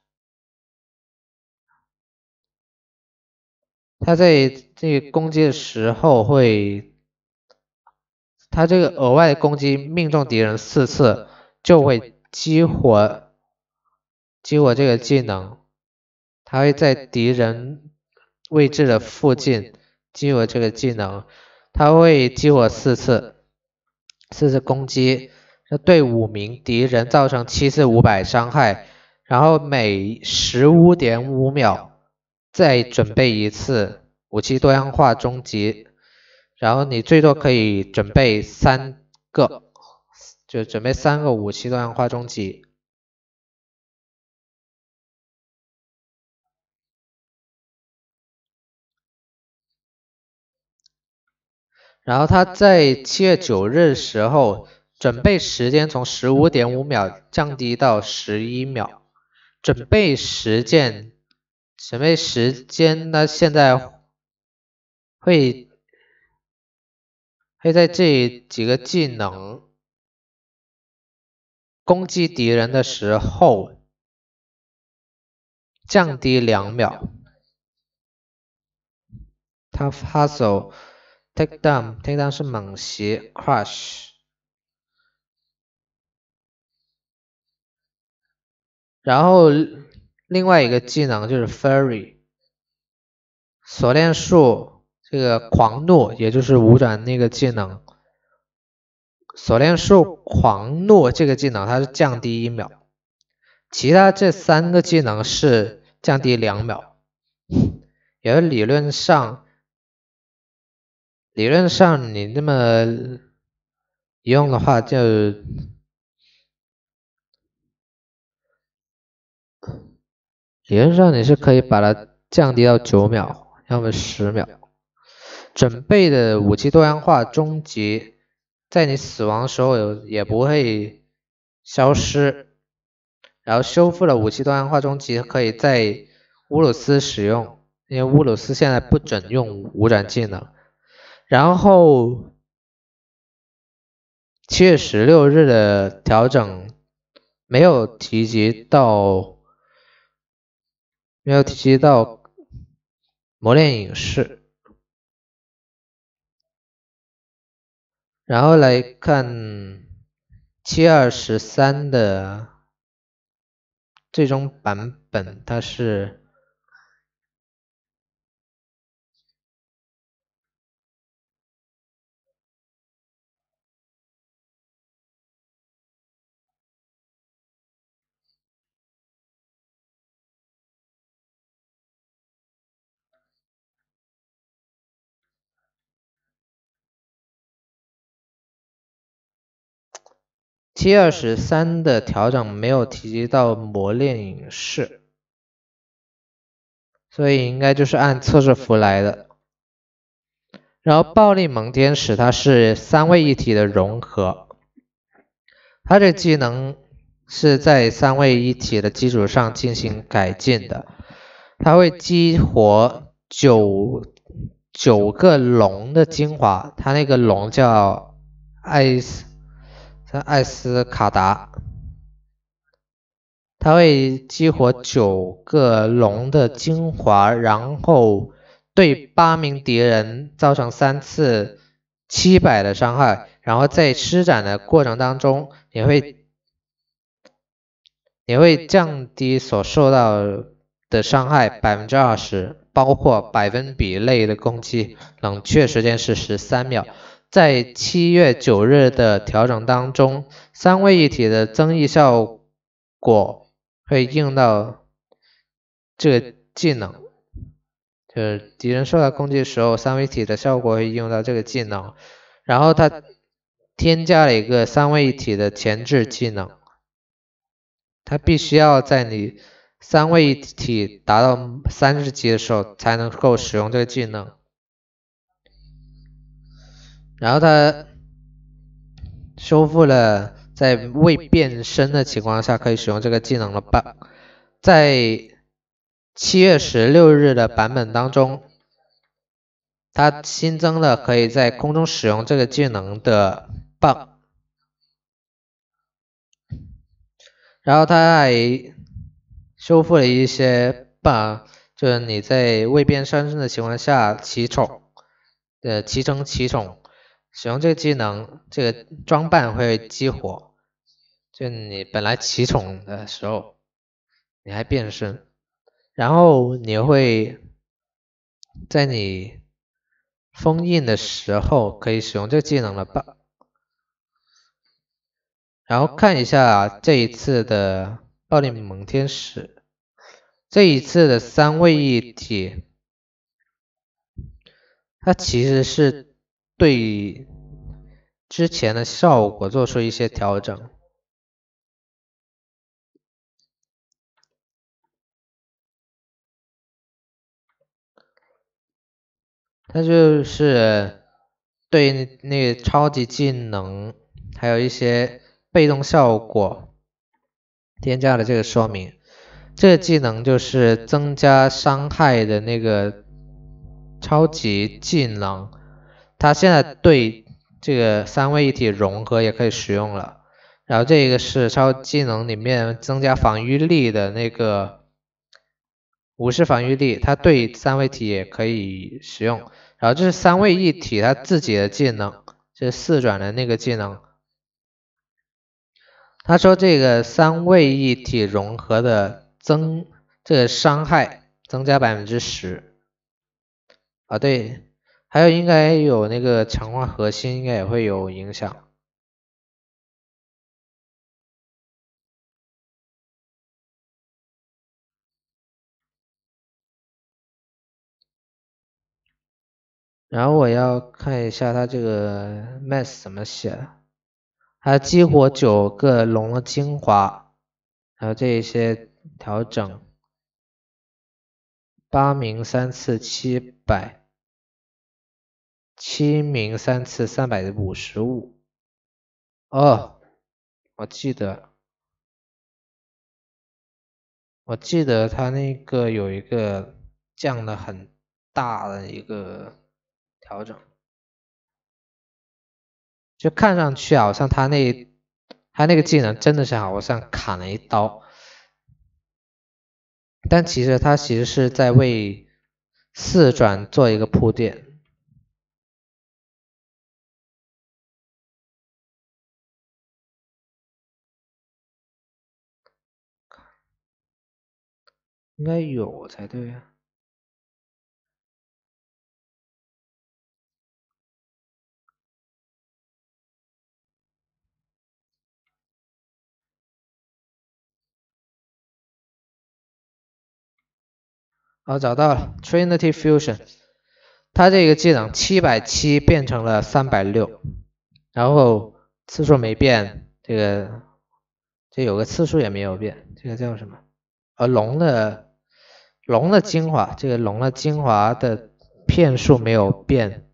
他在这攻击的时候会，他这个额外攻击命中敌人四次就会激活激活这个技能，他会在敌人位置的附近激活这个技能，他会激活四次，四次攻击。对五名敌人造成七次五百伤害，然后每十五点五秒再准备一次武器多样化终极，然后你最多可以准备三个，就准备三个武器多样化终极，然后他在七月九日时候。准备时间从十五点五秒降低到十一秒。准备时间，准备时间呢？现在会会在这几个技能攻击敌人的时候降低两秒。Tough h u l e t a k e Down，Take Down 是猛袭，Crush。然后另外一个技能就是 f u r r y 锁链术，这个狂怒也就是五转那个技能，锁链术狂怒这个技能它是降低一秒，其他这三个技能是降低两秒，是理论上理论上你那么用的话就。理论上你是可以把它降低到九秒，要么十秒。准备的武器多样化终极，在你死亡的时候也不会消失。然后修复了武器多样化终极可以在乌鲁斯使用，因为乌鲁斯现在不准用无转技能。然后七月十六日的调整没有提及到。没有提及到磨练影视，然后来看七二十三的最终版本，它是。七二十三的调整没有提及到磨炼影视，所以应该就是按测试服来的。然后暴力蒙天使它是三位一体的融合，它这技能是在三位一体的基础上进行改进的，它会激活九九个龙的精华，它那个龙叫艾斯。艾斯卡达，他会激活九个龙的精华，然后对八名敌人造成三次七百的伤害，然后在施展的过程当中，也会也会降低所受到的伤害百分之二十，包括百分比类的攻击，冷却时间是十三秒。在七月九日的调整当中，三位一体的增益效果会用到这个技能，就是敌人受到攻击的时候，三位一体的效果会用到这个技能。然后他添加了一个三位一体的前置技能，他必须要在你三位一体达到三十级的时候才能够使用这个技能。然后它修复了在未变身的情况下可以使用这个技能的 bug，在七月十六日的版本当中，它新增了可以在空中使用这个技能的 bug，然后它还修复了一些 bug，就是你在未变身的情况下骑宠，呃，骑乘骑宠。使用这个技能，这个装扮会激活，就你本来骑宠的时候，你还变身，然后你会在你封印的时候可以使用这个技能了吧？然后看一下这一次的暴力蒙天使，这一次的三位一体，它其实是。对之前的效果做出一些调整，他就是对那超级技能还有一些被动效果添加了这个说明。这个技能就是增加伤害的那个超级技能。他现在对这个三位一体融合也可以使用了，然后这个是超技能里面增加防御力的那个无视防御力，他对三位一体也可以使用。然后这是三位一体他自己的技能，是四转的那个技能。他说这个三位一体融合的增，这个伤害增加百分之十。啊对。还有应该有那个强化核心，应该也会有影响。然后我要看一下它这个 mass 怎么写。它激活九个龙的精华，还有这一些调整，八名三次七百。清明三次三百五十五，哦，我记得，我记得他那个有一个降了很大的一个调整，就看上去好像他那他那个技能真的是好像砍了一刀，但其实他其实是在为四转做一个铺垫。应该有才对呀！哦，找到了，Trinity Fusion，它这个技能七百七变成了三百六，然后次数没变，这个这有个次数也没有变，这个叫什么？呃，龙的。龙的精华，这个龙的精华的片数没有变，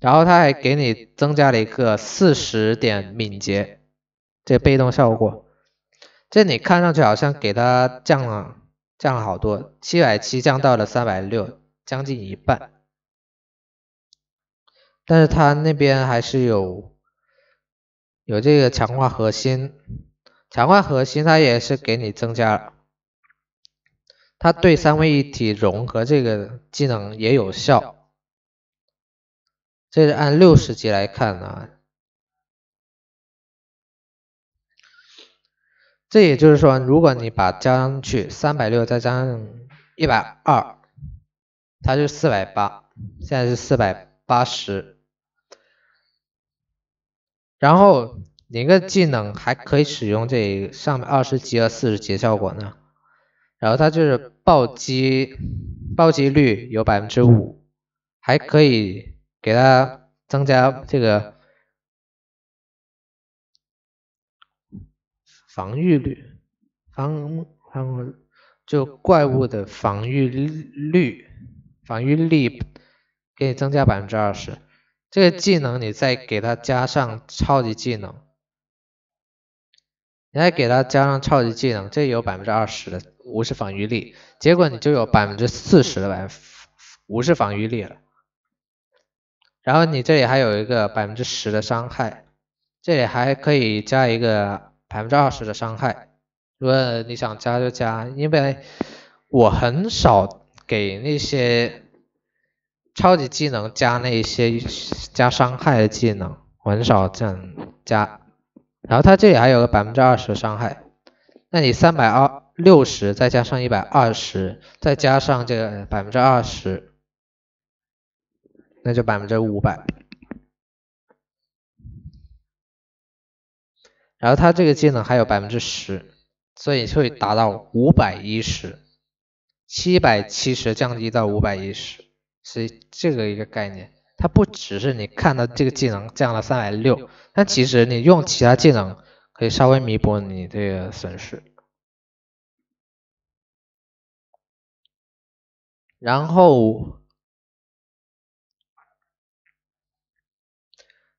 然后他还给你增加了一个四十点敏捷，这被动效果，这你看上去好像给他降了降了好多，七百七降到了三百六，将近一半，但是他那边还是有有这个强化核心，强化核心他也是给你增加了。它对三位一体融合这个技能也有效，这是按六十级来看啊。这也就是说，如果你把加上去三百六，再加上一百二，它就四百八，现在是四百八十。然后哪个技能还可以使用这上面二十级和四十级效果呢？然后它就是暴击，暴击率有百分之五，还可以给它增加这个防御率，防就怪物的防御率，防御力给你增加百分之二十。这个技能你再给它加上超级技能，你再给它加上超级技能，这有百分之二十的。无视防御力，结果你就有百分之四十的百分视防御力了。然后你这里还有一个百分之十的伤害，这里还可以加一个百分之二十的伤害。如果你想加就加，因为我很少给那些超级技能加那些加伤害的技能，我很少这样加。然后他这里还有百分之二十伤害，那你三百二。六十再加上一百二十，再加上这个百分之二十，那就百分之五百。然后它这个技能还有百分之十，所以会达到五百一十，七百七十降低到五百一十，所以这个一个概念，它不只是你看到这个技能降了三百六，但其实你用其他技能可以稍微弥补你这个损失。然后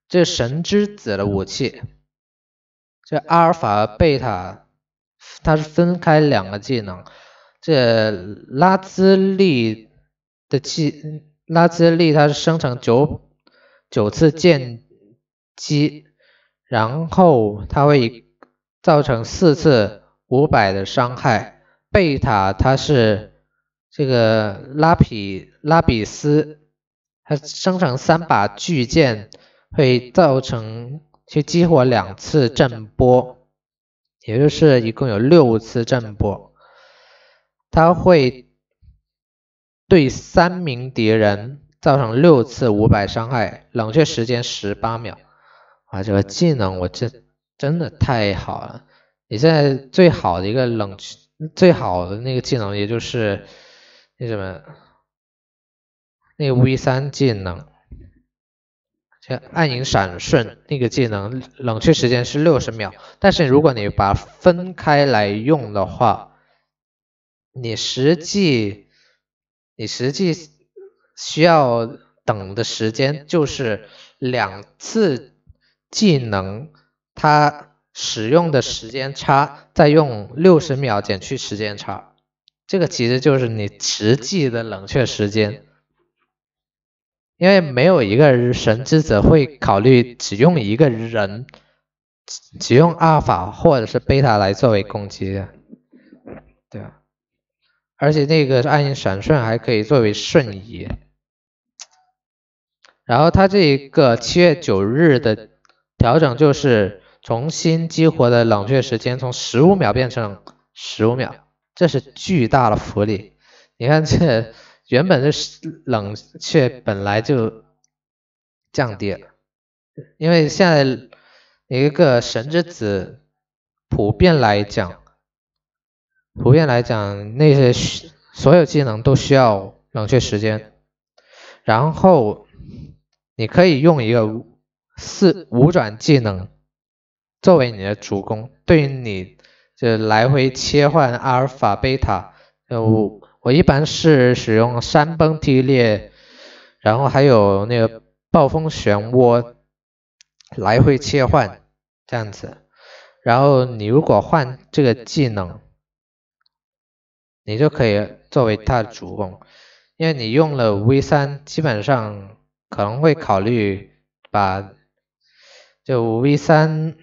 这神之子的武器，这阿尔法贝塔，它是分开两个技能。这拉兹利的技，拉兹利它是生成九九次剑击，然后它会造成四次五百的伤害。贝塔它是。这个拉比拉比斯，他生成三把巨剑，会造成去激活两次震波，也就是一共有六次震波，他会对三名敌人造成六次五百伤害，冷却时间十八秒。啊，这个技能我真真的太好了！你现在最好的一个冷却，最好的那个技能也就是。那什么，那个 V 三技能，这暗影闪瞬那个技能，冷却时间是六十秒，但是如果你把分开来用的话，你实际你实际需要等的时间就是两次技能它使用的时间差，再用六十秒减去时间差。这个其实就是你实际的冷却时间，因为没有一个神之子会考虑只用一个人，只用阿尔法或者是贝塔来作为攻击的，对吧？而且那个暗影闪瞬还可以作为瞬移，然后他这一个七月九日的调整就是重新激活的冷却时间从十五秒变成十五秒。这是巨大的福利，你看这 原本的冷却本来就降低了，因为现在一个神之子普遍来讲，普遍来讲那些所有技能都需要冷却时间，然后你可以用一个四五转技能作为你的主攻，对于你。就来回切换阿尔法、贝塔，我我一般是使用山崩地裂，然后还有那个暴风漩涡来回切换这样子。然后你如果换这个技能，你就可以作为他的主攻，因为你用了 V 三，基本上可能会考虑把就 V 三。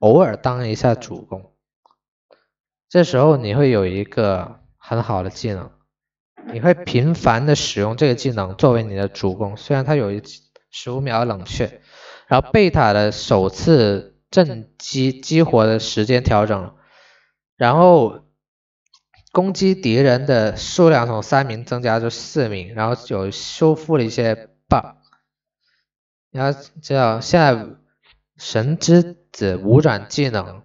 偶尔当一下主攻，这时候你会有一个很好的技能，你会频繁的使用这个技能作为你的主攻，虽然它有一十五秒冷却，然后贝塔的首次震击激活的时间调整然后攻击敌人的数量从三名增加至四名，然后有修复了一些 bug，你要知道现在。神之子五转技能，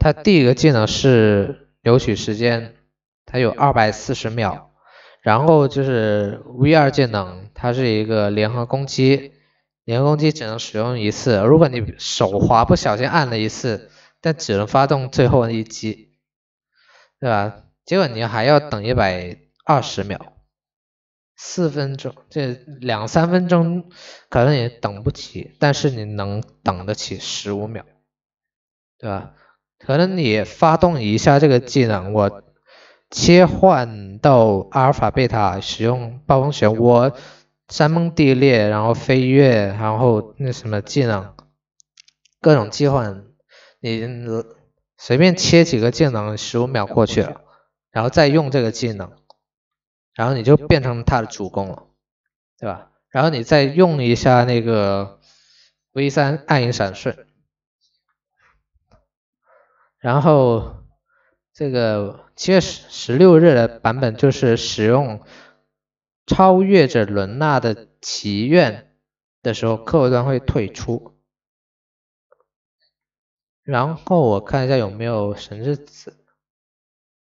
它第一个技能是扭曲时间，它有二百四十秒。然后就是 V 二技能，它是一个联合攻击，联合攻击只能使用一次。如果你手滑不小心按了一次，但只能发动最后一击，对吧？结果你还要等一百二十秒。四分钟，这两三分钟可能也等不起，但是你能等得起十五秒，对吧？可能你发动一下这个技能，我切换到阿尔法贝塔，使用暴风雪，我山崩地裂，然后飞跃，然后那什么技能，各种切换，你随便切几个技能，十五秒过去了，然后再用这个技能。然后你就变成他的主攻了，对吧？然后你再用一下那个 V 三暗影闪瞬，然后这个七月十十六日的版本就是使用超越者伦纳的祈愿的时候，客户端会退出。然后我看一下有没有神之子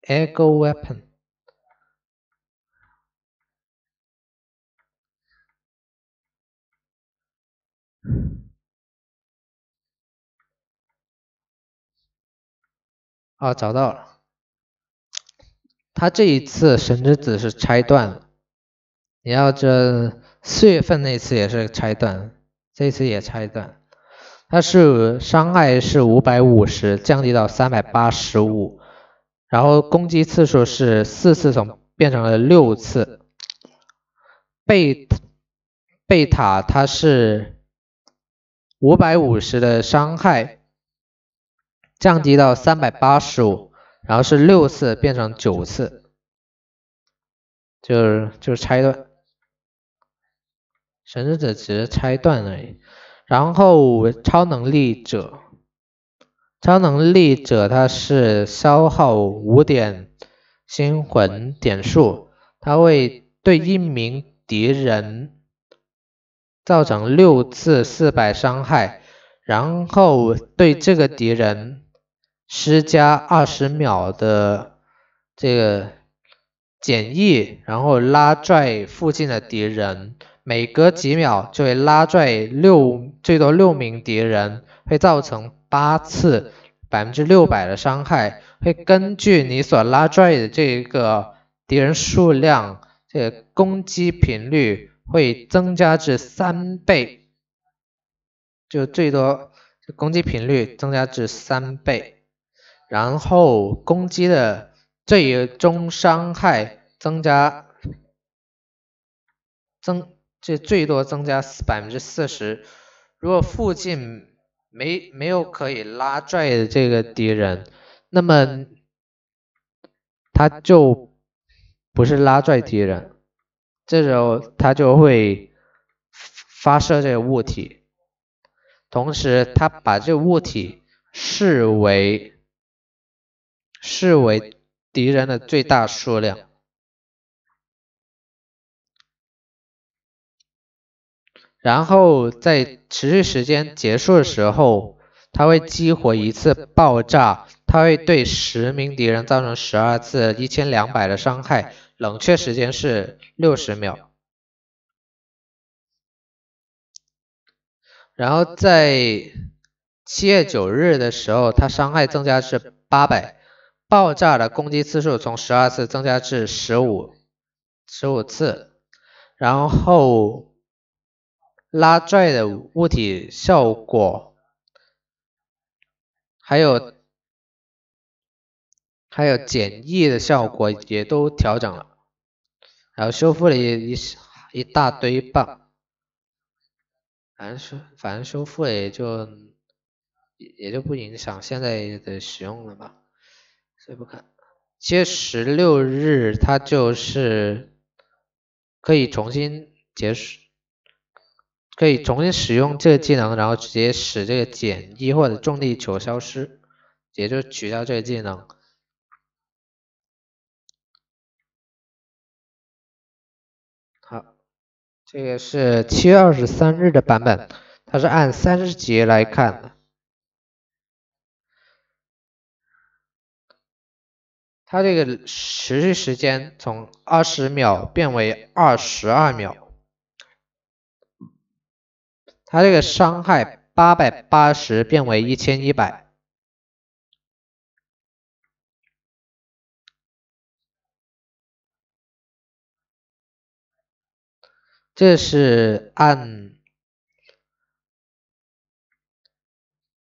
e a g o Weapon。啊，找到了！他这一次神之子是拆断了，你要这四月份那次也是拆断，这次也拆断。它是伤害是五百五十，降低到三百八十五，然后攻击次数是四次，从变成了六次。贝贝塔他是。五百五十的伤害降低到三百八十五，然后是六次变成九次，就是就是拆断，神之子只是拆断而已。然后超能力者，超能力者他是消耗五点星魂点数，他会对一名敌人。造成六次四百伤害，然后对这个敌人施加二十秒的这个减益，然后拉拽附近的敌人，每隔几秒就会拉拽六最多六名敌人，会造成八次百分之六百的伤害，会根据你所拉拽的这个敌人数量，这个攻击频率。会增加至三倍，就最多攻击频率增加至三倍，然后攻击的最终伤害增加，增这最多增加百分之四十。如果附近没没有可以拉拽的这个敌人，那么他就不是拉拽敌人。这时候，它就会发射这个物体，同时它把这个物体视为视为敌人的最大数量，然后在持续时间结束的时候，它会激活一次爆炸，它会对十名敌人造成十二次一千两百的伤害。冷却时间是六十秒，然后在七月九日的时候，它伤害增加至八百，爆炸的攻击次数从十二次增加至十五，十五次，然后拉拽的物体效果，还有还有简易的效果也都调整了。然后修复了一一一大堆 bug 反正反正修复了也就也也就不影响现在的使用了吧，所以不看。月十六日它就是可以重新结束，可以重新使用这个技能，然后直接使这个减一或者重力球消失，也就取消这个技能。这个是七月二十三日的版本，它是按三十节来看的，它这个持续时间从二十秒变为二十二秒，它这个伤害八百八十变为一千一百。这是按，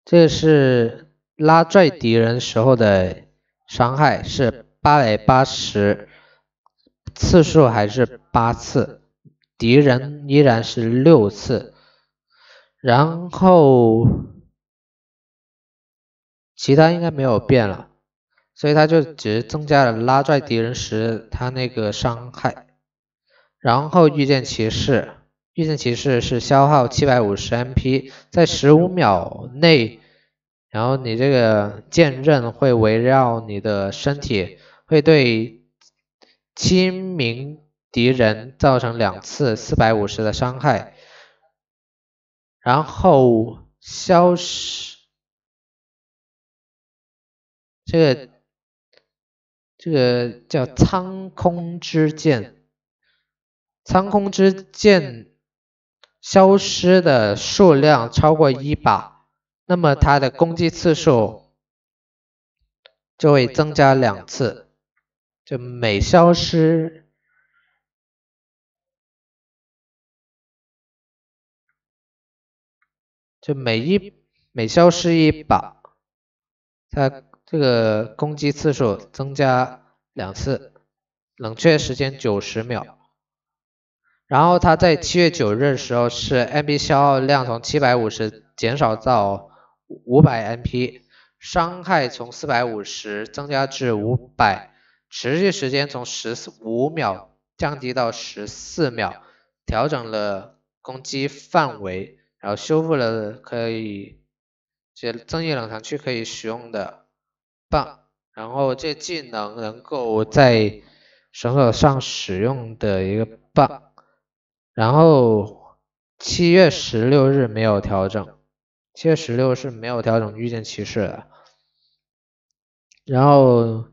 这是拉拽敌人时候的伤害是八百八十，次数还是八次，敌人依然是六次，然后其他应该没有变了，所以他就只增加了拉拽敌人时他那个伤害。然后，御剑骑士，御剑骑士是消耗七百五十 MP，在十五秒内，然后你这个剑刃会围绕你的身体，会对七名敌人造成两次四百五十的伤害，然后消失。这个这个叫苍空之剑。苍空之剑消失的数量超过一把，那么它的攻击次数就会增加两次。就每消失，就每一每消失一把，它这个攻击次数增加两次，冷却时间九十秒。然后它在七月九日的时候是 MP 消耗量从七百五十减少到五百 MP，伤害从四百五十增加至五百，持续时间从十四五秒降低到十四秒，调整了攻击范围，然后修复了可以这增益冷藏区可以使用的棒，然后这技能能够在绳索上使用的一个棒。然后七月十六日没有调整，七月十六是没有调整遇见骑士的。然后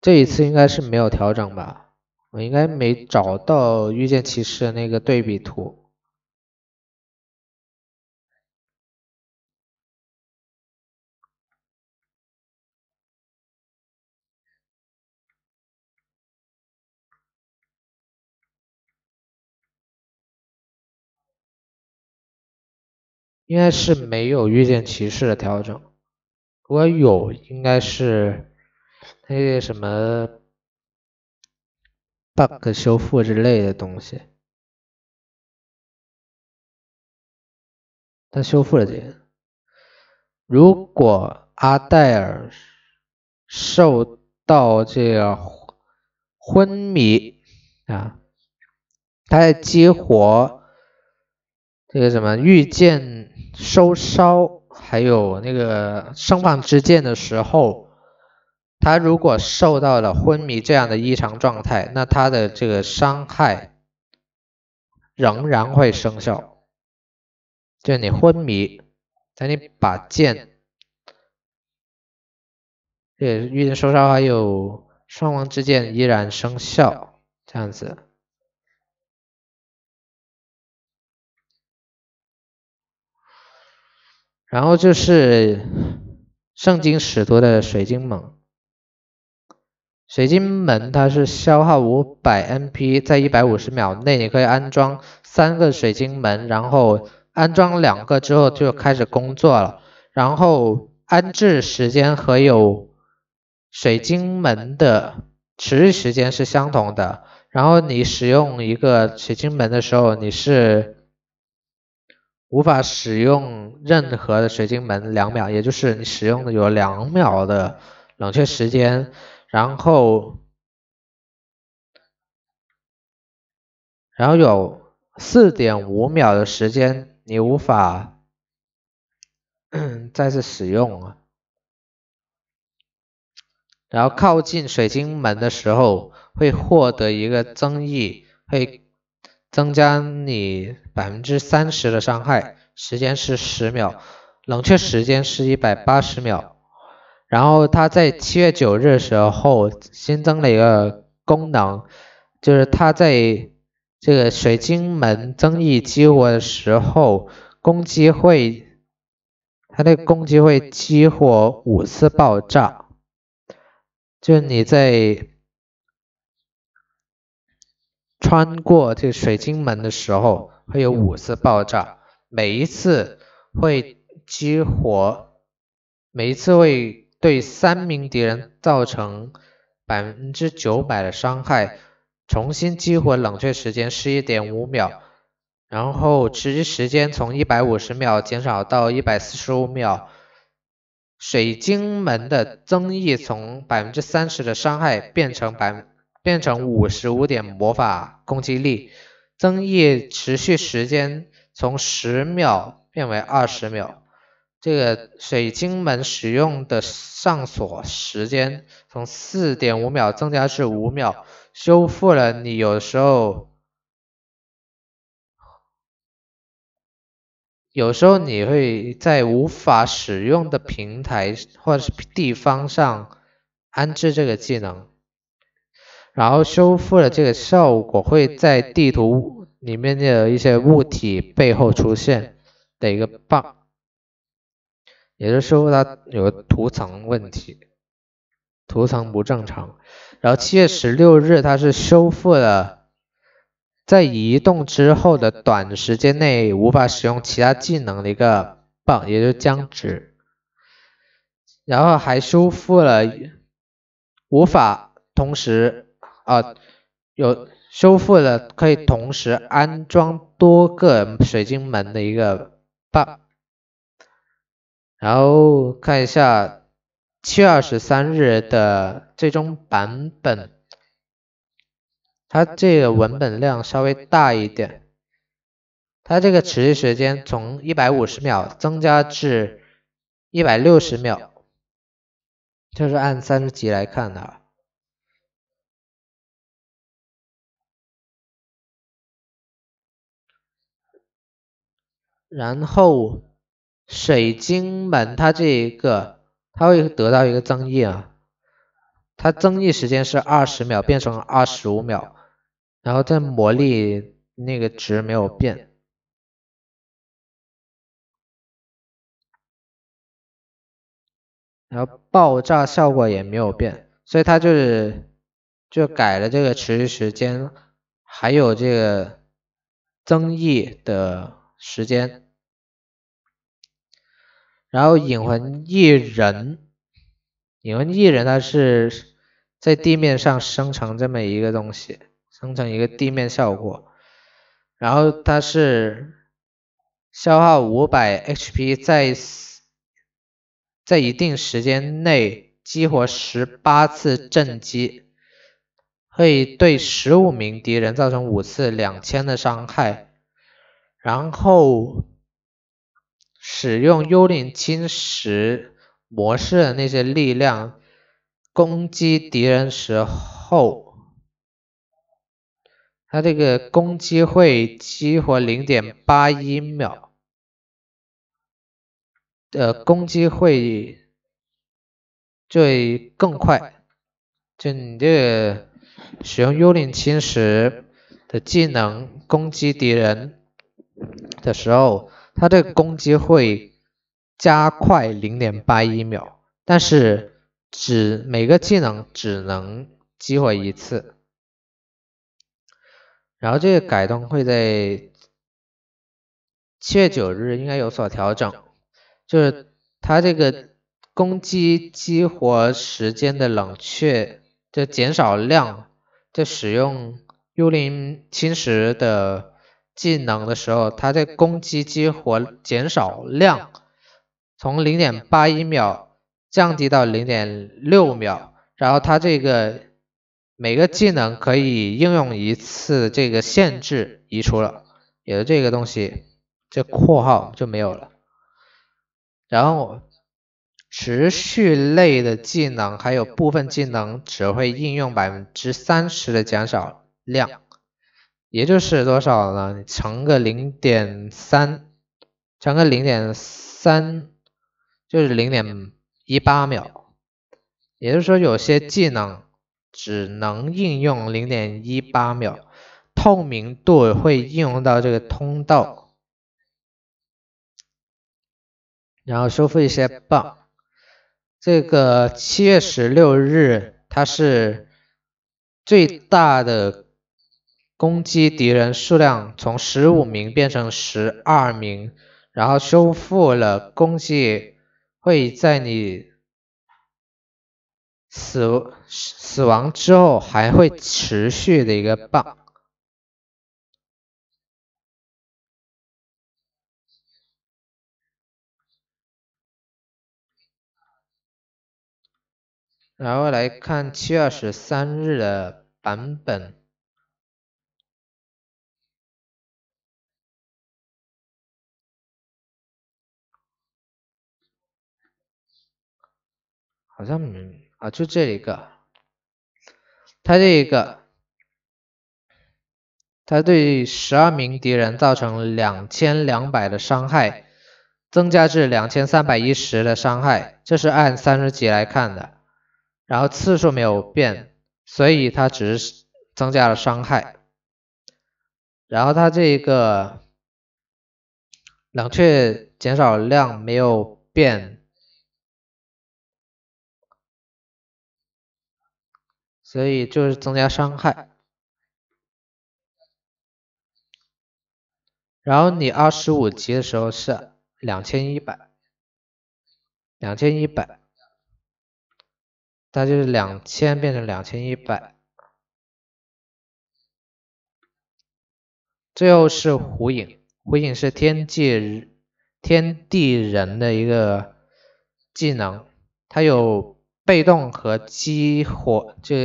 这一次应该是没有调整吧，我应该没找到遇见骑士的那个对比图。应该是没有遇见骑士的调整，如果有，应该是那些什么 bug 修复之类的东西，他修复了这个。如果阿黛尔受到这个昏迷啊，他在激活这个什么遇见。收烧还有那个生放之剑的时候，他如果受到了昏迷这样的异常状态，那他的这个伤害仍然会生效。就你昏迷，等你把剑，对，遇见收伤还有双王之剑依然生效这样子。然后就是圣经使徒的水晶门，水晶门它是消耗五百 MP，在一百五十秒内你可以安装三个水晶门，然后安装两个之后就开始工作了，然后安置时间和有水晶门的持续时间是相同的，然后你使用一个水晶门的时候，你是。无法使用任何的水晶门两秒，也就是你使用的有两秒的冷却时间，然后，然后有四点五秒的时间你无法再次使用，然后靠近水晶门的时候会获得一个增益，会。增加你百分之三十的伤害，时间是十秒，冷却时间是一百八十秒。然后它在七月九日时候新增了一个功能，就是它在这个水晶门增益激活的时候，攻击会，它那攻击会激活五次爆炸，就是你在。穿过这水晶门的时候，会有五次爆炸，每一次会激活，每一次会对三名敌人造成百分之九百的伤害，重新激活冷却时间是一点五秒，然后持续时间从一百五十秒减少到一百四十五秒，水晶门的增益从百分之三十的伤害变成百。变成五十五点魔法攻击力，增益持续时间从十秒变为二十秒。这个水晶门使用的上锁时间从四点五秒增加至五秒，修复了你有时候，有时候你会在无法使用的平台或者是地方上安置这个技能。然后修复的这个效果会在地图里面的一些物体背后出现的一个 bug，也是说它有个图层问题，图层不正常。然后七月十六日，它是修复了在移动之后的短时间内无法使用其他技能的一个 bug，也就是僵直。然后还修复了无法同时。啊，有修复了，可以同时安装多个水晶门的一个 bug，然后看一下七月二十三日的最终版本，它这个文本量稍微大一点，它这个持续时间从一百五十秒增加至一百六十秒，就是按三十级来看的。然后水晶门它这一个它会得到一个增益啊，它增益时间是二十秒变成二十五秒，然后在魔力那个值没有变，然后爆炸效果也没有变，所以它就是就改了这个持续时间，还有这个增益的。时间，然后引魂异人，引魂异人呢是在地面上生成这么一个东西，生成一个地面效果，然后它是消耗五百 HP，在在一定时间内激活十八次震击，会对十五名敌人造成五次两千的伤害。然后使用幽灵侵蚀模式的那些力量攻击敌人时候，他这个攻击会激活零点八一秒的攻击会最更快，就你这使用幽灵侵蚀的技能攻击敌人。的时候，他的攻击会加快零点八一秒，但是只每个技能只能激活一次。然后这个改动会在七月九日应该有所调整，就是他这个攻击激活时间的冷却就减少量，就使用幽灵侵蚀的。技能的时候，它在攻击激活减少量从零点八一秒降低到零点六秒，然后它这个每个技能可以应用一次这个限制移除了，有这个东西，这括号就没有了。然后持续类的技能还有部分技能只会应用百分之三十的减少量。也就是多少呢？乘个零点三，乘个零点三，就是零点一八秒。也就是说，有些技能只能应用零点一八秒，透明度会应用到这个通道，然后修复一些 bug。这个七月十六日，它是最大的。攻击敌人数量从十五名变成十二名，然后修复了攻击会在你死死亡之后还会持续的一个 bug，然后来看七月二十三日的版本。好像没啊，就这一个，他这一个，他对十二名敌人造成两千两百的伤害，增加至两千三百一十的伤害，这是按三十级来看的，然后次数没有变，所以它只是增加了伤害，然后它这一个冷却减少量没有变。所以就是增加伤害，然后你二十五级的时候是两千一百，两千一百，它就是两千变成两千一百。最后是火影，火影是天界人天地人的一个技能，它有。被动和激活就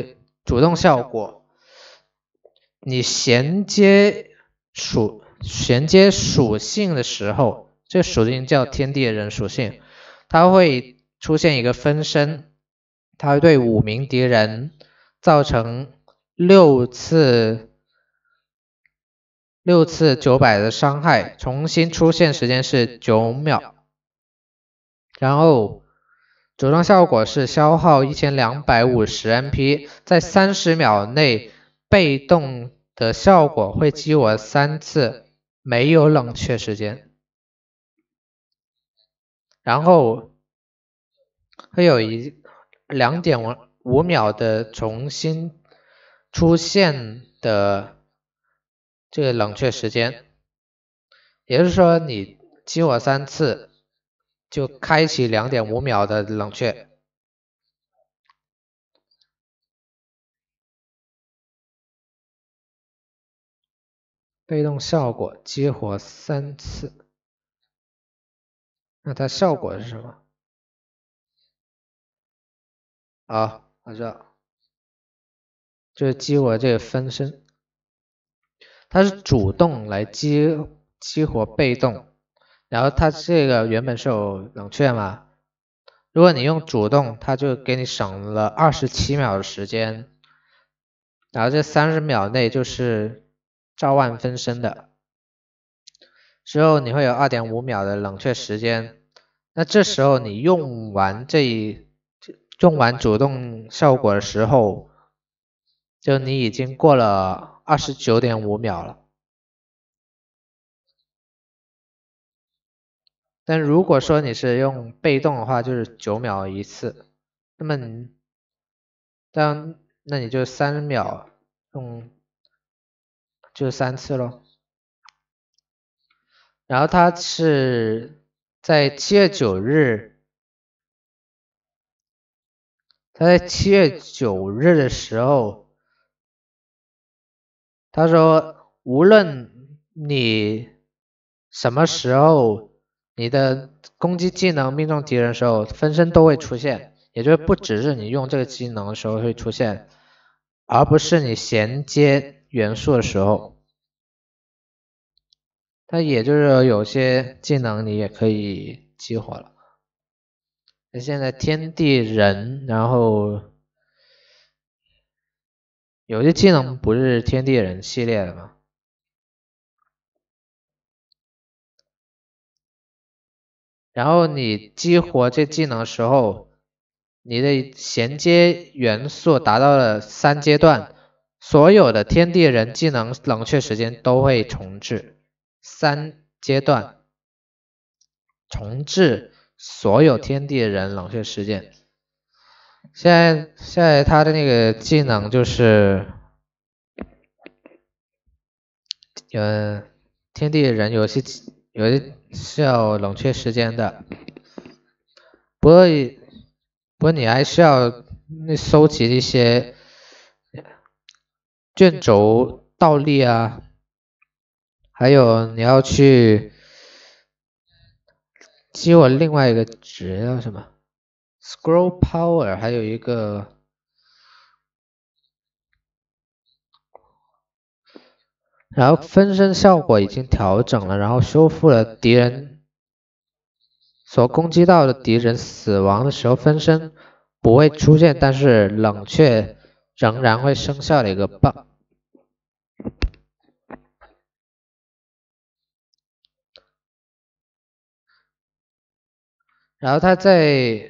主动效果，你衔接属衔接属性的时候，这属性叫天地人属性，它会出现一个分身，它会对五名敌人造成六次六次九百的伤害，重新出现时间是九秒，然后。组装效果是消耗一千两百五十 MP，在三十秒内被动的效果会激活三次，没有冷却时间，然后会有一两点五五秒的重新出现的这个冷却时间，也就是说你激活三次。就开启两点五秒的冷却，被动效果激活三次，那它效果是什么？啊，我知道，就是激活这个分身，它是主动来激激活被动。然后它这个原本是有冷却嘛，如果你用主动，它就给你省了二十七秒的时间，然后这三十秒内就是召唤分身的，之后你会有二点五秒的冷却时间，那这时候你用完这一用完主动效果的时候，就你已经过了二十九点五秒了。但如果说你是用被动的话，就是九秒一次，那么你当那你就三秒用，就三次喽。然后他是在七月九日，他在七月九日的时候，他说无论你什么时候。你的攻击技能命中敌人的时候，分身都会出现，也就是不只是你用这个技能的时候会出现，而不是你衔接元素的时候，它也就是有些技能你也可以激活了。那现在天地人，然后有些技能不是天地人系列的吗？然后你激活这技能时候，你的衔接元素达到了三阶段，所有的天地人技能冷却时间都会重置。三阶段重置所有天地人冷却时间。现在现在他的那个技能就是，呃，天地人有些有些。是要冷却时间的，不过不过你还需要那收集一些卷轴倒立啊，还有你要去激活另外一个值要什么 scroll power，还有一个。然后分身效果已经调整了，然后修复了敌人所攻击到的敌人死亡的时候分身不会出现，但是冷却仍然会生效的一个 bug。然后他在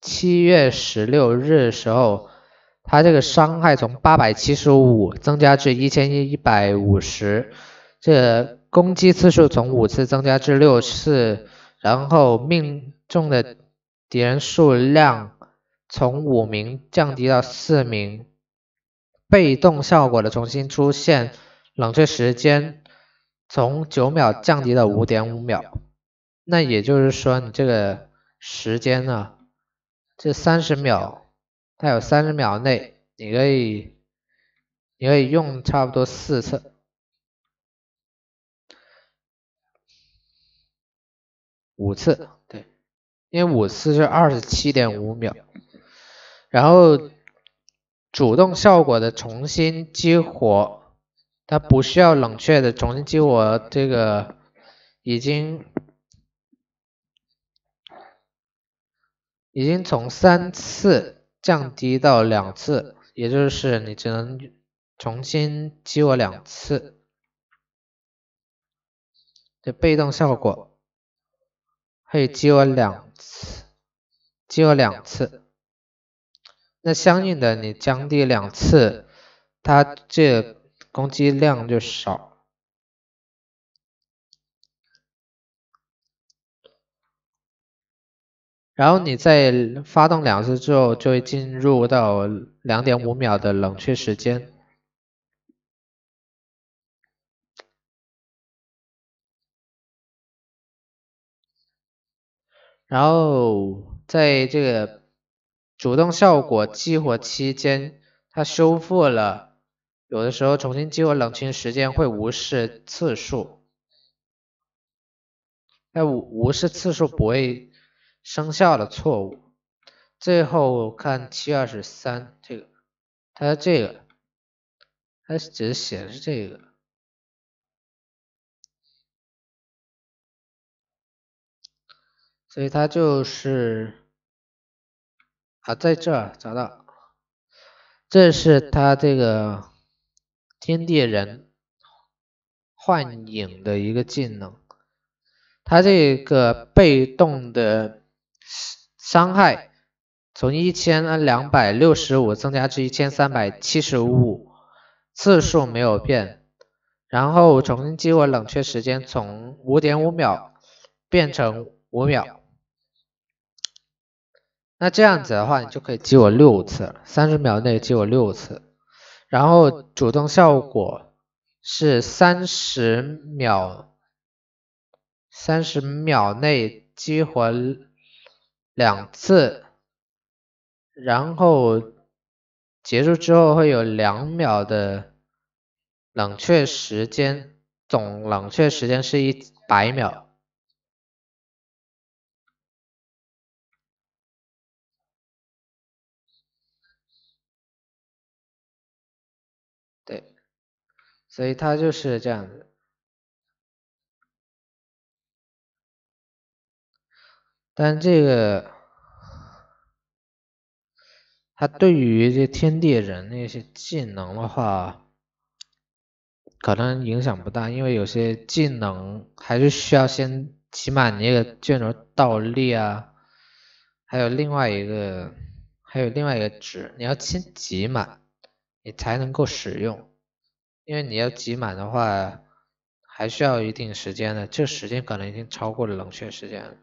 七月十六日的时候。它这个伤害从八百七十五增加至一千一百五十，这攻击次数从五次增加至六次，然后命中的敌人数量从五名降低到四名，被动效果的重新出现，冷却时间从九秒降低到五点五秒，那也就是说你这个时间呢，这三十秒。它有三十秒内，你可以你可以用差不多四次、五次，对，因为五次是二十七点五秒，然后主动效果的重新激活，它不需要冷却的重新激活，这个已经已经从三次。降低到两次，也就是你只能重新激我两次，这被动效果，可以激我两次，激我两次。那相应的你降低两次，它这攻击量就少。然后你在发动两次之后，就会进入到两点五秒的冷却时间。然后在这个主动效果激活期间，它修复了有的时候重新激活冷却时间会无视次数，但无视次数不会。生效的错误，最后看七二十三这个，它这个，它只是显示这个，所以它就是啊，在这儿找到，这是它这个天地人幻影的一个技能，它这个被动的。伤害从一千两百六十五增加至一千三百七十五，次数没有变，然后重新激活冷却时间从五点五秒变成五秒，那这样子的话，你就可以激活六次，三十秒内激活六次，然后主动效果是三十秒，三十秒内激活。两次，然后结束之后会有两秒的冷却时间，总冷却时间是一百秒。对，所以它就是这样子。但这个，他对于这天地人那些技能的话，可能影响不大，因为有些技能还是需要先码满那个卷轴倒立啊，还有另外一个，还有另外一个值，你要先集满，你才能够使用，因为你要集满的话，还需要一定时间的，这时间可能已经超过了冷却时间。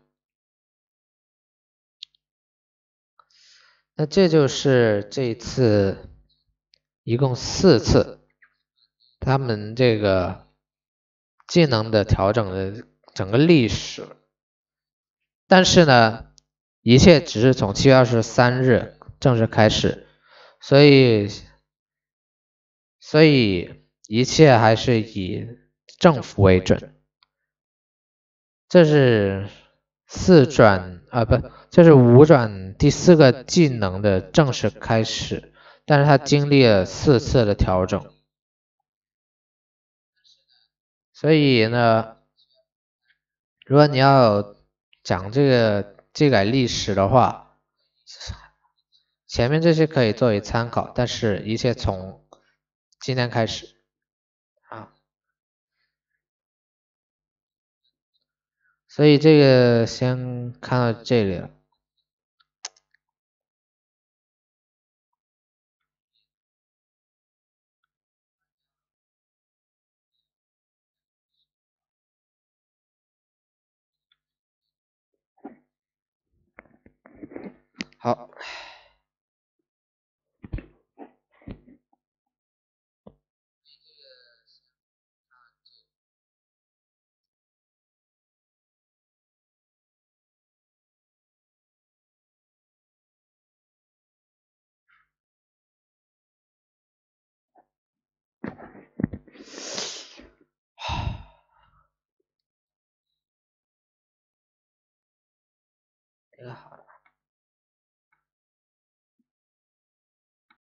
那这就是这次一共四次他们这个技能的调整的整个历史，但是呢，一切只是从七月二十三日正式开始，所以所以一切还是以政府为准，这是。四转啊不，这是五转第四个技能的正式开始，但是他经历了四次的调整，所以呢，如果你要讲这个技改历史的话，前面这些可以作为参考，但是一切从今天开始。所以这个先看到这里了，好。ilaha